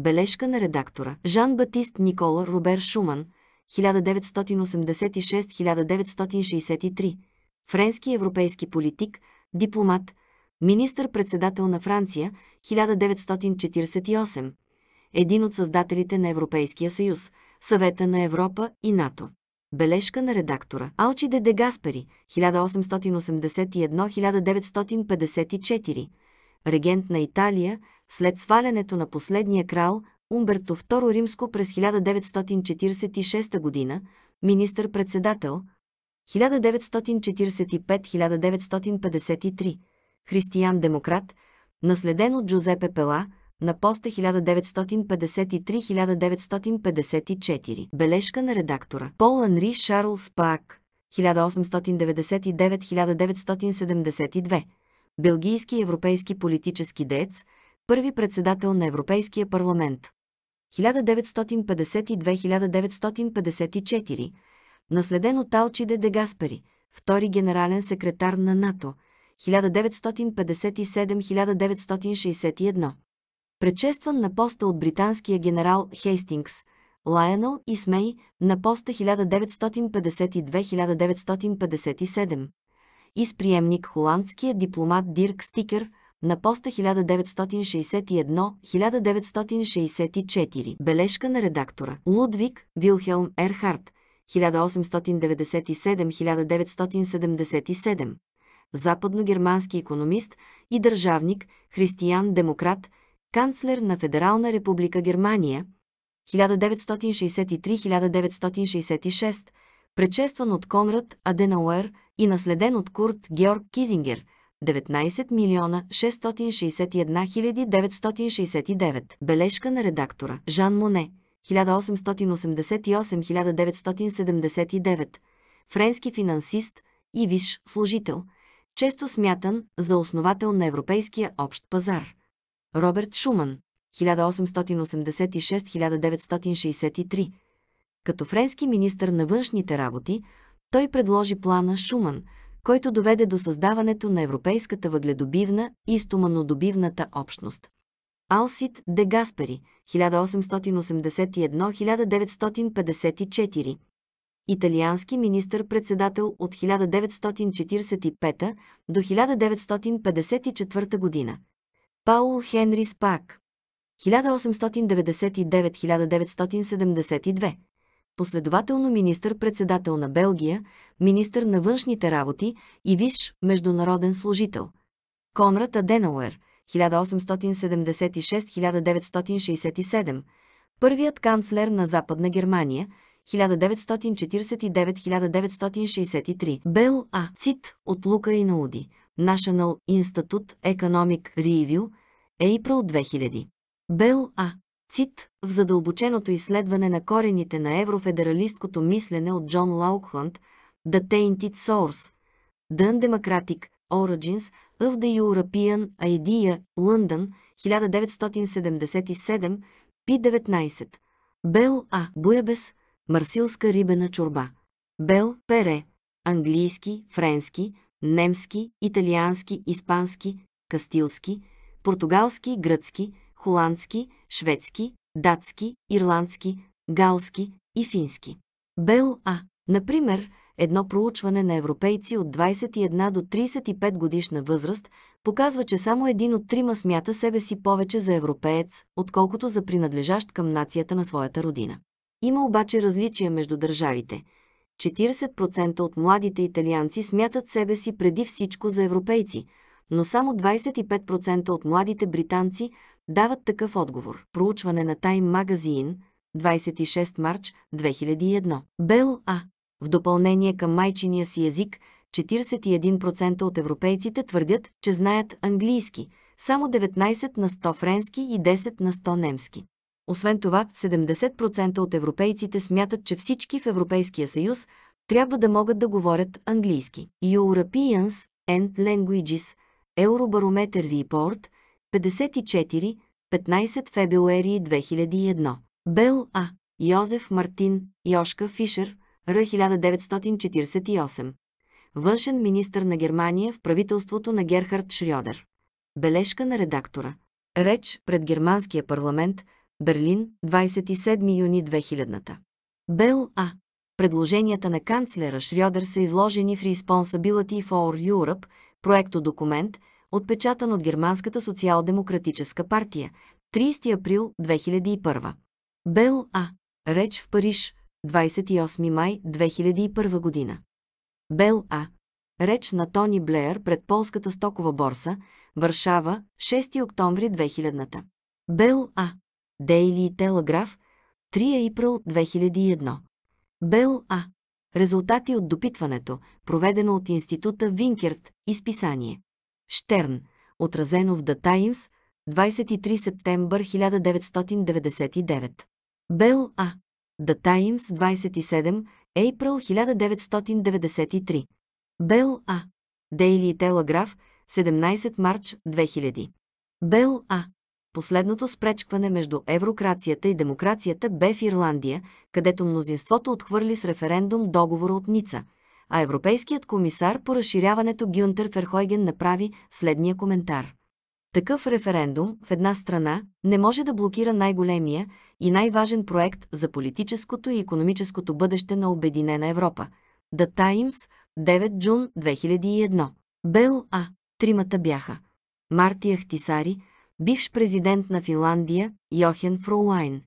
Бележка на редактора Жан-Батист Никола Робер Шуман, 1986-1963, френски европейски политик, дипломат, министър-председател на Франция 1948, един от създателите на Европейския съюз, Съвета на Европа и НАТО. Бележка на редактора Алчи де де Гаспери 1881-1954, регент на Италия след свалянето на последния крал Умберто II Римско през 1946 година, министър-председател 1945-1953 християн-демократ, наследен от Джузепе Пела, на поста 1953-1954. Бележка на редактора. Пол Анри Шарл Спак 1899-1972. Белгийски европейски политически деец, първи председател на Европейския парламент. 1952-1954. Наследен от Алчиде де Гаспери, втори генерален секретар на НАТО – 1957-1961. Предшестван на поста от британския генерал Хейстингс, Лайонел и Смей на поста 1952-1957 Изприемник холандския дипломат Дирк Стикер на поста 1961-1964. Бележка на редактора Лудвиг Вилхелм Ерхард 1897-1977 западногермански економист и държавник, християн-демократ, канцлер на Федерална република Германия 1963-1966, предшестван от Конрад Аденауер и наследен от Курт Георг Кизингер 19 661 969. Бележка на редактора Жан Моне 1888-1979. Френски финансист и виш служител – често смятан за основател на европейския общ пазар. Роберт Шуман, 1886-1963. Като френски министр на външните работи, той предложи плана Шуман, който доведе до създаването на Европейската въгледобивна и стоманодобивната общност. Алсит де Гаспери, 1881-1954 италиански министър-председател от 1945 до 1954 година. Паул Хенри Спак 1899-1972 последователно министър-председател на Белгия, министър на външните работи и висш международен служител. Конрад Аденауер 1876-1967 първият канцлер на Западна Германия – 1949-1963. Бел А. Цит от Лука и Науди. National Institute Economic Review. April 2000. Бел А. Цит в задълбоченото изследване на корените на еврофедералисткото мислене от Джон Лаукхланд The Tainted Source The Democratic Origins of the European Idea London 1977 P19 Бел А. Буебес марсилска рибена чорба. Бел, пере, английски, френски, немски, италиански, испански, кастилски, португалски, гръцки, холандски, шведски, датски, ирландски, галски и фински. Бел А. Например, едно проучване на европейци от 21 до 35 годишна възраст показва, че само един от трима смята себе си повече за европеец, отколкото за принадлежащ към нацията на своята родина. Има обаче различия между държавите. 40% от младите италианци смятат себе си преди всичко за европейци, но само 25% от младите британци дават такъв отговор. Проучване на Time Magazine, 26 марч 2001. Бел А. В допълнение към майчиния си език, 41% от европейците твърдят, че знаят английски, само 19 на 100 френски и 10 на 100 немски. Освен това, 70% от европейците смятат, че всички в Европейския съюз трябва да могат да говорят английски. Europeans and Languages Eurobarometer Report 54 15 февруари 2001 Бел А. Йозеф Мартин Йошка Фишер Р. 1948 Външен министр на Германия в правителството на Герхард Шрьодер. Бележка на редактора. Реч пред германския парламент – Берлин, 27 юни 2000. та Бел А. Предложенията на канцлера Шрьодер са изложени в Responsibility for Europe, проекто документ, отпечатан от Германската социал-демократическа партия, 30 април 2001. Бел А. Реч в Париж, 28 май 2001 година. Бел А. Реч на Тони Блеер пред Полската стокова борса, Варшава, 6 октомври 2000. Бел А. Дейли Телеграф, 3 април 2001. Бел А. Резултати от допитването, проведено от института Винкерт, изписание. Штерн, отразено в The Times, 23 септември 1999. Бел А. The Times, 27 април 1993. Бел А. Daily Telegraph, 17 марч 2000. Бел А. Последното спречкване между еврокрацията и демокрацията бе в Ирландия, където мнозинството отхвърли с референдум договора от Ница, а европейският комисар по разширяването Гюнтер Ферхойген направи следния коментар. Такъв референдум в една страна не може да блокира най-големия и най-важен проект за политическото и економическото бъдеще на Обединена Европа. The Times, 9 джун 2001. Бел А. Тримата бяха. Марти Ахтисари – бивш президент на Финландия Йохен Фролайн.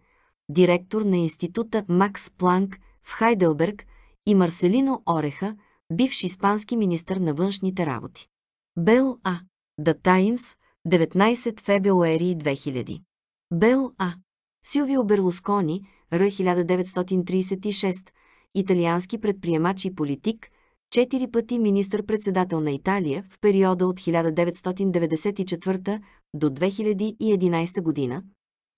директор на института Макс Планк в Хайделберг и Марселино Ореха, бивш испански министр на външните работи. Бел А. The Times, 19 февруари 2000. Бел А. Силвио Берлускони, Р. 1936, италиански предприемач и политик, четири пъти министър-председател на Италия в периода от 1994 до 2011 година,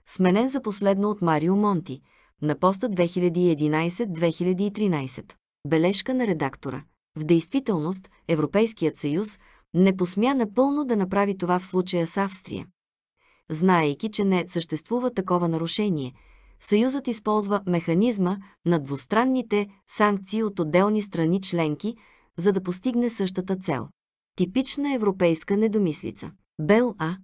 сменен за последно от Марио Монти на поста 2011-2013. Бележка на редактора. В действителност Европейският съюз не посмя напълно да направи това в случая с Австрия. Знаейки, че не съществува такова нарушение, Съюзът използва механизма на двустранните санкции от отделни страни членки, за да постигне същата цел. Типична европейска недомислица. Бел А.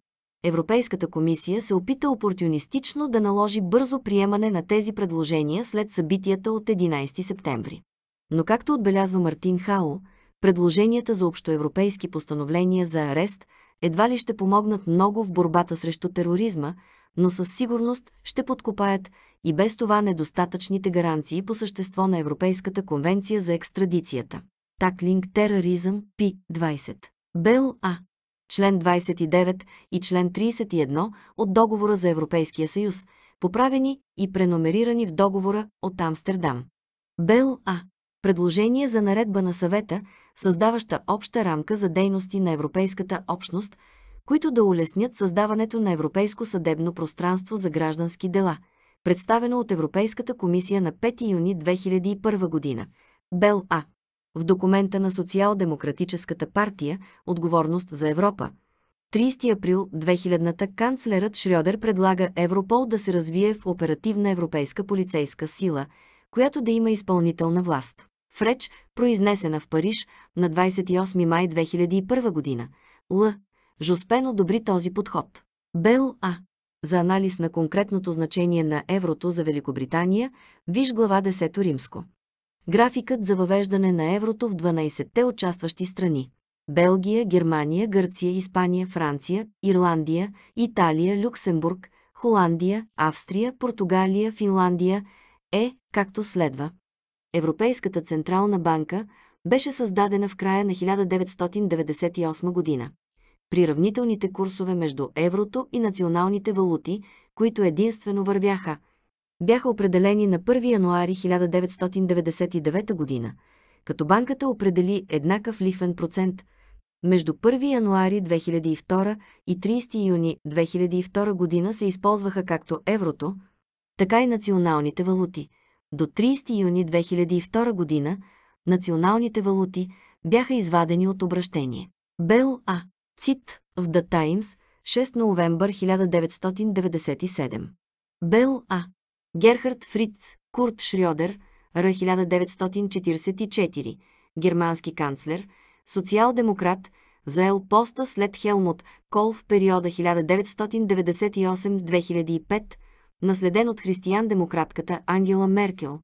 Европейската комисия се опита опортунистично да наложи бързо приемане на тези предложения след събитията от 11 септември. Но както отбелязва Мартин Хао, предложенията за общоевропейски постановления за арест едва ли ще помогнат много в борбата срещу тероризма, но със сигурност ще подкопаят и без това недостатъчните гаранции по същество на Европейската конвенция за екстрадицията. Таклинг тероризъм Пи 20. Бел А член 29 и член 31 от Договора за Европейския съюз, поправени и преномерирани в Договора от Амстердам. Бел А. Предложение за наредба на съвета, създаваща обща рамка за дейности на Европейската общност, които да улеснят създаването на Европейско съдебно пространство за граждански дела, представено от Европейската комисия на 5 юни 2001 година. Бел А в документа на Социал-демократическата партия «Отговорност за Европа». 30 април 2000-та канцлерът Шрёдер предлага Европол да се развие в оперативна европейска полицейска сила, която да има изпълнителна власт. В реч, произнесена в Париж на 28 май 2001 година, Л. Жоспен одобри този подход. Бел А. За анализ на конкретното значение на еврото за Великобритания, виж глава 10 римско графикът за въвеждане на еврото в 12-те участващи страни. Белгия, Германия, Гърция, Испания, Франция, Ирландия, Италия, Люксембург, Холандия, Австрия, Португалия, Финландия е, както следва. Европейската централна банка беше създадена в края на 1998 година. Приравнителните курсове между еврото и националните валути, които единствено вървяха – бяха определени на 1 януари 1999 година, като банката определи еднакъв лихвен процент между 1 януари 2002 и 30 юни 2002 година се използваха както еврото, така и националните валути. До 30 юни 2002 година националните валути бяха извадени от обращение. Бел А. Цит в The Times, 6 ноември 1997. Бел А. Герхард Фриц, Курт Шрёдер, Р. 1944, германски канцлер, социал-демократ, заел поста след Хелмут Кол в периода 1998-2005, наследен от християн-демократката Ангела Меркел.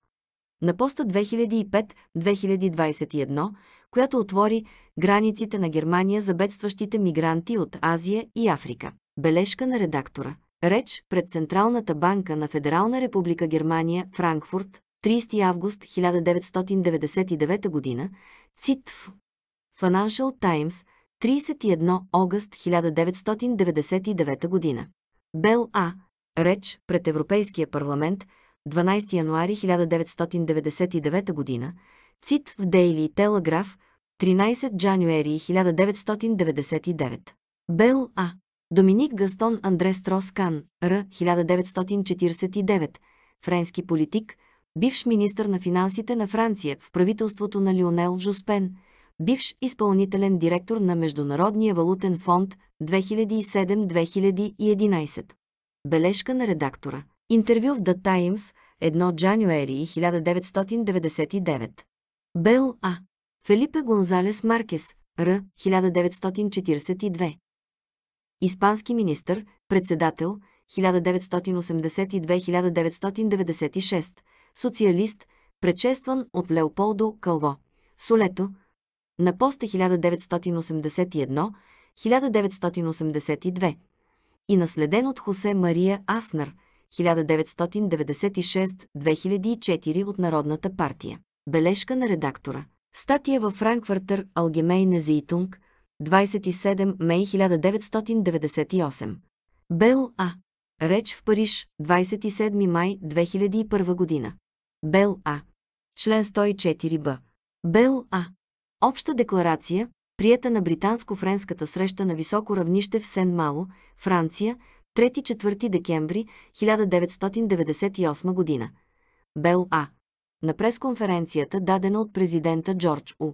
На поста 2005-2021, която отвори границите на Германия за бедстващите мигранти от Азия и Африка. Бележка на редактора – Реч пред Централната банка на Федерална република Германия, Франкфурт, 30 август 1999 г. ЦИТВ. Financial Times, 31 август 1999 година. Бел А. Реч пред Европейския парламент, 12 януари 1999 г. ЦИТ в Дейли Телеграф, 13 януари 1999. Бел А. Доминик Гастон Андре Строскан, Р. 1949, френски политик, бивш министър на финансите на Франция в правителството на Лионел Жуспен, бивш изпълнителен директор на Международния валутен фонд 2007-2011. Бележка на редактора. Интервю в The Times, 1 джанюери 1999. Бел А. Филипе Гонзалес Маркес, Р. 1942. Испански министр, председател 1982-1996, социалист, предшестван от Леополдо Калво. Солето на поста е 1981-1982 и наследен от Хосе Мария Аснар 1996-2004 от Народната партия. Бележка на редактора. Статия във Франкфъртър Алгемейне Зейтунг – 27 май 1998. Бел А. Реч в Париж, 27 май 2001 година. Бел А. Член 104б. Бел А. Обща декларация, Приета на британско-френската среща на високо равнище в Сен-Мало, Франция, 3-4 декември 1998 година. Бел А. На пресконференцията, дадена от президента Джордж У.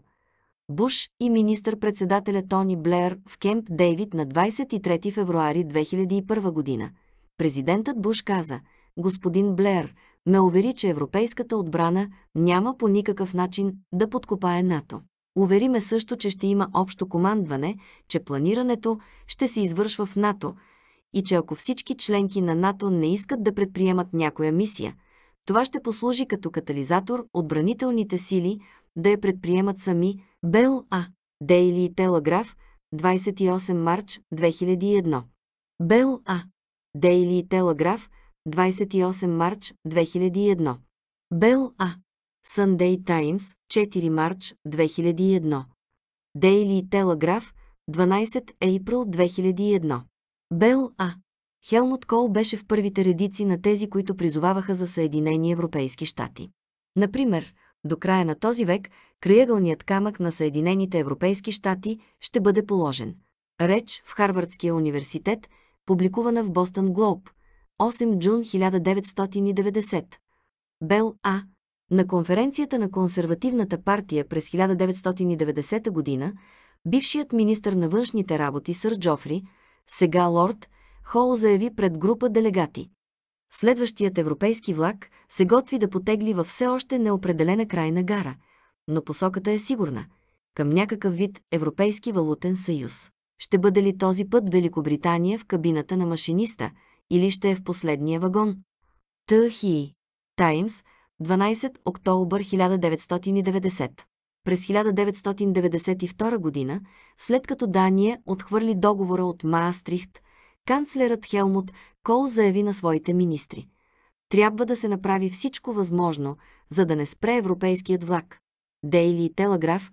Буш и министър-председателя Тони Блеер в Кемп Дейвид на 23 февруари 2001 година. Президентът Буш каза, господин Блеер ме увери, че европейската отбрана няма по никакъв начин да подкопае НАТО. Увери ме също, че ще има общо командване, че планирането ще се извършва в НАТО и че ако всички членки на НАТО не искат да предприемат някоя мисия, това ще послужи като катализатор отбранителните сили да я предприемат сами, Бел А. Дейли Телеграф, 28 марч 2001. Бел А. Дейли Телеграф, 28 марч 2001. Бел А. Съндей Таймс, 4 марч 2001. и Телеграф, 12 април 2001. Бел А. Хелмут Кол беше в първите редици на тези, които призоваваха за Съединени Европейски щати. Например, до края на този век краягълният камък на Съединените Европейски щати ще бъде положен. Реч в Харвардския университет, публикувана в Бостън Глоб, 8 джун 1990. Бел А. На конференцията на консервативната партия през 1990 година, бившият министр на външните работи Сър Джофри, сега лорд, Хол заяви пред група делегати. Следващият европейски влак се готви да потегли във все още неопределена крайна гара – но посоката е сигурна – към някакъв вид Европейски валутен съюз. Ще бъде ли този път Великобритания в кабината на машиниста или ще е в последния вагон? Тъхи. Таймс, 12 октомври 1990. През 1992 година, след като Дания отхвърли договора от Маастрихт, канцлерът Хелмут Кол заяви на своите министри. Трябва да се направи всичко възможно, за да не спре европейският влак. Дейли Телеграф,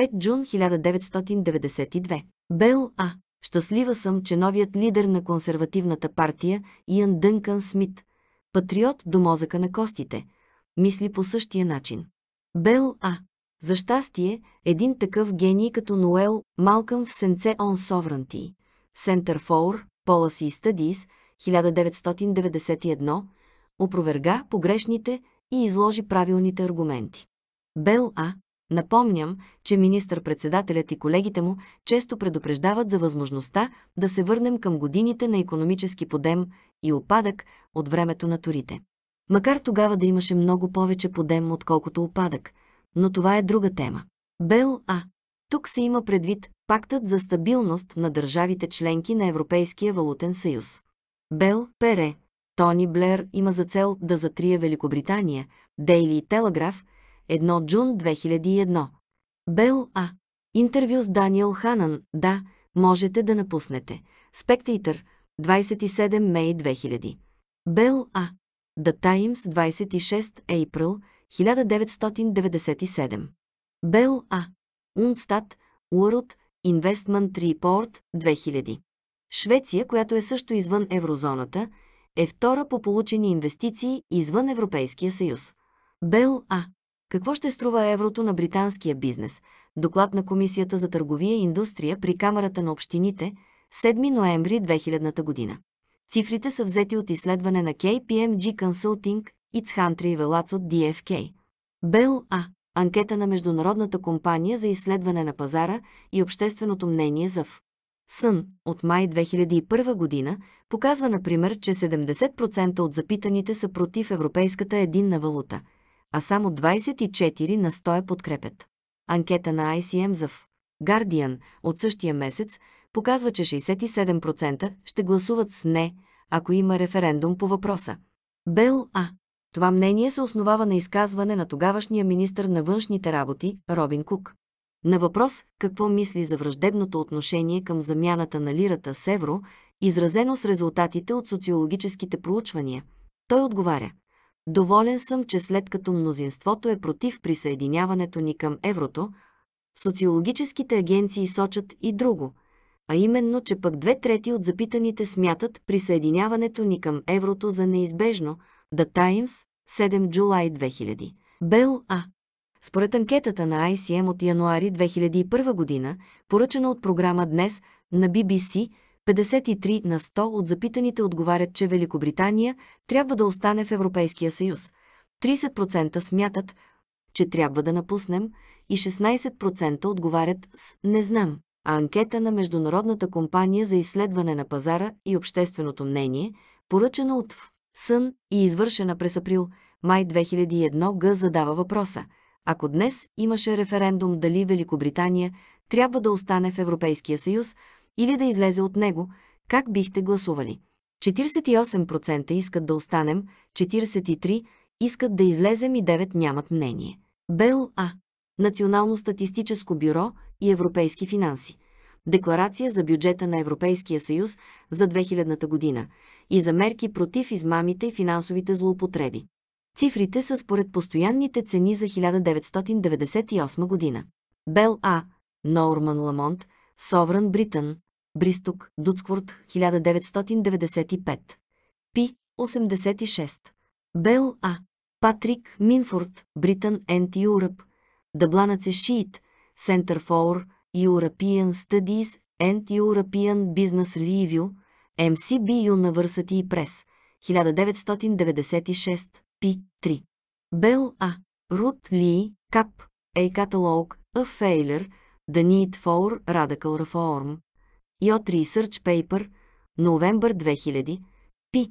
5 джун 1992. Бел А. Щастлива съм, че новият лидер на консервативната партия, Иан Дънкан Смит, патриот до мозъка на костите, мисли по същия начин. Бел А. За щастие, един такъв гений като Ноел Малкъм в Сенце Он on Сентър Фоур, Поласи и Стадис, 1991, опроверга погрешните и изложи правилните аргументи. Бел А. Напомням, че министър-председателят и колегите му често предупреждават за възможността да се върнем към годините на економически подем и опадък от времето на турите. Макар тогава да имаше много повече подем, отколкото опадък, но това е друга тема. Бел А. Тук се има предвид пактът за стабилност на държавите членки на Европейския валутен съюз. Бел Пере. Тони Блер има за цел да затрие Великобритания, Дейли и Телеграф 1 джун 2001. Бел А. Интервю с Даниел Ханан. Да, можете да напуснете. Спектейтър. 27 май 2000. Бел А. The Times 26 април 1997. Бел А. Унстат World Инвестмент Репорт. 2000. Швеция, която е също извън еврозоната, е втора по получени инвестиции извън Европейския съюз. Бел А. Какво ще струва еврото на британския бизнес? Доклад на Комисията за търговия и индустрия при Камерата на общините, 7 ноември 2000 година. Цифрите са взети от изследване на KPMG Consulting и Цхантри Велац от DFK. А. анкета на Международната компания за изследване на пазара и общественото мнение за В. Сън от май 2001 година показва, например, че 70% от запитаните са против европейската единна валута – а само 24 на 100 е подкрепят. Анкета на ICM за Guardian от същия месец показва, че 67% ще гласуват с не, ако има референдум по въпроса. Бел А. Това мнение се основава на изказване на тогавашния министр на външните работи Робин Кук. На въпрос какво мисли за враждебното отношение към замяната на лирата с евро, изразено с резултатите от социологическите проучвания, той отговаря – Доволен съм, че след като мнозинството е против присъединяването ни към еврото, социологическите агенции сочат и друго, а именно, че пък две трети от запитаните смятат присъединяването ни към еврото за неизбежно, The Times, 7 July 2000. Бел А. Според анкетата на ICM от януари 2001 година, поръчана от програма Днес на BBC, 53 на 100 от запитаните отговарят, че Великобритания трябва да остане в Европейския съюз. 30% смятат, че трябва да напуснем и 16% отговарят с «не знам». А анкета на Международната компания за изследване на пазара и общественото мнение, поръчена от В Сън и извършена през април, май 2001 г. задава въпроса «Ако днес имаше референдум дали Великобритания трябва да остане в Европейския съюз, или да излезе от него, как бихте гласували? 48% искат да останем, 43% искат да излезем и 9% нямат мнение. БЕЛ-А. Национално статистическо бюро и Европейски финанси. Декларация за бюджета на Европейския съюз за 2000 година и за мерки против измамите и финансовите злоупотреби. Цифрите са според постоянните цени за 1998 година. Бел А, Норман Ламонт, Совран Бритън, Бристок, Дуцкворт, 1995. Пи, 86. Бел А. Патрик, Минфорд, Британ Ент Юръп. Дъбланът се Шиит, Сентър Фоур, Юрапиен Стъдис, Ент Юрапиен Бизнес Ривю, МСБ Юнавърсът и Прес, 1996, Пи, 3. Бел А. Рут Ли, Кап, Ей Каталог, А Фейлер, Даниит Фоур, Радакал Реформ, 1997. Yacht Research Paper, новембър 2000, Пи.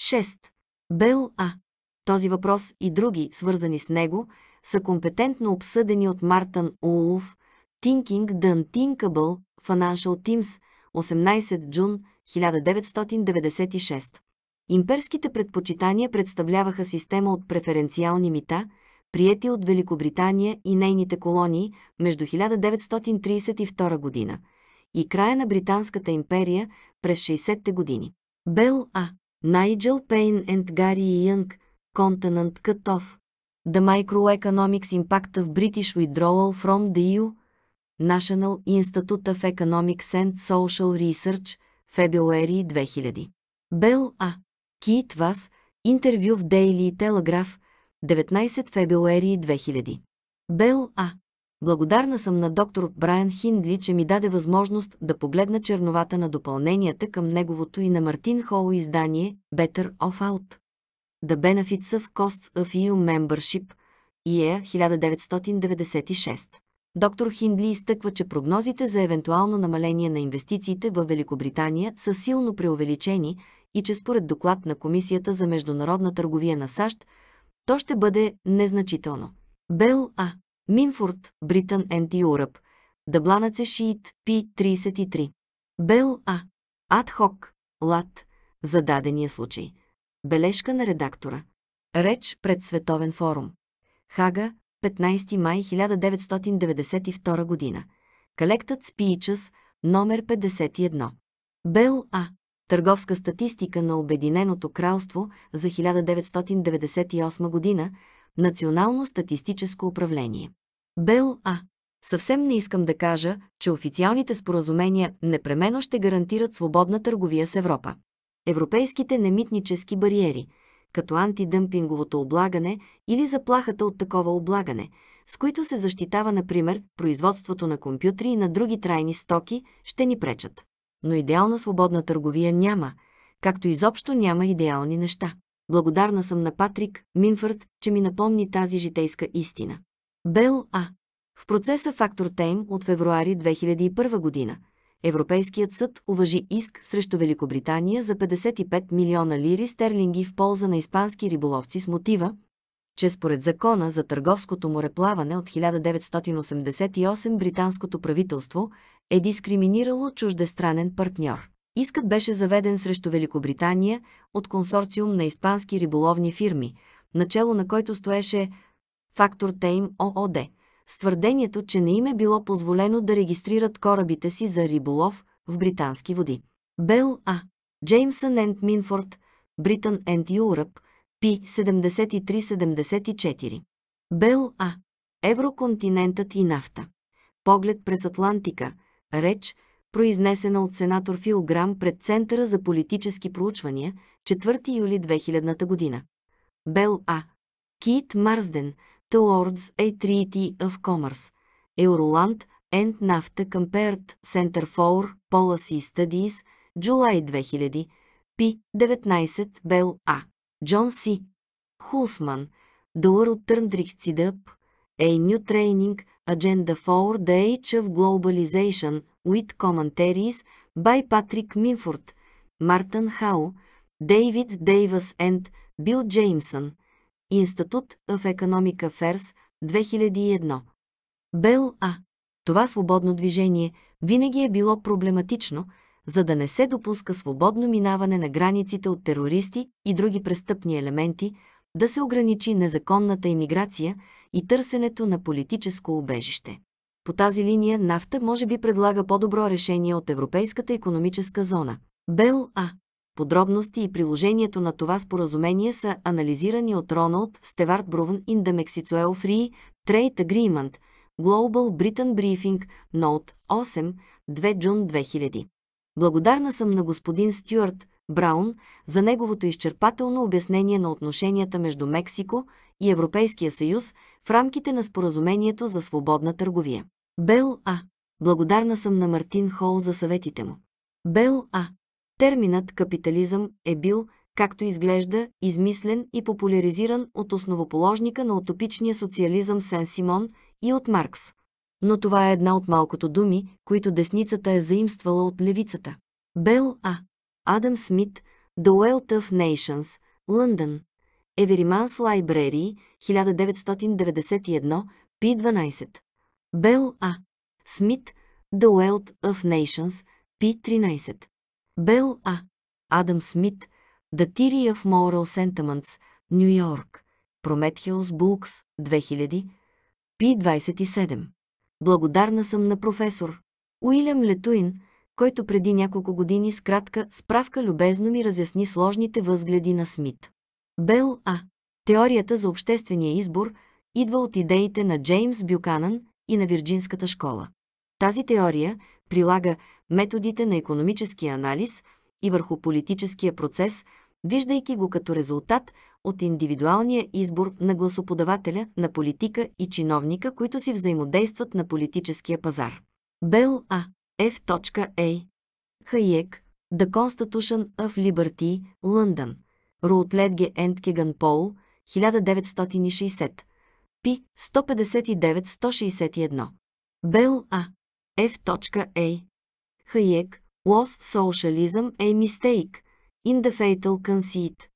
6. Бел А. Този въпрос и други, свързани с него, са компетентно обсъдени от Мартън Улф, Thinking the Unthinkable, Financial Teams, 18 джун 1996. Имперските предпочитания представляваха система от преференциални мита, приети от Великобритания и нейните колонии между 1932 година – и края на Британската империя през 60-те години. Бел А. Найджел Пейн енд Гари Янг, Континент Катов. The Microeconomics Impact of British Withdrawal from the EU, National Institute of Economics and Social Research, February 2000. Бел А. Кит Вас, интервю в Daily Telegraph, 19 фебруари 2000. Бел А. Благодарна съм на доктор Брайан Хиндли, че ми даде възможност да погледна черновата на допълненията към неговото и на Мартин Хоу издание Better Off Out. The Benefits of Costs of EU Membership, IE 1996. Доктор Хиндли изтъква, че прогнозите за евентуално намаление на инвестициите в Великобритания са силно преувеличени и че според доклад на Комисията за международна търговия на САЩ, то ще бъде незначително. Бел А. Минфорд, Британ and Europe, Дабланаце Шиит, P33. Бел А. Адхок, Лат, за дадения случай. Бележка на редактора. Реч пред Световен форум. Хага, 15 май 1992 година. Колектът Спиичъс, номер 51. Бел А. Търговска статистика на Обединеното кралство за 1998 година, Национално статистическо управление. А. Съвсем не искам да кажа, че официалните споразумения непременно ще гарантират свободна търговия с Европа. Европейските немитнически бариери, като антидъмпинговото облагане или заплахата от такова облагане, с които се защитава, например, производството на компютри и на други трайни стоки, ще ни пречат. Но идеална свободна търговия няма, както изобщо няма идеални неща. Благодарна съм на Патрик, Минфърт че ми напомни тази житейска истина. Бел А. В процеса Фактор Тейм от февруари 2001 година Европейският съд уважи иск срещу Великобритания за 55 милиона лири стерлинги в полза на испански риболовци с мотива, че според закона за търговското мореплаване от 1988 британското правителство е дискриминирало чуждестранен партньор. Искът беше заведен срещу Великобритания от консорциум на испански риболовни фирми – начало на който стоеше фактор Тейм ООД, с твърдението, че не им е било позволено да регистрират корабите си за риболов в британски води. Бел А. Джеймсън енд Минфорд, Британ енд Юръп, Пи 7374. Бел А. Евроконтинентът и нафта. Поглед през Атлантика. Реч, произнесена от сенатор Фил Грам пред Центъра за политически проучвания, 4 юли 2000 година. Бел А. Кит Марсден, Towards a Treaty of Commerce, Euroland and NAFTA Compared Center for Policy Studies, July 2000, p. 19 Бел А. Джон Си. Хулсман, The Търндрих Цидъп. A New Training Agenda for the Age of Globalization with Commentaries by Patrick Minford, Martin Howe, David Davis and бил Джеймсън. Институт в Economic Affairs, 2001. Бел А. Това свободно движение винаги е било проблематично, за да не се допуска свободно минаване на границите от терористи и други престъпни елементи, да се ограничи незаконната имиграция и търсенето на политическо убежище. По тази линия нафта може би предлага по-добро решение от Европейската економическа зона. Бел А. Подробности и приложението на това споразумение са анализирани от Роналд Стеварт Брувен in the Mexicoel Free Trade Agreement Global Britain Briefing Note 8 2 джун 2000. Благодарна съм на господин Стюарт Браун за неговото изчерпателно обяснение на отношенията между Мексико и Европейския съюз в рамките на споразумението за свободна търговия. Бел А. Благодарна съм на Мартин Хол за съветите му. Бел А. Терминът капитализъм е бил, както изглежда, измислен и популяризиран от основоположника на утопичния социализъм Сен-Симон и от Маркс. Но това е една от малкото думи, които десницата е заимствала от левицата. Бел А. Адам Смит, The Wealth of Nations, Лъндън. Евериманс Library, 1991, P12. Бел А. Смит, The Wealth of Nations, P13. Бел А. Адам Смит, Датирия в Moral Sentiments, Нью Йорк, Прометхеус Букс 2000, Пи 27 Благодарна съм на професор Уилям Летуин, който преди няколко години с кратка справка любезно ми разясни сложните възгледи на Смит. Бел А. Теорията за обществения избор идва от идеите на Джеймс Бюканан и на Вирджинската школа. Тази теория прилага методите на економическия анализ и върху политическия процес, виждайки го като резултат от индивидуалния избор на гласоподавателя, на политика и чиновника, които си взаимодействат на политическия пазар. Бел А. А. Е. Хайек, The Constitution of Liberty, Лондон. Руотлетге енд Пол, 1960. Пи 159-161. Бел А. А. Hayek, was socialism a mistake in the fatal conceit.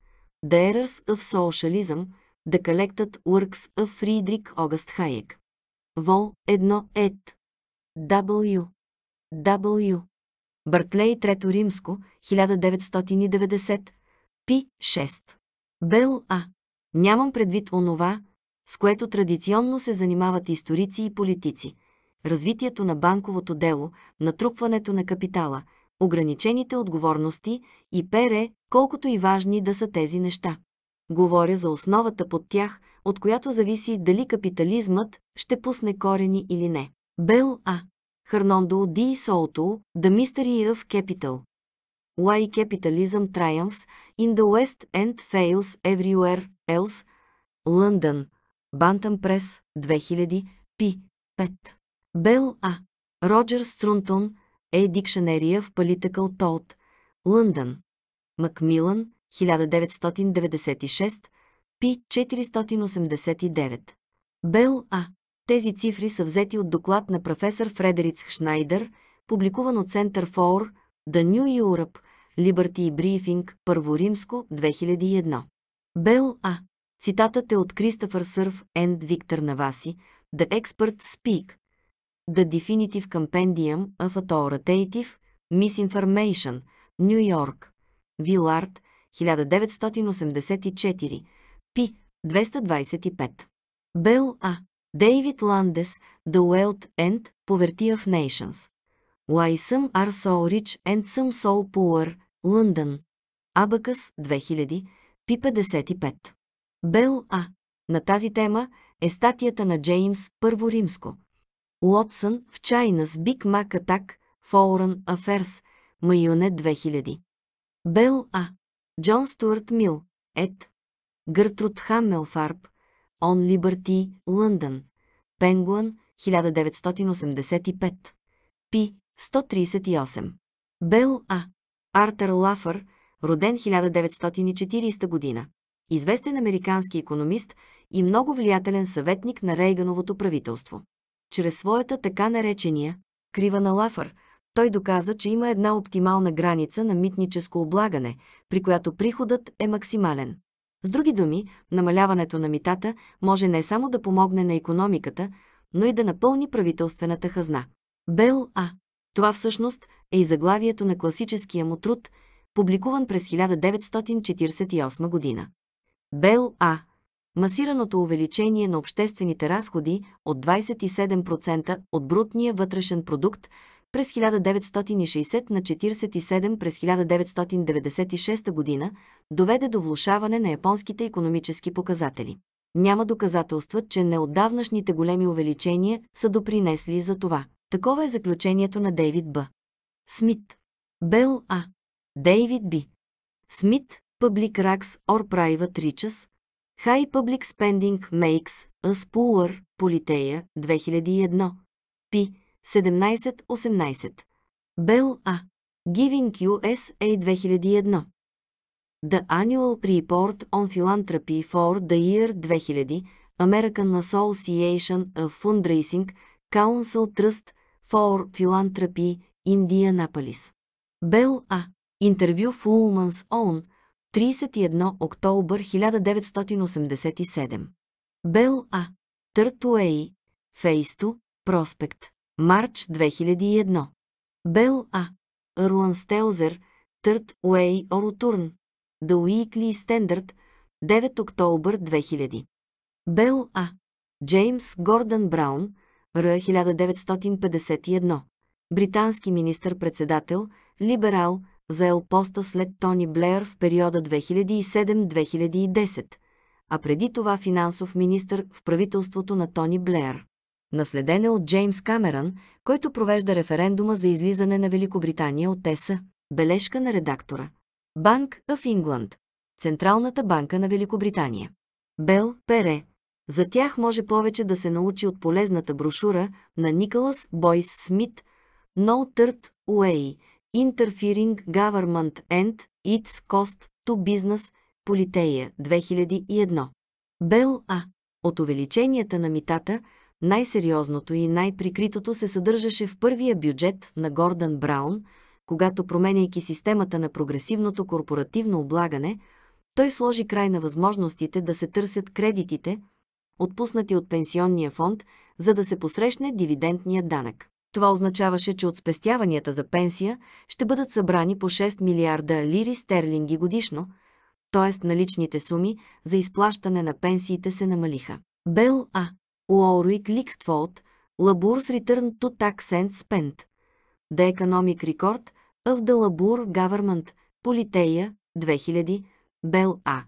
The errors of socialism, the collected works of Friedrich August Hayek. Vol. 1 et. W. W. Бартлей Трето Римско, 1990, Пи 6. Бел А. Нямам предвид онова, с което традиционно се занимават историци и политици – развитието на банковото дело, натрупването на капитала, ограничените отговорности и пере, колкото и важни да са тези неща. Говоря за основата под тях, от която зависи дали капитализмът ще пусне корени или не. Бел А. Хернондо Ди Солто, The Mystery of Capital. Why Capitalism Triumphs in the West and Fails Everywhere Else. London. Бантъм Прес, 2000, P. 5. Бел А. Роджер Струнтон е дикшенерия в Political Thought, Лъндън. Макмилан, 1996, Пи 489. Бел А. Тези цифри са взети от доклад на професор Фредериц Шнайдер, публикуван от Center for The New Europe, Liberty Briefing, Първо Римско, 2001. Бел А. Цитатът е от Кристофър Сърф енд Виктор Наваси, The Expert Speak – The Definitive Compendium of Authoritative Misinformation, New York, Вилард, 1984, Пи, 225. Бел А. Дейвид Ландес, The Wealth and Poverty of Nations. Why some are so rich and some so poor, London. Абакъс 2000, Пи 55. Бел А. На тази тема е статията на Джеймс Първо Римско – Уотсън в чайна с Биг Мак Атак, Фоурън Аферс, Майоне 2000. Бел А. Джон Стюарт Мил, Ед. Гъртруд Хамелфарб, Он Либърти, Лъндън. Пенгуан, 1985. Пи, 138. Бел А. Артер Лафър, роден 1940 година. Известен американски економист и много влиятелен съветник на Рейгановото правителство. Чрез своята така наречения крива на Лафър, той доказа, че има една оптимална граница на митническо облагане, при която приходът е максимален. С други думи, намаляването на митата може не само да помогне на економиката, но и да напълни правителствената хазна. Бел А. Това всъщност е и заглавието на класическия му труд, публикуван през 1948 година. Бел А масираното увеличение на обществените разходи от 27% от брутния вътрешен продукт през 1960 на 47 през 1996 година доведе до влушаване на японските економически показатели. Няма доказателства, че неотдавнашните големи увеличения са допринесли за това. Такова е заключението на Дейвид Б. Смит. Бел А. Дейвид Б. Смит, Public Racks or Private Riches, High Public Spending Makes Us Poor Политея, 2001, P, 1718. Бел А, Giving USA 2001, The Annual Report on Philanthropy for the Year 2000, American Association of Fundraising, Council Trust for Philanthropy, Indianapolis. Бел А, Интервю Fullman's Own, 31 октомври 1987. Бел А. Търтуей. Фейсто. Проспект. Марч 2001. Бел А. Стелзер, Търт Уей Орутурн. The Weekly Standard. 9 октомври 2000. Бел А. Джеймс Гордън Браун. Р. 1951. Британски министър-председател. Либерал заел поста след Тони Блеер в периода 2007-2010, а преди това финансов министр в правителството на Тони Блеер. Наследен е от Джеймс Камерън, който провежда референдума за излизане на Великобритания от ЕСА. Е. Бележка на редактора. Банк в Ингланд. Централната банка на Великобритания. Бел Пере. За тях може повече да се научи от полезната брошура на Николас Бойс Смит No Third Way – Interfering Government and its Cost to Business, Политея, 2001. Бел А. От увеличенията на митата, най-сериозното и най-прикритото се съдържаше в първия бюджет на Гордън Браун, когато променяйки системата на прогресивното корпоративно облагане, той сложи край на възможностите да се търсят кредитите, отпуснати от пенсионния фонд, за да се посрещне дивидендния данък. Това означаваше, че от спестяванията за пенсия ще бъдат събрани по 6 милиарда лири стерлинги годишно, т.е. наличните суми за изплащане на пенсиите се намалиха. Бел А. Уорик Ликтфолд, Лабурс Return to Tax and Spent. The Economic Record of the Labour Government, Политея, 2000, Бел А.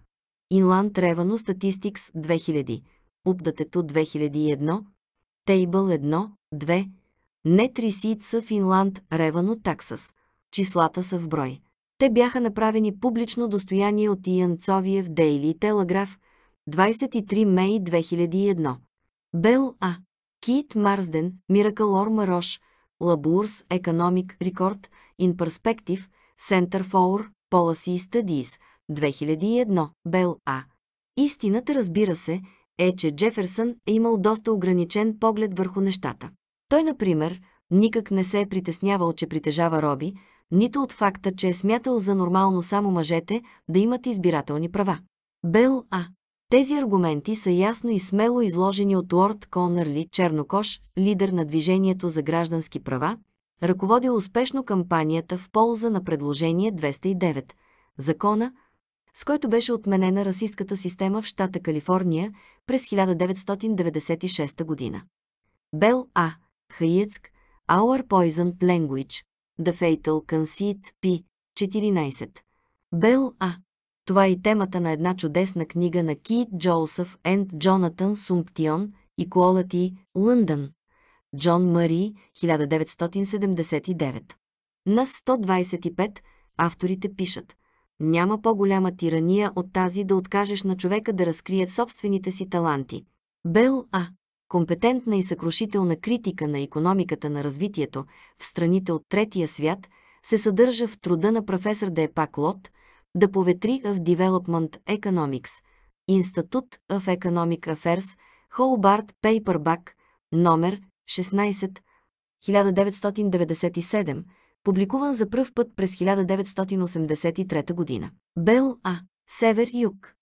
Inland Revenue Statistics 2000, Updated 2001, Table 1, 2, не Трисица, Финланд, Ревано, Таксас. Числата са в брой. Те бяха направени публично достояние от Иан Цовиев Дейли Телеграф, 23 мей 2001. Бел А. Кит Марсден, Миракъл Марош, Лабурс Economic Record in Perspective, Center for Policy Studies, 2001, Бел А. Истината, разбира се, е, че Джеферсън е имал доста ограничен поглед върху нещата. Той, например, никак не се е притеснявал, че притежава роби, нито от факта, че е смятал за нормално само мъжете да имат избирателни права. Бел А. Тези аргументи са ясно и смело изложени от Уорд Конърли Чернокош, лидер на Движението за граждански права, ръководил успешно кампанията в полза на предложение 209, закона, с който беше отменена расистката система в щата Калифорния през 1996 година. Бел А. Хаецк, Our Poisoned Language, The Fatal Conceit, P. 14. Бел А. Това е и темата на една чудесна книга на Кит Джоусъф енд Джонатан Сумптион и Куолати Лъндън. Джон Мари, 1979. На 125 авторите пишат Няма по-голяма тирания от тази да откажеш на човека да разкрие собствените си таланти. Бел А компетентна и съкрушителна критика на економиката на развитието в страните от третия свят се съдържа в труда на професор Депак Лот «The поветри of Development Economics» Институт of Economic Affairs Холбарт Пейпербак, номер 16, 1997, публикуван за пръв път през 1983 година. Бел А. Север-Юг.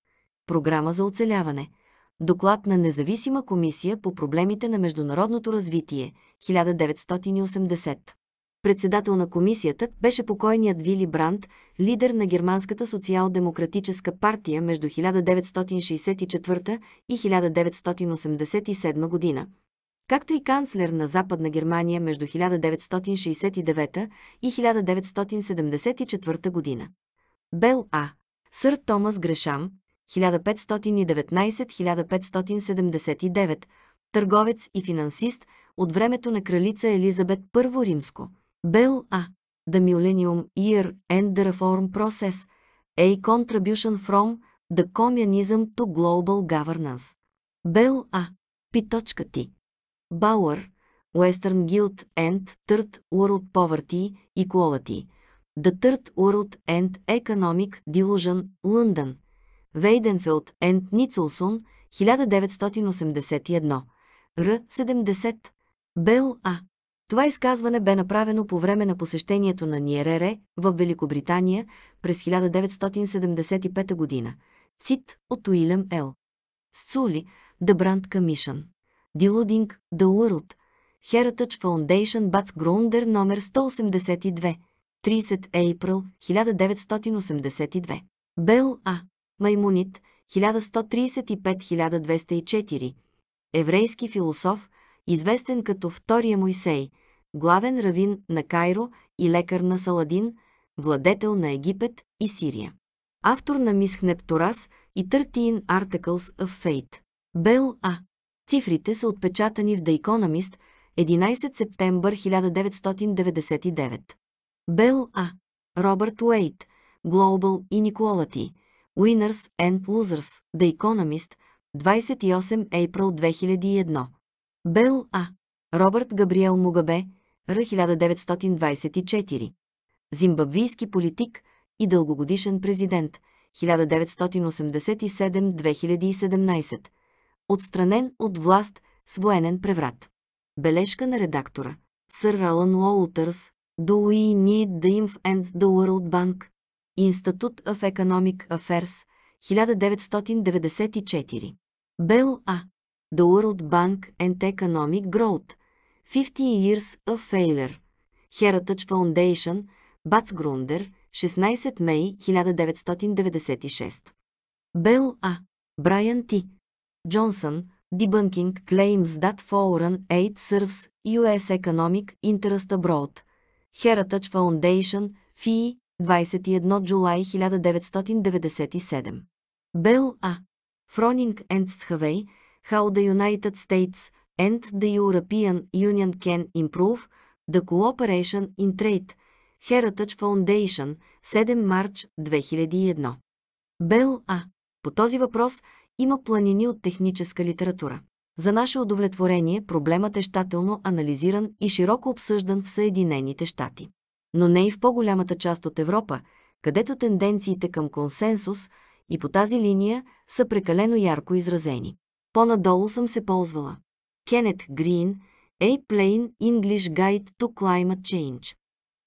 Програма за оцеляване – Доклад на независима комисия по проблемите на международното развитие 1980. Председател на комисията беше покойният Вили Бранд, лидер на Германската социал-демократическа партия между 1964 и 1987 година, както и канцлер на Западна Германия между 1969 и 1974 година. Бел А. Сър Томас Грешам, 1519-1579, търговец и финансист от времето на кралица Елизабет I Римско. Бел А. The Millennium Year and the Reform Process – A Contribution from the Communism to Global Governance. Бел А. П.Т. Бауър, Western Guild and Third World Poverty Equality, The Third World and Economic Delusion, London. 1987 Вейденфилд Енд Ницулсон, 1981, Р. 70, Бел А. Това изказване бе направено по време на посещението на Ниерере в Великобритания през 1975 година. Цит от Уилям Л. Сули, The Brand Commission. Дилудинг The World. Heritage Foundation Bats Grounder номер 182. 30 April 1982. Бел А. Маймунит, 1135-1204, еврейски философ, известен като Втория Мойсей, главен равин на Кайро и лекар на Саладин, владетел на Египет и Сирия. Автор на Мисхнепторас и 13 Articles of Fate. Бел А. Цифрите са отпечатани в The Economist, 11 септември 1999. Бел А. Робърт Уейт, Global Inequality, Winners and Losers, The Economist, 28 април 2001. Бел А. Робърт Габриел Мугабе, Р. 1924. Зимбабвийски политик и дългогодишен президент, 1987-2017. Отстранен от власт с военен преврат. Бележка на редактора. Сър Алан Уолтърс, Do we need the Inf and the World Bank? Institute of Economic Affairs, 1994. Бел А. The World Bank and Economic Growth, 50 Years of Failure, Heritage Foundation, Batsgrunder, 16 май 1996. Бел А. Брайан Т. Джонсън, Debunking claims that foreign aid serves U.S. economic interest abroad. Heritage Foundation, FEE, 21 джулай 1997. Бел А. Фронинг and Хавей, How the United States and the European Union can improve the cooperation in trade. Heritage Foundation, 7 марч 2001. Бел А. По този въпрос има планини от техническа литература. За наше удовлетворение проблемът е щателно анализиран и широко обсъждан в Съединените щати но не и в по-голямата част от Европа, където тенденциите към консенсус и по тази линия са прекалено ярко изразени. По-надолу съм се ползвала. Кенет Грин – A Plain English Guide to Climate Change.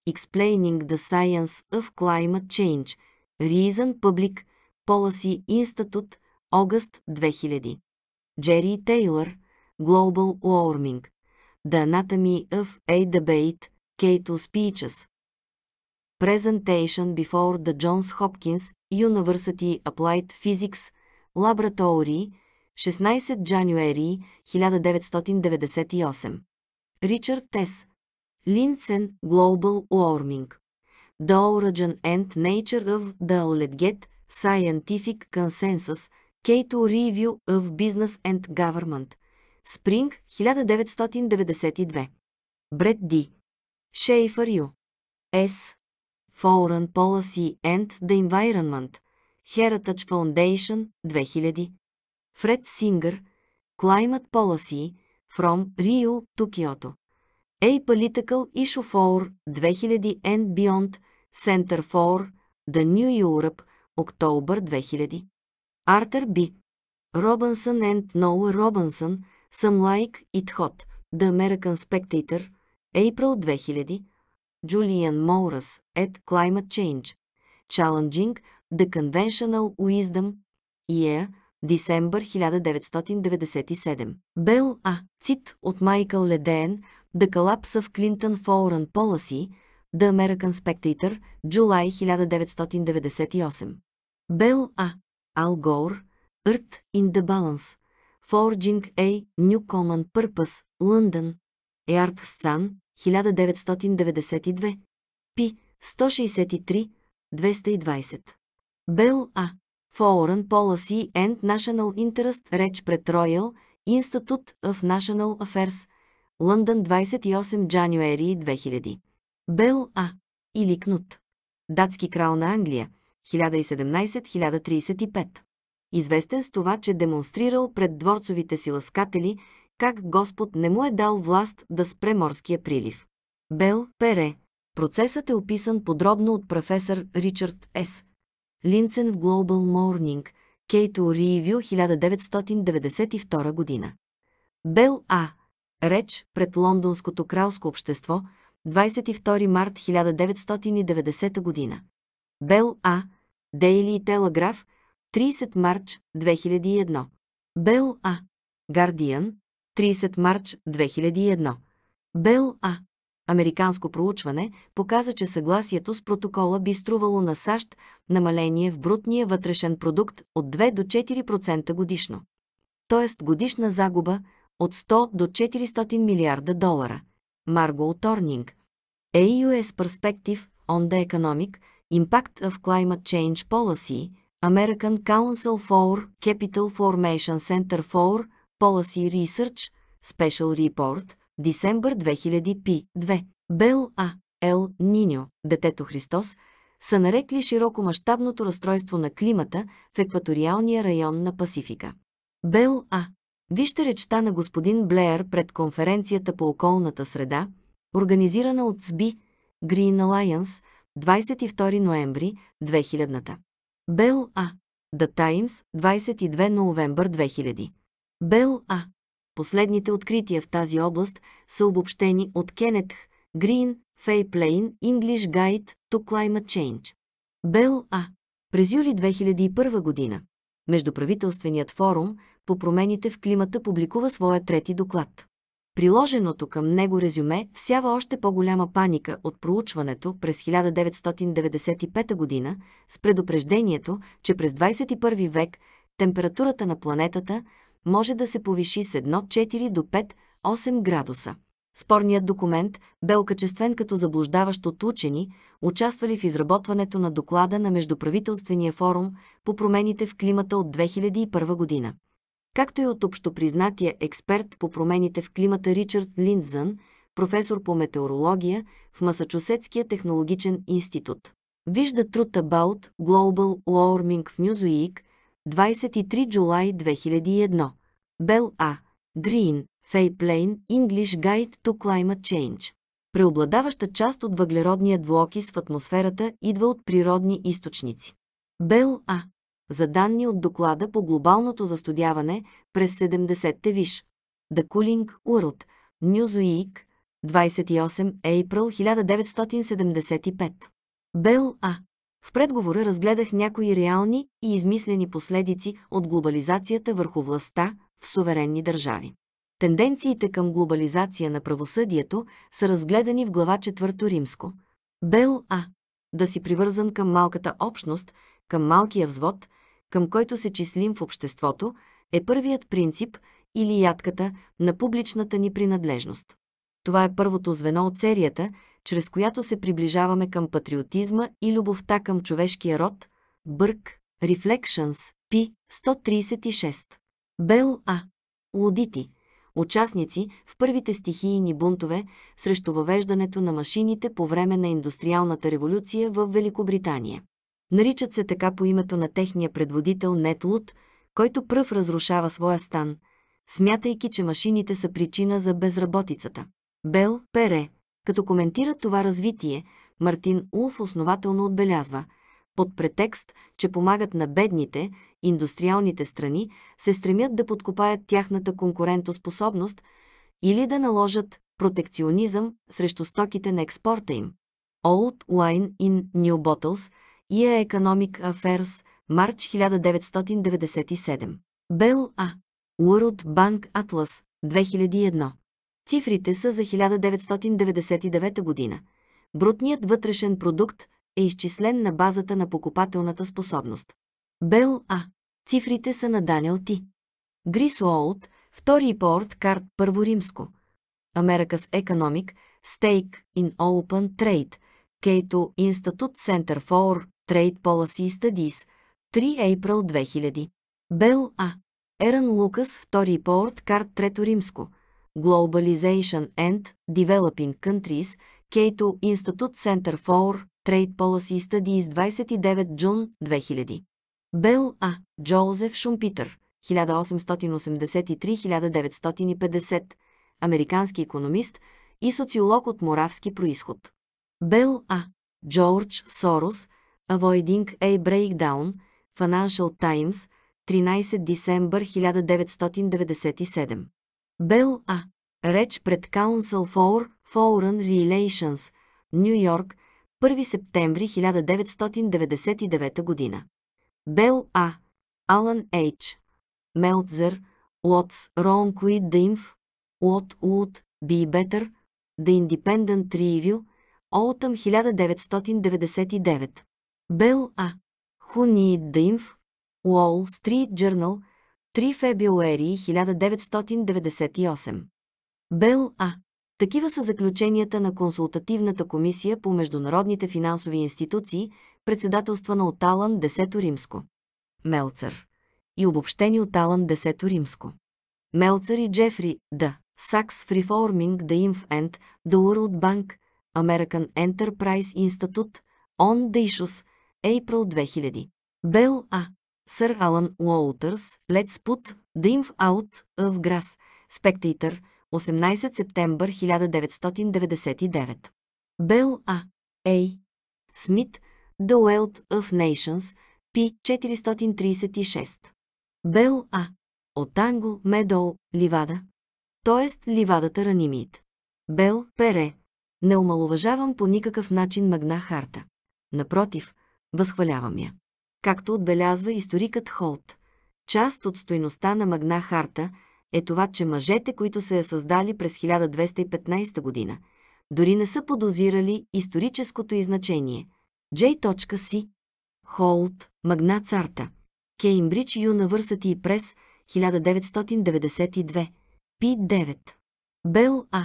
Explaining the Science of Climate Change. Reason Public Policy Institute. August 2000. Джери Тейлор, Global Warming. The Anatomy of a Debate. Cato Speeches. Presentation before the Johns Hopkins University Applied Physics Laboratory, 16 January 1998. Ричард Тес. Линцен Global Warming. The Origin and Nature of the Oledget Scientific Consensus, Cato Review of Business and Government. Spring 1992. Бред Ди. Шейфър Ю. С. Foreign Policy and the Environment, Heritage Foundation, 2000. Фред Сингър, Climate Policy, From Rio to Kyoto. A Political Issue for 2000 and Beyond, Center for The New Europe, October 2000. Arthur B. Robinson and Noah Robinson, Some Like It Hot, The American Spectator, April 2000. Julian Morris at Climate Change, Challenging the Conventional Wisdom, EA, December 1997. Бел А. Цит от Майкъл Ледеен, The Collapse of Clinton Foreign Policy, The American Spectator, July 1998. Бел А. Ал Гор, Earth in the Balance, Forging a New Common Purpose, London, Earth Sun, 1992, Пи 163, 220. Бел А. Foreign Policy and National Interest Реч пред Royal Institute of National Affairs, Лондон 28 джануери 2000. Бел А. Или Кнут. Датски крал на Англия 1017-1035. Известен с това, че демонстрирал пред дворцовите си ласкатели – как Господ не му е дал власт да спре морския прилив. Бел, Пере. Процесът е описан подробно от професор Ричард С. Линцен в Global Morning, Кейто Ривю 1992 година. Бел А. Реч пред Лондонското кралско общество, 22 март 1990 година. Бел А. Дейли и Телеграф, 30 марч 2001. Бел А. Гардиан, 30 марч 2001. Бел А. Американско проучване показа, че съгласието с протокола би струвало на САЩ намаление в брутния вътрешен продукт от 2 до 4% годишно. Тоест годишна загуба от 100 до 400 милиарда долара. Марго Торнинг. AUS Perspective on the Economic Impact of Climate Change Policy, American Council for Capital Formation Center for Policy Research, Special Report, December 2000 p. 2. Бел А. Ел Ниньо, Детето Христос, са нарекли широкомащабното разстройство на климата в екваториалния район на Пасифика. Бел А. Вижте речта на господин Блеер пред конференцията по околната среда, организирана от СБИ Green Alliance 22 ноември 2000-та. Бел А. The Times 22 ноември 2000. Бел А. Последните открития в тази област са обобщени от Кенет Грин, Фей Плейн, English Guide to Climate Change. Бел А. През юли 2001 година Междуправителственият форум по промените в климата публикува своя трети доклад. Приложеното към него резюме всява още по-голяма паника от проучването през 1995 година с предупреждението, че през 21 век температурата на планетата може да се повиши с 1,4 до 5,8 градуса. Спорният документ бе окачествен като заблуждаващ от учени, участвали в изработването на доклада на Междуправителствения форум по промените в климата от 2001 година. Както и от общопризнатия експерт по промените в климата Ричард Линдзън, професор по метеорология в Масачусетския технологичен институт. Вижда труд About Global Warming в Newsweek – 23 Джулай 2001. Бел А. Грин, Фейплейн, English Guide to Climate Change. Преобладаваща част от въглеродния двуокис в атмосферата идва от природни източници. Бел А. За данни от доклада по глобалното застудяване през 70-те виш. The Cooling World, Newsweek, 28 April 1975. Бел А. В предговора разгледах някои реални и измислени последици от глобализацията върху властта в суверенни държави. Тенденциите към глобализация на правосъдието са разгледани в глава 4 Римско. Бел А. Да си привързан към малката общност, към малкия взвод, към който се числим в обществото, е първият принцип или ядката на публичната ни принадлежност. Това е първото звено от серията, чрез която се приближаваме към патриотизма и любовта към човешкия род, Бърк, Reflections, P. 136. Бел А. Лудити. Участници в първите стихийни бунтове срещу въвеждането на машините по време на индустриалната революция в Великобритания. Наричат се така по името на техния предводител Нет Луд, който пръв разрушава своя стан, смятайки, че машините са причина за безработицата. Бел Пере като коментира това развитие, Мартин Улф основателно отбелязва, под претекст, че помагат на бедните, индустриалните страни се стремят да подкопаят тяхната конкурентоспособност или да наложат протекционизъм срещу стоките на експорта им. Old Wine in New Bottles и Economic Affairs, марч 1997. Bell A. World Bank Atlas, 2001. Цифрите са за 1999 година. Брутният вътрешен продукт е изчислен на базата на покупателната способност. Бел А. Цифрите са на Данил Ти. Грис Олд, втори порт карт първо римско. с Economic, Стейк in Open Trade, Кейто Институт Center for Trade Policy Studies, 3 април 2000. Бел А. Еран Лукас, втори порт карт трето римско. Globalization and Developing Countries, Кейто Институт Center for Trade Policy Studies 29 джун 2000. Бел А. Джозеф Шумпитър, 1883-1950, американски економист и социолог от моравски происход. Бел А. Джордж Сорос, Avoiding a Breakdown, Financial Times, 13 декември 1997. Бел А. Реч пред Council for Foreign Relations, Нью Йорк, 1 септември 1999 година. Бел А. Алан Ейч. Мелтзер. What's wrong with the inf? What would be better? The Independent Review. Autumn 1999. Бел А. Who need the inf? Wall Street Journal. 1999. 3 февруари 1998. Бел А. Такива са заключенията на Консултативната комисия по международните финансови институции, председателствана от Алан 10 Римско. Мелцър. И обобщени от Алан 10 Римско. Мелцър и Джефри Д. Сакс Фриформинг, Да Инф. Енд, the Уърлд Банк, American Enterprise Institute, On Дейшус, Ейпрл 2000. Бел А. Сър Алан Уолтърс, Let's Put Dimf Out в Grass, Спектейтър, 18 септембър 1999. Бел А. Ей. Смит, The Wealth of Nations, P. 436. Бел А. От Англ, Медол, Ливада. Тоест Ливадата Ранимит. Бел Пере. Не омалуважавам по никакъв начин Магна Харта. Напротив, възхвалявам я както отбелязва историкът Холт. Част от стойността на Магна Харта е това, че мъжете, които са я създали през 1215 година, дори не са подозирали историческото и значение. J.C. Холт, Магна Царта, Кеймбридж Юнавърсъти и прес, 1992, пи 9 Бел А.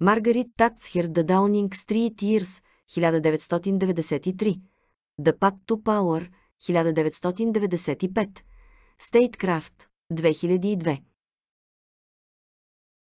Маргарит Тацхер да Даунинг Стрит Ирс, 1993, The Ту Пауър, Power, 1995, Statecraft, 2002.